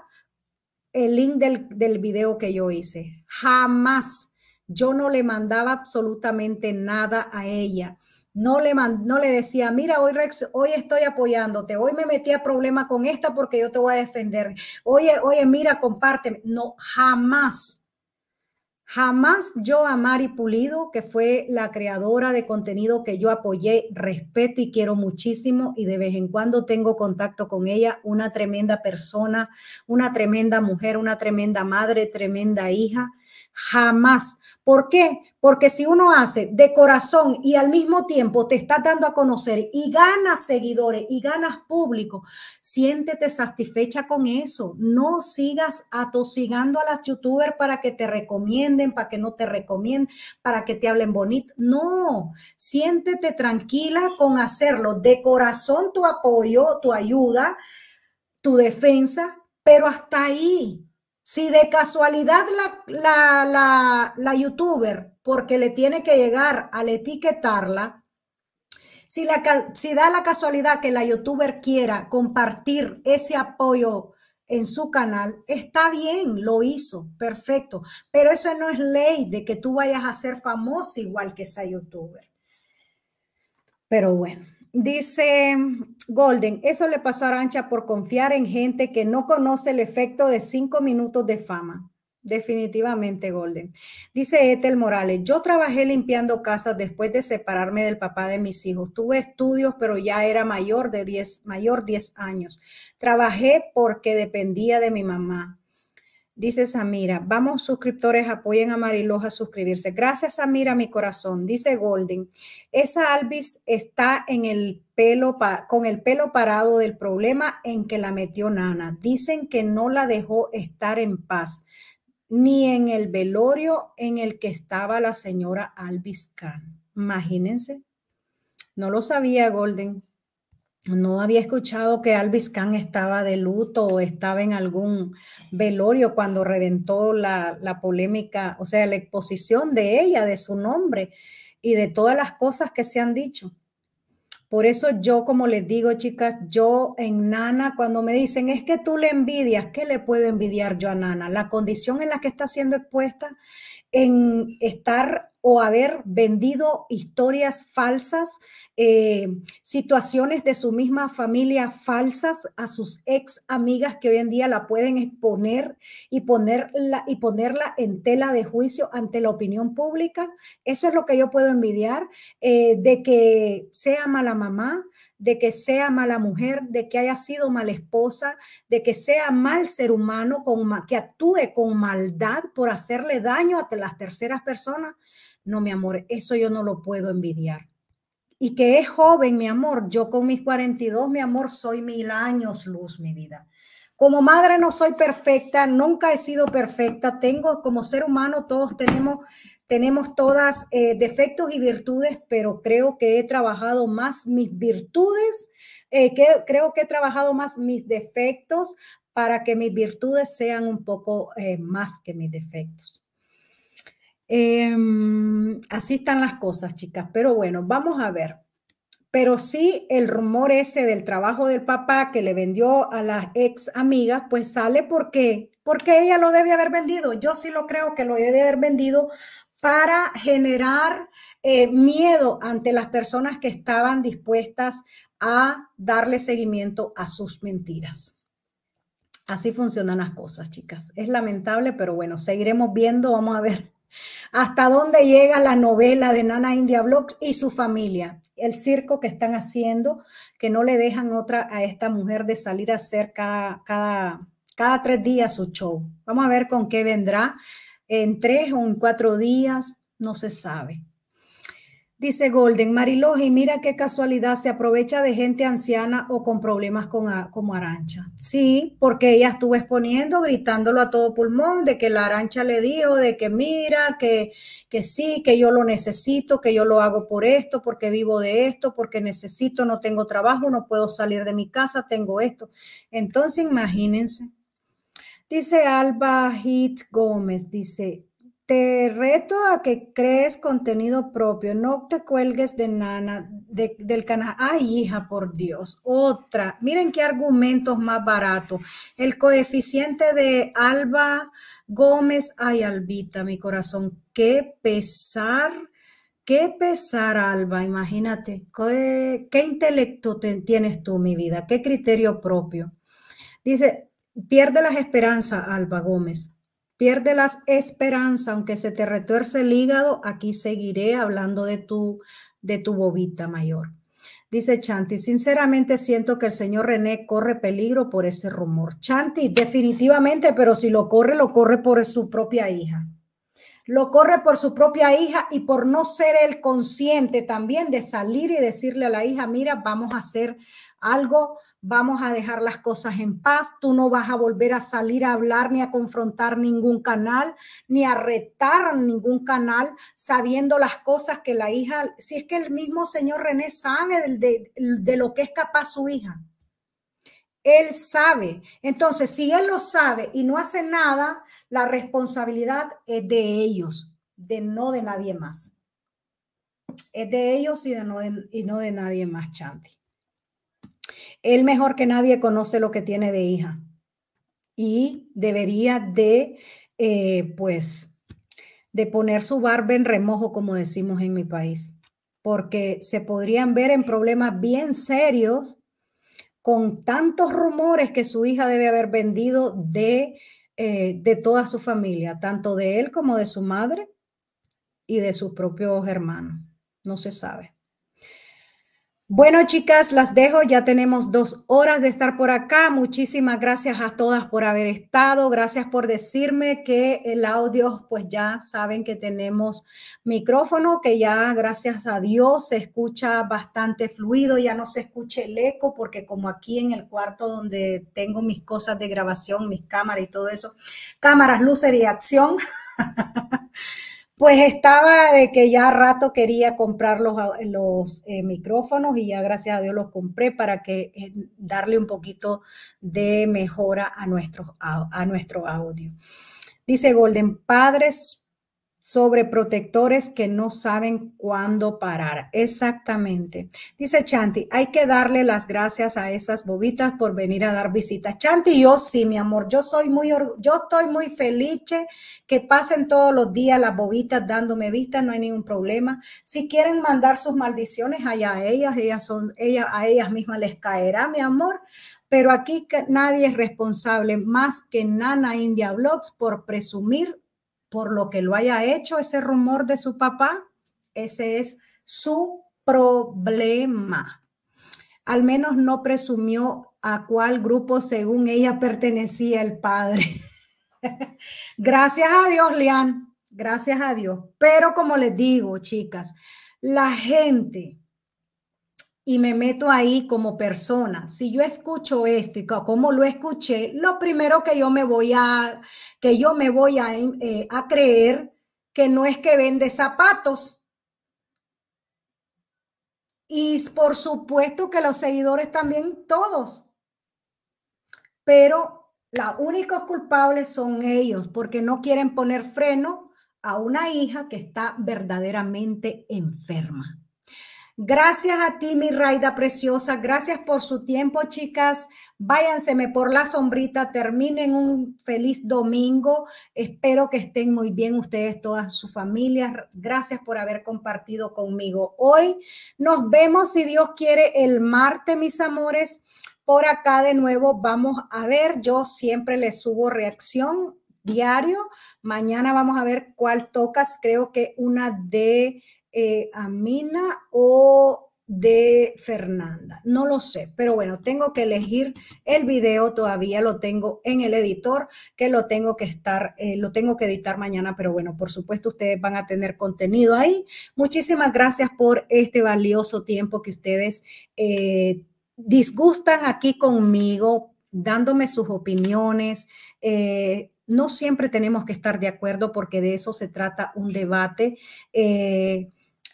el link del, del video que yo hice. Jamás yo no le mandaba absolutamente nada a ella. No le, no le decía, mira, hoy Rex, hoy estoy apoyándote, hoy me metí a problema con esta porque yo te voy a defender. Oye, oye, mira, compárteme. No, jamás. Jamás yo a Mari Pulido, que fue la creadora de contenido que yo apoyé, respeto y quiero muchísimo y de vez en cuando tengo contacto con ella, una tremenda persona, una tremenda mujer, una tremenda madre, tremenda hija Jamás. ¿Por qué? Porque si uno hace de corazón y al mismo tiempo te está dando a conocer y ganas seguidores y ganas público, siéntete satisfecha con eso. No sigas atosigando a las youtubers para que te recomienden, para que no te recomienden, para que te hablen bonito. No, siéntete tranquila con hacerlo de corazón tu apoyo, tu ayuda, tu defensa, pero hasta ahí si de casualidad la, la, youtuber, porque le tiene que llegar al etiquetarla, si, la, si da la casualidad que la youtuber quiera compartir ese apoyo en su canal, está bien, lo hizo, perfecto, pero eso no es ley de que tú vayas a ser famoso igual que esa youtuber. Pero bueno, dice Golden, eso le pasó a Arancha por confiar en gente que no conoce el efecto de cinco minutos de fama. Definitivamente, Golden. Dice Ethel Morales, yo trabajé limpiando casas después de separarme del papá de mis hijos. Tuve estudios, pero ya era mayor de diez, mayor 10 años. Trabajé porque dependía de mi mamá. Dice Samira, vamos suscriptores, apoyen a Mariloja a suscribirse. Gracias Samira, mi corazón. Dice Golden, esa Alvis está en el pelo con el pelo parado del problema en que la metió Nana. Dicen que no la dejó estar en paz, ni en el velorio en el que estaba la señora Alvis Khan. Imagínense. No lo sabía Golden no había escuchado que Alvis Khan estaba de luto o estaba en algún velorio cuando reventó la, polémica, o sea, la exposición de ella, de su nombre y de todas las cosas que se han dicho. Por eso yo, como les digo, chicas, yo en Nana, cuando me dicen, es que tú le envidias, ¿qué le puedo envidiar yo a Nana? La condición en la que está siendo expuesta, en estar o haber vendido historias falsas, eh, situaciones de su misma familia falsas a sus ex amigas que hoy en día la pueden exponer y ponerla, y ponerla en tela de juicio ante la opinión pública. Eso es lo que yo puedo envidiar, eh, de que sea mala mamá, de que sea mala mujer, de que haya sido mala esposa, de que sea mal ser humano, con, que actúe con maldad por hacerle daño a las terceras personas. No, mi amor, eso yo no lo puedo envidiar. Y que es joven, mi amor. Yo con mis 42, mi amor, soy mil años luz, mi vida. Como madre no soy perfecta, nunca he sido perfecta. Tengo, como ser humano, todos tenemos, tenemos todas eh, defectos y virtudes, pero creo que he trabajado más mis virtudes, eh, que, creo que he trabajado más mis defectos para que mis virtudes sean un poco eh, más que mis defectos. Em, así están las cosas, chicas. Pero bueno, vamos a ver. Pero sí, el rumor ese del trabajo del papá que le vendió a las ex amigas, pues sale porque, porque ella lo debe haber vendido. Yo sí lo creo que lo debe haber vendido para generar eh, miedo ante las personas que estaban dispuestas a darle seguimiento a sus mentiras. Así funcionan las cosas, chicas. Es lamentable, pero bueno, seguiremos viendo, vamos a ver hasta dónde llega la novela de Nana India Blogs y su familia, el circo que están haciendo, que no le dejan otra a esta mujer de salir a hacer cada, cada, cada tres días su show. Vamos a ver con qué vendrá en tres o en cuatro días, no se sabe. Dice Golden, Mariloji, mira qué casualidad se aprovecha de gente anciana o con problemas con como Arancha. Sí, porque ella estuvo exponiendo, gritándolo a todo pulmón, de que la Arancha le dijo, de que mira, que, que sí, que yo lo necesito, que yo lo hago por esto, porque vivo de esto, porque necesito, no tengo trabajo, no puedo salir de mi casa, tengo esto. Entonces, imagínense. Dice Alba Heath Gómez, dice, te reto a que crees contenido propio, no te cuelgues de nana, del canal. Ay, hija, por Dios, otra. Miren qué argumentos más baratos. El coeficiente de Alba Gómez, ay, Albita, mi corazón, qué pesar, qué pesar, Alba, imagínate, qué, intelecto te, tienes tú, mi vida, qué criterio propio. Dice, pierde las esperanzas, Alba Gómez. Pierde las esperanzas, aunque se te retuerce el hígado, aquí seguiré hablando de tu, de tu bobita mayor. Dice Chanti, sinceramente siento que el señor René corre peligro por ese rumor. Chanti, definitivamente, pero si lo corre, lo corre por su propia hija. Lo corre por su propia hija y por no ser el consciente también de salir y decirle a la hija, mira, vamos a hacer algo vamos a dejar las cosas en paz, tú no vas a volver a salir a hablar ni a confrontar ningún canal, ni a retar ningún canal, sabiendo las cosas que la hija, si es que el mismo señor René sabe de, lo que es capaz su hija. Él sabe. Entonces, si él lo sabe y no hace nada, la responsabilidad es de ellos, de no de nadie más. Es de ellos y, de no, de, y no de nadie más, Chanti él mejor que nadie conoce lo que tiene de hija y debería de, eh, pues, de poner su barba en remojo, como decimos en mi país, porque se podrían ver en problemas bien serios con tantos rumores que su hija debe haber vendido de, eh, de toda su familia, tanto de él como de su madre y de sus propios hermanos. No se sabe. Bueno, chicas, las dejo. Ya tenemos dos horas de estar por acá. Muchísimas gracias a todas por haber estado. Gracias por decirme que el audio, pues ya saben que tenemos micrófono, que ya gracias a Dios se escucha bastante fluido. Ya no se escucha el eco, porque como aquí en el cuarto donde tengo mis cosas de grabación, mis cámaras y todo eso, cámaras, luces y acción. Pues estaba de que ya rato quería comprar los, eh, micrófonos y ya gracias a Dios los compré para que eh, darle un poquito de mejora a, nuestro, a nuestro audio. Dice Golden, padres sobre protectores que no saben cuándo parar. Exactamente. Dice Chanti, hay que darle las gracias a esas bobitas por venir a dar visitas. Chanti, yo sí, mi amor, yo soy muy, yo estoy muy feliz que pasen todos los días las bobitas dándome vistas, no hay ningún problema. Si quieren mandar sus maldiciones allá a ellas, ellas son, ellas, a ellas mismas les caerá, mi amor pero aquí nadie es responsable más que Nana India Blogs por presumir por lo que lo haya hecho ese rumor de su papá, ese es su problema. Al menos no presumió a cuál grupo según ella pertenecía el padre. Gracias a Dios, Lian. Gracias a Dios. Pero como les digo, chicas, la gente y me meto ahí como persona. Si yo escucho esto y como lo escuché, lo primero que yo me voy a, que yo me voy eh, a, creer que no es que vende zapatos. Y por supuesto que los seguidores también, todos. Pero los únicos culpables son ellos, porque no quieren poner freno a una hija que está verdaderamente enferma. Gracias a ti, mi Raida preciosa. Gracias por su tiempo, chicas. Váyanseme por la sombrita. Terminen un feliz domingo. Espero que estén muy bien ustedes, todas sus familias. Gracias por haber compartido conmigo hoy. Nos vemos, si Dios quiere, el martes, mis amores. Por acá de nuevo vamos a ver. Yo siempre les subo reacción diario. Mañana vamos a ver cuál tocas. Creo que una de eh, Amina o de Fernanda. No lo sé, pero bueno, tengo que elegir el video, todavía lo tengo en el editor, que lo tengo que estar, eh, lo tengo que editar mañana, pero bueno, por supuesto ustedes van a tener contenido ahí. Muchísimas gracias por este valioso tiempo que ustedes eh, disgustan aquí conmigo, dándome sus opiniones. Eh, no siempre tenemos que estar de acuerdo porque de eso se trata un debate.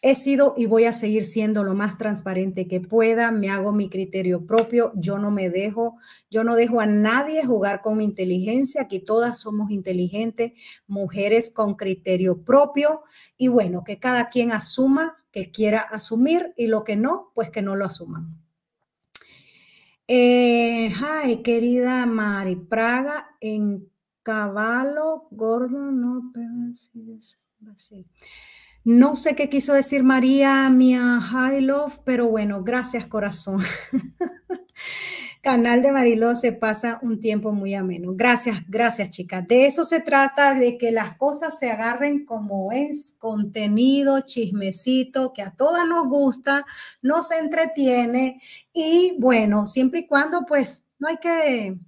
He sido y voy a seguir siendo lo más transparente que pueda, me hago mi criterio propio, yo no me dejo, yo no dejo a nadie jugar con mi inteligencia, aquí todas somos inteligentes, mujeres con criterio propio y bueno, que cada quien asuma que quiera asumir y lo que no, pues que no lo asuman. Eh, ay, querida Mari Praga, en caballo gordo, no, pero así, así. No sé qué quiso decir María Mia love, pero bueno, gracias corazón. Canal de Mariló se pasa un tiempo muy ameno. Gracias, gracias chicas. De eso se trata, de que las cosas se agarren como es, contenido, chismecito, que a todas nos gusta, nos entretiene y bueno, siempre y cuando pues no hay que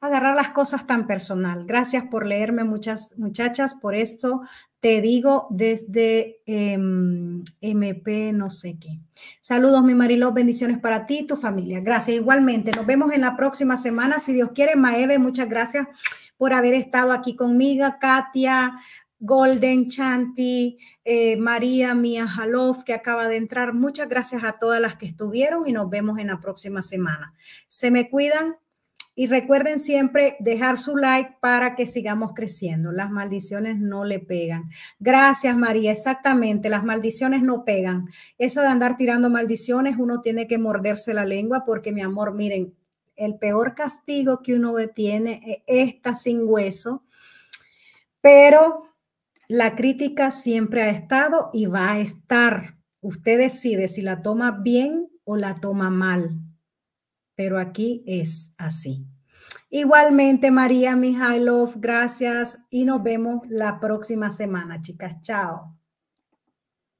agarrar las cosas tan personal. Gracias por leerme, muchas muchachas, por esto te digo desde MP em, no sé qué. Saludos, mi Mariló, bendiciones para ti y tu familia. Gracias. Igualmente, nos vemos en la próxima semana. Si Dios quiere, Maeve, muchas gracias por haber estado aquí conmigo. Katia, Golden Chanti, eh, María Mia Jalov, que acaba de entrar. Muchas gracias a todas las que estuvieron y nos vemos en la próxima semana. Se me cuidan, y recuerden siempre dejar su like para que sigamos creciendo. Las maldiciones no le pegan. Gracias, María. Exactamente, las maldiciones no pegan. Eso de andar tirando maldiciones, uno tiene que morderse la lengua porque, mi amor, miren, el peor castigo que uno tiene está sin hueso, pero la crítica siempre ha estado y va a estar. Usted decide si la toma bien o la toma mal pero aquí es así. Igualmente, María love, gracias y nos vemos la próxima semana, chicas. Chao.